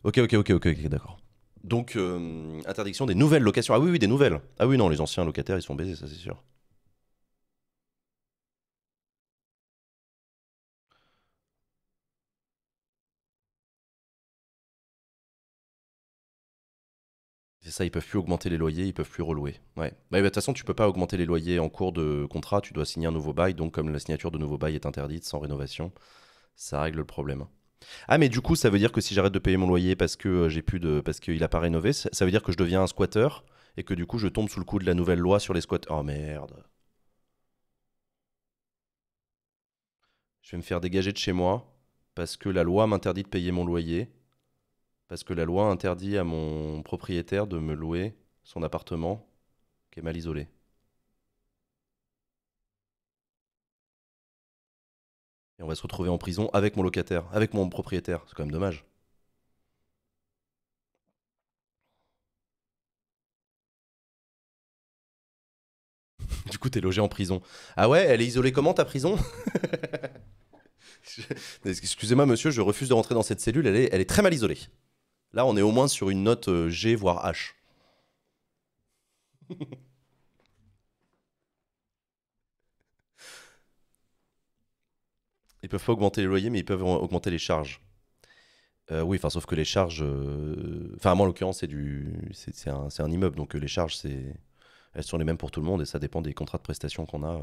ok, ok, ok, ok d'accord. Donc, euh, interdiction des nouvelles locations. Ah oui, oui, des nouvelles. Ah oui, non, les anciens locataires, ils sont baisés, ça c'est sûr. C'est ça, ils peuvent plus augmenter les loyers, ils peuvent plus relouer. Ouais. Mais bah, de toute façon, tu peux pas augmenter les loyers en cours de contrat, tu dois signer un nouveau bail. Donc, comme la signature de nouveau bail est interdite sans rénovation, ça règle le problème. Ah mais du coup ça veut dire que si j'arrête de payer mon loyer parce que euh, j'ai plus de parce qu'il a pas rénové, ça veut dire que je deviens un squatter et que du coup je tombe sous le coup de la nouvelle loi sur les squatters. Oh merde. Je vais me faire dégager de chez moi parce que la loi m'interdit de payer mon loyer parce que la loi interdit à mon propriétaire de me louer son appartement qui est mal isolé. Et on va se retrouver en prison avec mon locataire, avec mon propriétaire. C'est quand même dommage. du coup, t'es logé en prison. Ah ouais, elle est isolée comment ta prison Excusez-moi, monsieur, je refuse de rentrer dans cette cellule. Elle est, elle est très mal isolée. Là, on est au moins sur une note euh, G, voire H. Ils peuvent pas augmenter les loyers, mais ils peuvent augmenter les charges. Euh, oui, sauf que les charges. Euh, enfin, moi, en l'occurrence, c'est du... c'est un, immeuble, donc euh, les charges, c'est elles sont les mêmes pour tout le monde et ça dépend des contrats de prestation qu'on a.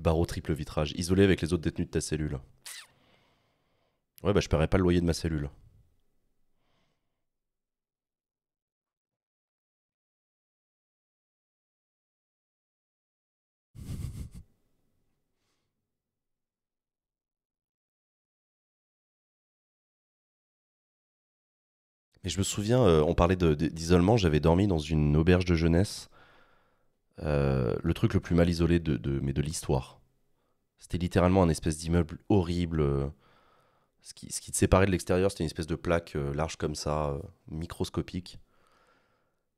Barreau triple vitrage, isolé avec les autres détenus de ta cellule. Ouais, bah je paierai pas le loyer de ma cellule. Et je me souviens, euh, on parlait d'isolement, j'avais dormi dans une auberge de jeunesse. Euh, le truc le plus mal isolé de, mais de l'histoire. C'était littéralement un espèce d'immeuble horrible. Euh, ce qui, te séparait de l'extérieur, c'était une espèce de plaque large comme ça, microscopique.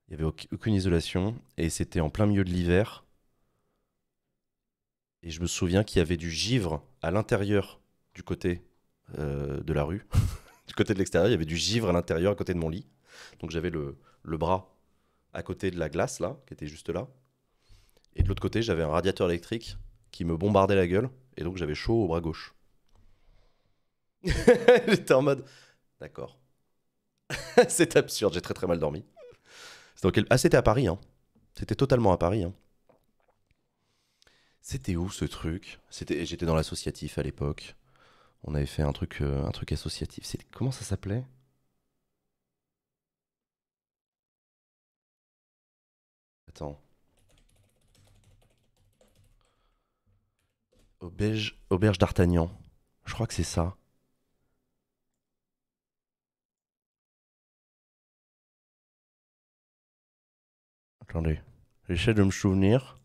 Il n'y avait aucune isolation. Et c'était en plein milieu de l'hiver. Et je me souviens qu'il y avait du givre à l'intérieur du côté de la rue du côté de l'extérieur, il y avait du givre à l'intérieur, à côté de mon lit. Donc j'avais le, bras à côté de la glace, là, qui était juste là. Et de l'autre côté, j'avais un radiateur électrique qui me bombardait la gueule. Et donc j'avais chaud au bras gauche. J'étais en mode, d'accord. c'est absurde, j'ai très très mal dormi. Ah, c'était à Paris, hein. C'était totalement à Paris, hein. C'était où ce truc J'étais dans l'associatif à l'époque. On avait fait un truc, euh, un truc associatif. C'est, comment ça s'appelait Attends. Auberge, auberge d'Artagnan. Je crois que c'est ça. Attendez. J'essaie de me souvenir.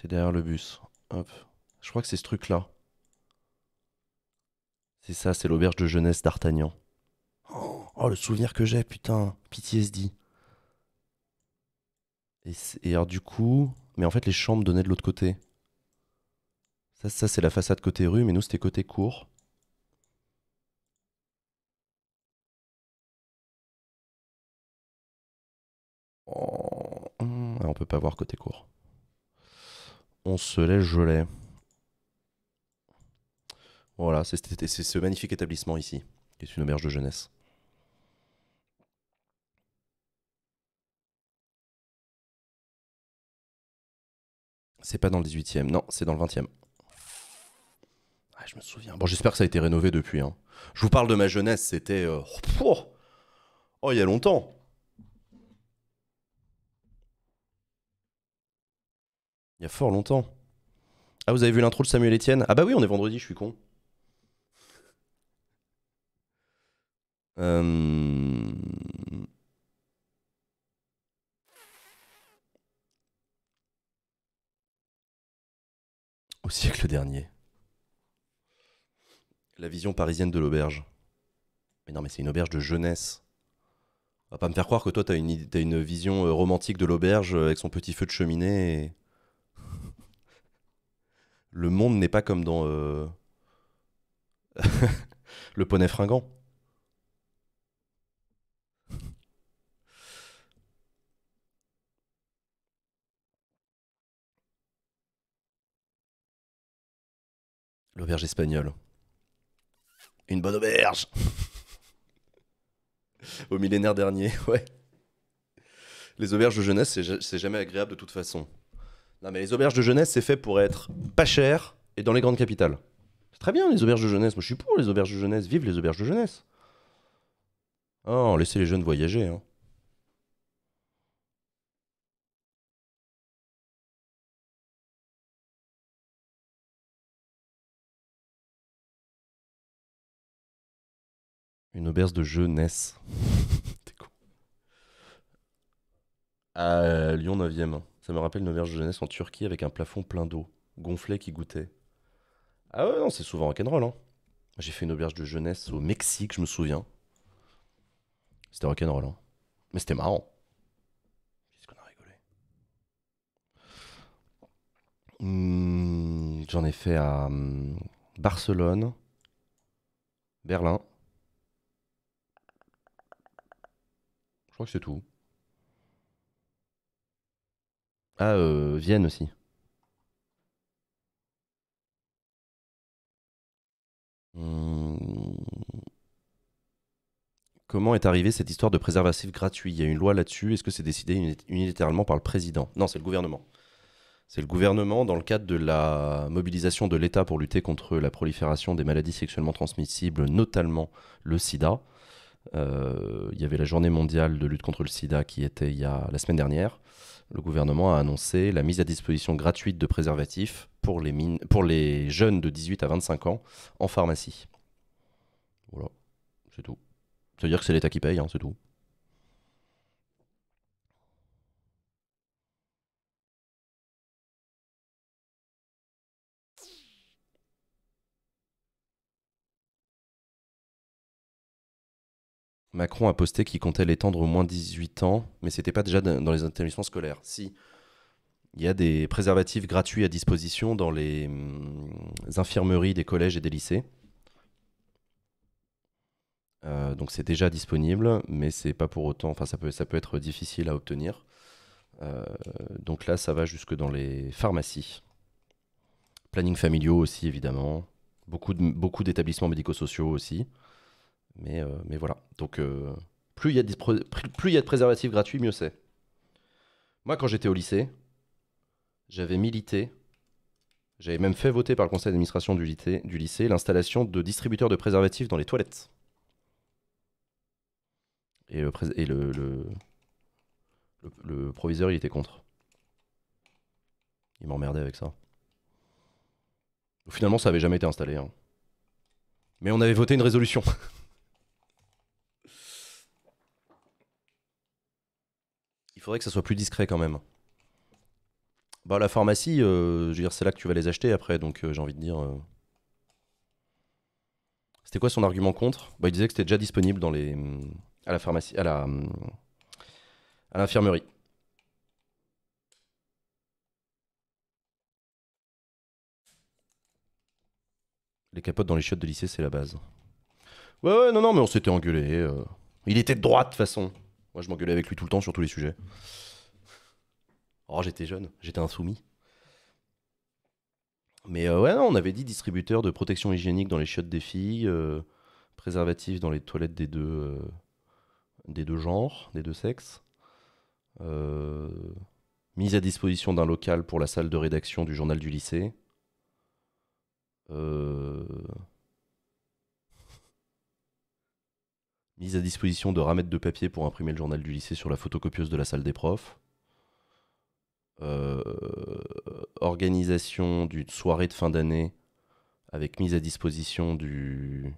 C'est derrière le bus. Hop. Je crois que c'est ce truc-là. C'est ça, c'est l'auberge de jeunesse d'Artagnan. Oh, le souvenir que j'ai, putain. PTSD. Et, et alors du coup... Mais en fait, les chambres donnaient de l'autre côté. Ça, ça c'est la façade côté rue, mais nous, c'était côté cour. Oh, on peut pas voir côté court on se laisse geler. Voilà, c'est ce magnifique établissement ici, qui est une auberge de jeunesse. C'est pas dans le 18e, non, c'est dans le 20e. Ah, je me souviens. Bon, j'espère que ça a été rénové depuis. Hein. Je vous parle de ma jeunesse, c'était. Euh, oh, oh, il y a longtemps. Il y a fort longtemps. Ah, vous avez vu l'intro de Samuel Etienne Ah bah oui, on est vendredi, je suis con. Euh, Au siècle dernier. La vision parisienne de l'auberge. Mais non, mais c'est une auberge de jeunesse. On va pas me faire croire que toi, t'as une, as une vision euh, romantique de l'auberge euh, avec son petit feu de cheminée et le monde n'est pas comme dans euh, le poney fringant. L'auberge espagnole. Une bonne auberge Au millénaire dernier, ouais. Les auberges de jeunesse, c'est jamais agréable de toute façon. Non, mais les auberges de jeunesse, c'est fait pour être pas cher et dans les grandes capitales. C'est très bien, les auberges de jeunesse. Moi, je suis pour les auberges de jeunesse. Vive les auberges de jeunesse. Oh, laissez les jeunes voyager. Hein. Une auberge de jeunesse. T'es con. À euh, Lyon 9e. Ça me rappelle une auberge de jeunesse en Turquie avec un plafond plein d'eau, gonflé qui goûtait. Ah ouais, non, c'est souvent rock'n'roll, hein. J'ai fait une auberge de jeunesse au Mexique, je me souviens. C'était rock'n'roll, hein. Mais c'était marrant. Qu'est-ce qu'on a rigolé hmm, J'en ai fait à hmm, Barcelone, Berlin. Je crois que c'est tout. Ah, euh, Vienne aussi. Hmm. Comment est arrivée cette histoire de préservatif gratuit Il y a une loi là-dessus. Est-ce que c'est décidé unilatéralement par le président Non, c'est le gouvernement. C'est le gouvernement, dans le cadre de la mobilisation de l'État pour lutter contre la prolifération des maladies sexuellement transmissibles, notamment le sida. Euh, il y avait la journée mondiale de lutte contre le sida qui était il la semaine dernière le gouvernement a annoncé la mise à disposition gratuite de préservatifs pour les, jeunes de 18 à 25 ans en pharmacie. Voilà, c'est tout. C'est-à-dire que c'est l'État qui paye, hein, c'est tout. Macron a posté qu'il comptait l'étendre au moins 18 ans, mais n'était pas déjà dans les établissements scolaires. Si il y a des préservatifs gratuits à disposition dans les, hum, infirmeries des collèges et des lycées. Euh, donc c'est déjà disponible, mais c'est pas pour autant. Enfin, ça peut, ça peut être difficile à obtenir. Euh, donc là, ça va jusque dans les pharmacies. Planning familiaux aussi, évidemment. Beaucoup d'établissements médico-sociaux aussi. Euh, mais, voilà. Donc, euh, plus il y, a de préservatifs gratuits, mieux c'est. Moi, quand j'étais au lycée, j'avais milité, j'avais même fait voter par le conseil d'administration du, lycée l'installation de distributeurs de préservatifs dans les toilettes. Et le, le, proviseur, il était contre. Il m'emmerdait avec ça. Finalement, ça n'avait jamais été installé. Hein. Mais on avait voté une résolution. il faudrait que ça soit plus discret quand même. Bah, la pharmacie, euh, je veux dire, c'est là que tu vas les acheter après, donc euh, j'ai envie de dire. Euh, c'était quoi son argument contre bah, Il disait que c'était déjà disponible dans les... à la pharmacie, à la, à l'infirmerie. Les capotes dans les chiottes de lycée, c'est la base. Ouais, ouais, non, non, mais on s'était engueulé. Il était de droite, de toute façon. Moi, je m'engueulais avec lui tout le temps sur tous les sujets. Oh, j'étais jeune, j'étais insoumis. Mais euh, ouais, on avait dit distributeur de protection hygiénique dans les chiottes des filles, euh, préservatif dans les toilettes des deux, euh, des deux genres, des deux sexes, mise à disposition d'un local pour la salle de rédaction du journal du lycée. Euh... Mise à disposition de ramettes de papier pour imprimer le journal du lycée sur la photocopieuse de la salle des profs. Euh, organisation d'une soirée de fin d'année avec mise à disposition du.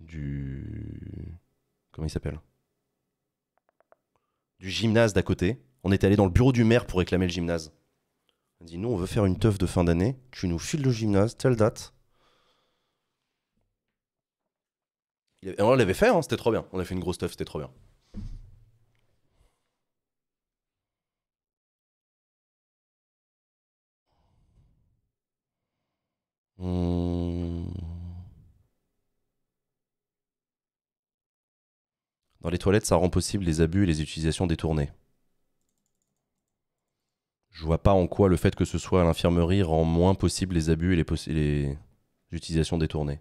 du. comment il s'appelle Du gymnase d'à côté. On est allé dans le bureau du maire pour réclamer le gymnase. On dit Nous, on veut faire une teuf de fin d'année, tu nous files le gymnase, telle date. on l'avait fait, hein, c'était trop bien. On a fait une grosse stuff, c'était trop bien. Hmm. Dans les toilettes, ça rend possible les abus et les utilisations détournées. Je vois pas en quoi le fait que ce soit à l'infirmerie rend moins possible les abus et les, les utilisations détournées.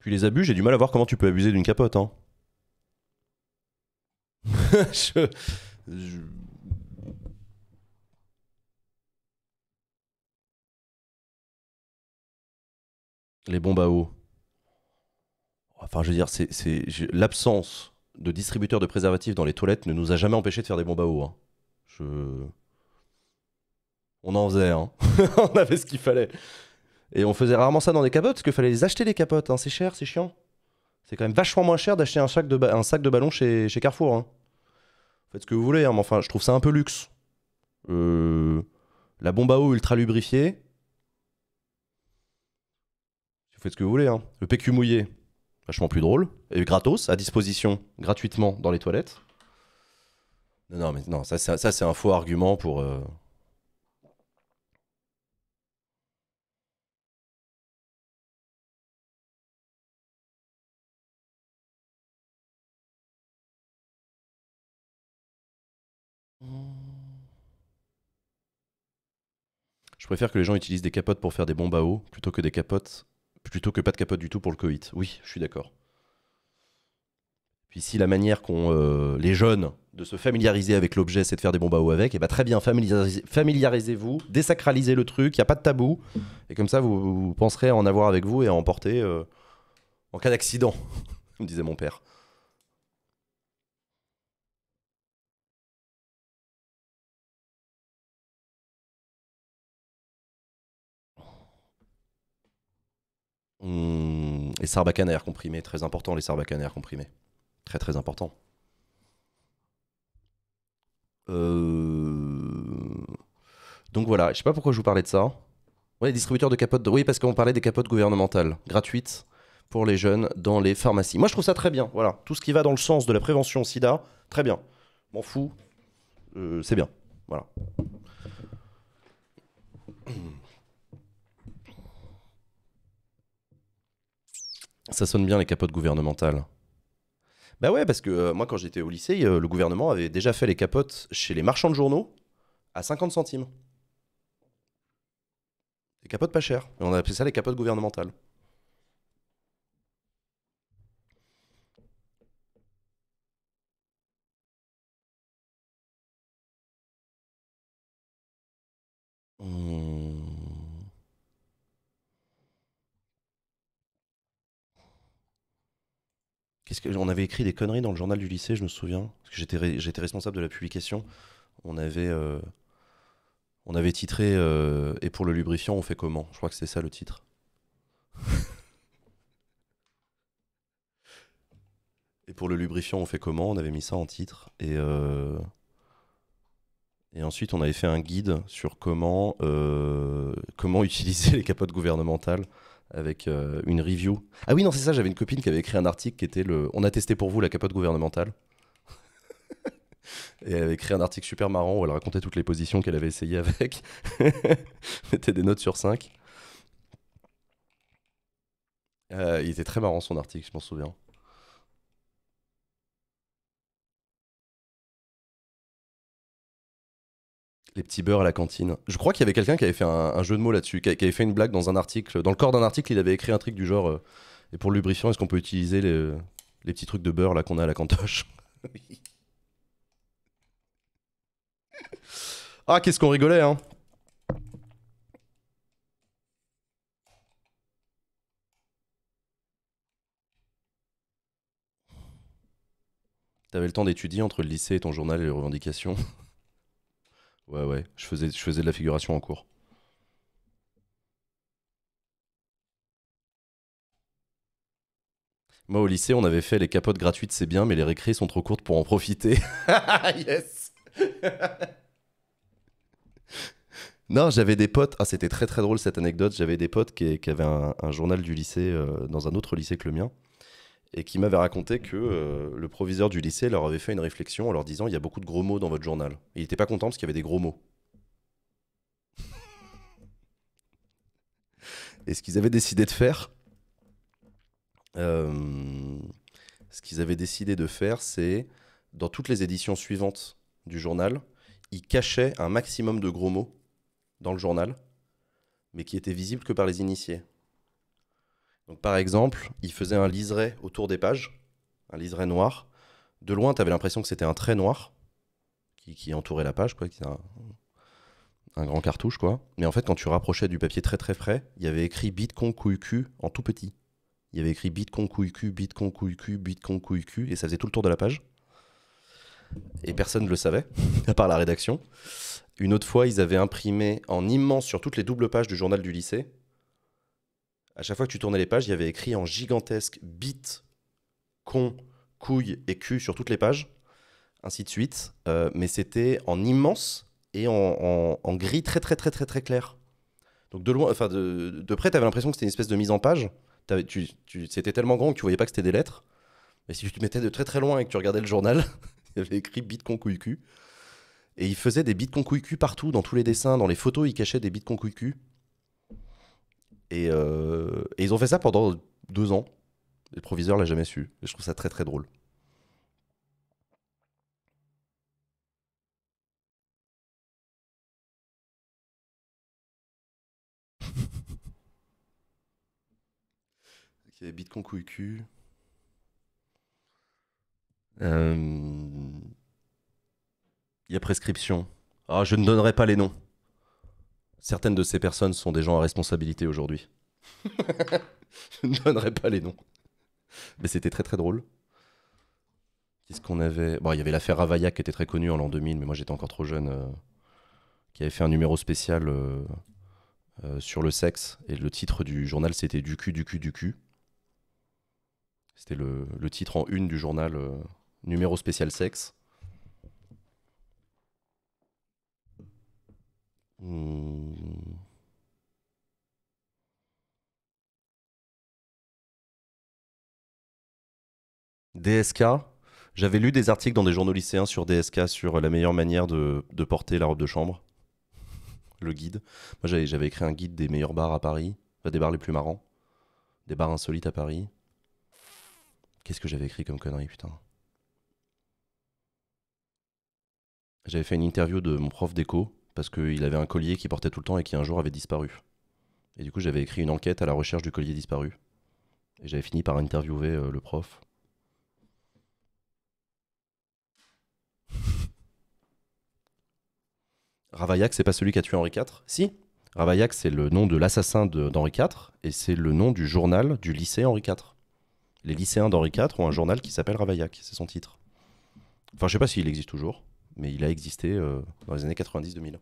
Puis les abus, j'ai du mal à voir comment tu peux abuser d'une capote. Hein. Les bombes à eau. Enfin, je veux dire, c'est, l'absence de distributeur de préservatifs dans les toilettes ne nous a jamais empêchés de faire des bombes à eau. Hein. Je... On en faisait, hein. on avait ce qu'il fallait. Et on faisait rarement ça dans des capotes parce qu'il fallait les acheter les capotes. Hein. C'est cher, c'est chiant. C'est quand même vachement moins cher d'acheter un, sac de un sac de ballons chez, Carrefour. Hein. Faites ce que vous voulez, hein, mais enfin, je trouve ça un peu luxe. Euh, la bombe à eau ultra lubrifiée. Vous faites ce que vous voulez. Le PQ mouillé, vachement plus drôle. Et gratos, à disposition, gratuitement dans les toilettes. Non, mais non, ça, ça, c'est un faux argument pour. Euh, Je préfère que les gens utilisent des capotes pour faire des bombes à eau plutôt que des capotes, plutôt que pas de capote du tout pour le coït Oui, je suis d'accord. Puis si la manière qu'ont euh, les jeunes de se familiariser avec l'objet, c'est de faire des bombes à eau avec, et eh bah ben, très bien, familiarisez-vous, désacralisez le truc, il n'y a pas de tabou, et comme ça vous, penserez à en avoir avec vous et à en porter euh, en cas d'accident, me disait mon père. Les mm. et sarbacane à comprimé, très important les sarbacanes à Très très important. Euh, donc voilà, je sais pas pourquoi je vous parlais de ça. Oui, distributeurs de capotes. Oui, parce qu'on parlait des capotes gouvernementales, gratuites pour les jeunes dans les pharmacies. Moi, je trouve ça très bien. Voilà, tout ce qui va dans le sens de la prévention SIDA, très bien. M'en fous, euh, c'est bien. Voilà. Ça sonne bien les capotes gouvernementales. Bah ouais, parce que euh, moi, quand j'étais au lycée, euh, le gouvernement avait déjà fait les capotes chez les marchands de journaux à 50 centimes. Des capotes pas chères. on a appelé ça les capotes gouvernementales. Hmm. on avait écrit des conneries dans le journal du lycée, je me souviens. Parce que j'étais, responsable de la publication. On avait, euh, titré euh, Et pour le lubrifiant, on fait comment Je crois que c'est ça le titre. et pour le lubrifiant, on fait comment On avait mis ça en titre. Euh, et, ensuite, on avait fait un guide sur comment utiliser les capotes gouvernementales avec euh, une review. Ah oui, non, c'est ça, j'avais une copine qui avait écrit un article qui était le On a testé pour vous la capote gouvernementale. Et elle avait écrit un article super marrant où elle racontait toutes les positions qu'elle avait essayé avec. Mettait des notes sur 5. Euh, il était très marrant son article, je m'en souviens. Les petits beurres à la cantine. Je crois qu'il y avait quelqu'un qui avait fait un, jeu de mots là-dessus, qui, avait fait une blague dans un article. Dans le corps d'un article, il avait écrit un truc du genre euh, Et pour le lubrifiant, est-ce qu'on peut utiliser euh, les, petits trucs de beurre là qu'on a à la cantoche Ah, qu'est-ce qu'on rigolait, hein T'avais le temps d'étudier entre le lycée et ton journal et les revendications Ouais, ouais, je faisais, faisais de la figuration en cours. Moi, au lycée, on avait fait les capotes gratuites, c'est bien, mais les récrés sont trop courtes pour en profiter. yes Non, j'avais des potes. Ah, c'était très très drôle cette anecdote. J'avais des potes qui, avaient un, journal du lycée euh, dans un autre lycée que le mien et qui m'avait raconté que euh, le proviseur du lycée leur avait fait une réflexion en leur disant il y a beaucoup de gros mots dans votre journal. il n'était pas content parce qu'il y avait des gros mots. et ce qu'ils avaient décidé de faire, euh, ce qu'ils avaient décidé de faire, c'est dans toutes les éditions suivantes du journal, ils cachaient un maximum de gros mots dans le journal, mais qui étaient visibles que par les initiés par exemple, il faisait un liseré autour des pages, un liseré noir. De loin, tu avais l'impression que c'était un trait noir qui, entourait la page, quoi, qui un, un grand cartouche, quoi. Mais en fait, quand tu rapprochais du papier très très frais, il y avait écrit Bitcoin cul » en tout petit. Il y avait écrit Bitcoin cul, Bitcoin cul, Bitcoin cul » et ça faisait tout le tour de la page. Et personne ne le savait, à part la rédaction. Une autre fois, ils avaient imprimé en immense sur toutes les doubles pages du journal du lycée à chaque fois que tu tournais les pages, il y avait écrit en gigantesque bit con, couille et cul sur toutes les pages, ainsi de suite. Euh, mais c'était en immense et en, gris très très très très très clair. Donc de loin, enfin de, près, tu avais l'impression que c'était une espèce de mise en page. Tu, tu, c'était tellement grand que tu voyais pas que c'était des lettres. Mais si tu te mettais de très très loin et que tu regardais le journal, il y avait écrit bit con couille cul. Et il faisait des bits con couille cul partout, dans tous les dessins, dans les photos, il cachait des bits con couille cul. Euh, et, ils ont fait ça pendant deux ans. le proviseur l'a jamais su. Et je trouve ça très très drôle. ok, Bitcoin couille euh, Il y a prescription. Ah, je ne donnerai pas les noms. Certaines de ces personnes sont des gens à responsabilité aujourd'hui. Je ne donnerai pas les noms. Mais c'était très très drôle. Qu'est-ce qu'on avait Bon, il y avait l'affaire Ravaillac qui était très connue en l'an 2000, mais moi j'étais encore trop jeune, euh, qui avait fait un numéro spécial euh, euh, sur le sexe. Et le titre du journal, c'était Du cul, du cul, du cul. C'était le, le, titre en une du journal numéro spécial sexe. Hmm. DSK, j'avais lu des articles dans des journaux lycéens sur DSK, sur la meilleure manière de, de porter la robe de chambre, le guide. Moi j'avais écrit un guide des meilleurs bars à Paris, euh, des bars les plus marrants, des bars insolites à Paris. Qu'est-ce que j'avais écrit comme connerie, putain J'avais fait une interview de mon prof d'éco parce qu'il avait un collier qui portait tout le temps et qui un jour avait disparu. Et du coup, j'avais écrit une enquête à la recherche du collier disparu. Et j'avais fini par interviewer euh, le prof. Ravaillac, c'est pas celui qui a tué Henri IV Si Ravaillac, c'est le nom de l'assassin d'Henri IV et c'est le nom du journal du lycée Henri IV. Les lycéens d'Henri IV ont un journal qui s'appelle Ravaillac, c'est son titre. Enfin, je sais pas s'il existe toujours mais il a existé euh, dans les années 90-2000.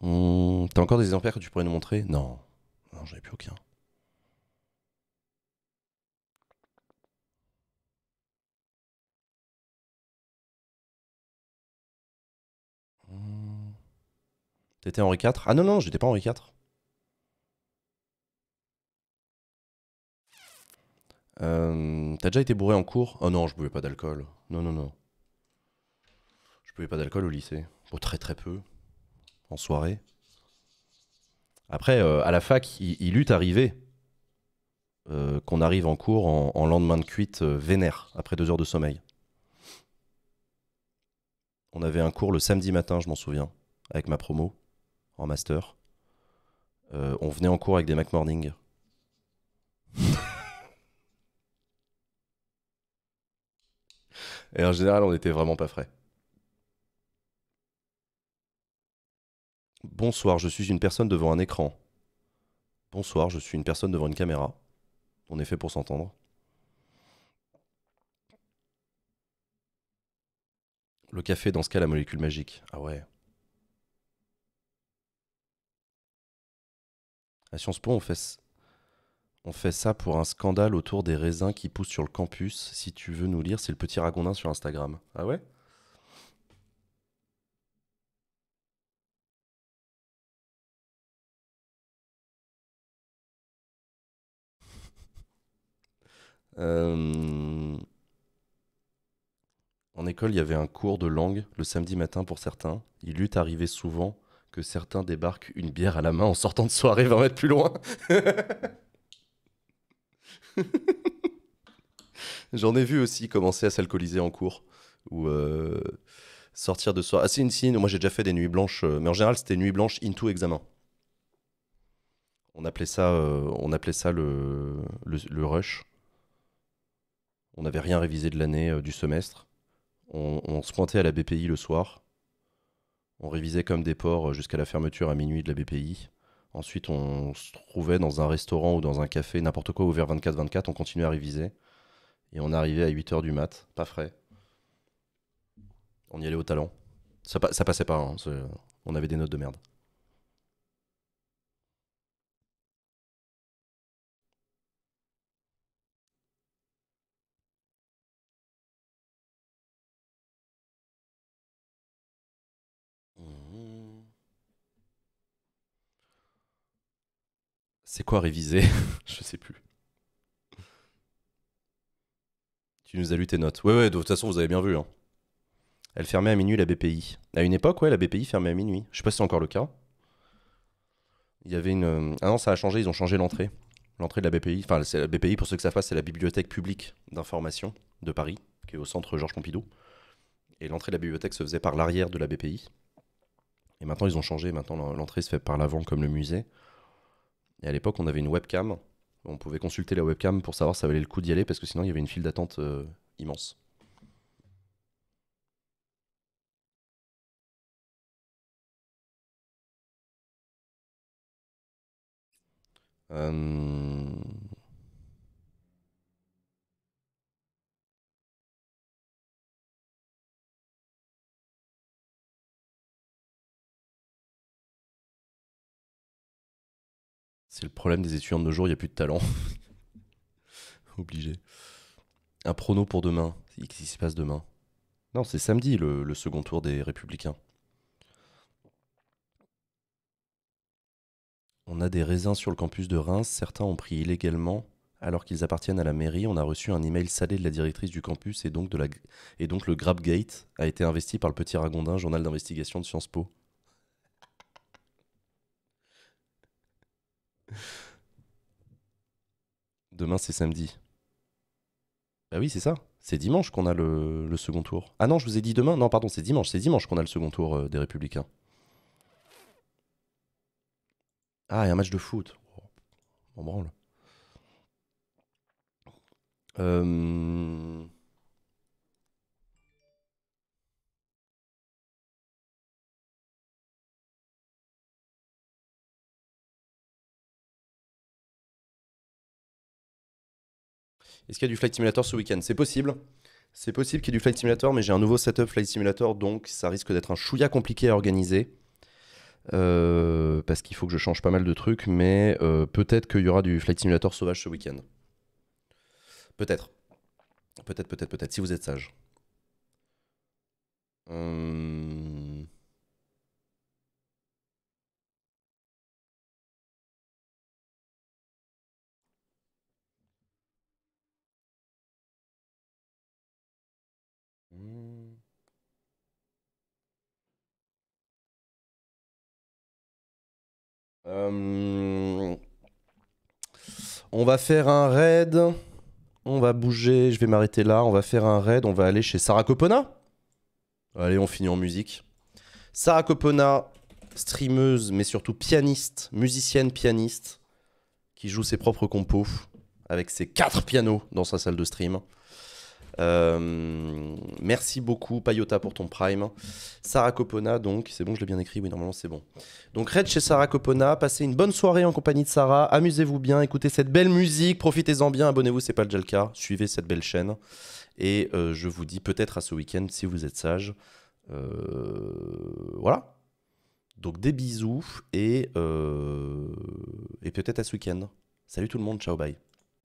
Hum, t'as encore des exemplaires que tu pourrais nous montrer Non, non, j'en ai plus aucun. Hum. T'étais Henri IV Ah non, non, j'étais pas Henri IV. Euh, t'as déjà été bourré en cours Oh non, je buvais pas d'alcool. Non, non, non. Je buvais pas d'alcool au lycée. Bon, très très peu. En soirée. Après, euh, à la fac, il, eut arrivé euh, qu'on arrive en cours en, lendemain de cuite vénère, après deux heures de sommeil. On avait un cours le samedi matin, je m'en souviens, avec ma promo, en master. on venait en cours avec des McMorning. Et en général, on n'était vraiment pas frais. Bonsoir, je suis une personne devant un écran. Bonsoir, je suis une personne devant une caméra. On est fait pour s'entendre. Le café, dans ce cas, la molécule magique. Ah ouais. À Sciences Po, on fait on fait ça pour un scandale autour des raisins qui poussent sur le campus. Si tu veux nous lire, c'est le petit ragondin sur Instagram. Ah ouais euh, En école, il y avait un cours de langue le samedi matin pour certains. Il eût arrivé souvent que certains débarquent une bière à la main en sortant de soirée 20 mètres plus loin. J'en ai vu aussi commencer à s'alcooliser en cours ou euh, sortir de soir. c'est une signe. Moi, j'ai déjà fait des nuits blanches, euh, mais en général, c'était nuit blanche into examen. On appelait ça, euh, on appelait ça le, rush. On n'avait rien révisé de l'année, du semestre. On, se pointait à la BPI le soir. On révisait comme des porcs jusqu'à la fermeture à minuit de la BPI. Ensuite, on se trouvait dans un restaurant ou dans un café, n'importe quoi, ouvert 24-24, on continuait à réviser. Et on arrivait à 8h du mat, pas frais. On y allait au talent. Ça, passait pas, hein, on avait des notes de merde. C'est quoi réviser Je sais plus. Tu nous as lu tes notes. Ouais, ouais, de toute façon, vous avez bien vu. Hein. Elle fermait à minuit la BPI. À une époque, ouais, la BPI fermait à minuit. Je sais pas si c'est encore le cas. Il y avait une. Euh, ah non, ça a changé, ils ont changé l'entrée. L'entrée de la BPI. Enfin, la BPI, pour ceux que ça fasse, c'est la bibliothèque publique d'information de Paris, qui est au centre Georges Pompidou. Et l'entrée de la bibliothèque se faisait par l'arrière de la BPI. Et maintenant, ils ont changé. Maintenant, l'entrée se fait par l'avant, comme le musée. Et à l'époque, on avait une webcam. On pouvait consulter la webcam pour savoir si ça valait le coup d'y aller parce que sinon, il y avait une file d'attente euh, immense. Euh, le problème des étudiants de nos jours, il n'y a plus de talent. Obligé. Un prono pour demain. Qu'est-ce qui se passe demain Non, c'est samedi, le, second tour des Républicains. On a des raisins sur le campus de Reims, certains ont pris illégalement alors qu'ils appartiennent à la mairie. On a reçu un email salé de la directrice du campus et donc, de la... et donc le Grabgate a été investi par le Petit Ragondin, journal d'investigation de Sciences Po. Demain, c'est samedi. Bah oui, c'est ça. C'est dimanche qu'on a le, second tour. Ah non, je vous ai dit demain. Non, pardon, c'est dimanche. C'est dimanche qu'on a le second tour euh, des Républicains. Ah, a un match de foot. On branle. Euh... Est-ce qu'il y a du Flight Simulator ce week-end C'est possible. C'est possible qu'il y ait du Flight Simulator, mais j'ai un nouveau setup Flight Simulator, donc ça risque d'être un chouïa compliqué à organiser. Euh, parce qu'il faut que je change pas mal de trucs, mais euh, peut-être qu'il y aura du Flight Simulator sauvage ce week-end. Peut-être. Peut-être, peut-être, peut-être, si vous êtes sage. Hum... Hmm. Euh, on va faire un raid. On va bouger. Je vais m'arrêter là. On va faire un raid. On va aller chez Sarah Copona. Allez, on finit en musique. Sarah Copona, streameuse, mais surtout pianiste, musicienne pianiste, qui joue ses propres compos avec ses quatre pianos dans sa salle de stream. Euh, merci beaucoup, Payota, pour ton prime. Sarah Copona, donc, c'est bon, je l'ai bien écrit, oui, normalement c'est bon. Donc, Red chez Sarah Copona, passez une bonne soirée en compagnie de Sarah, amusez-vous bien, écoutez cette belle musique, profitez-en bien, abonnez-vous, c'est pas déjà le cas, suivez cette belle chaîne. Et euh, je vous dis peut-être à ce week-end, si vous êtes sage. Euh, voilà. Donc, des bisous et, et peut-être à ce week-end. Salut tout le monde, ciao, bye.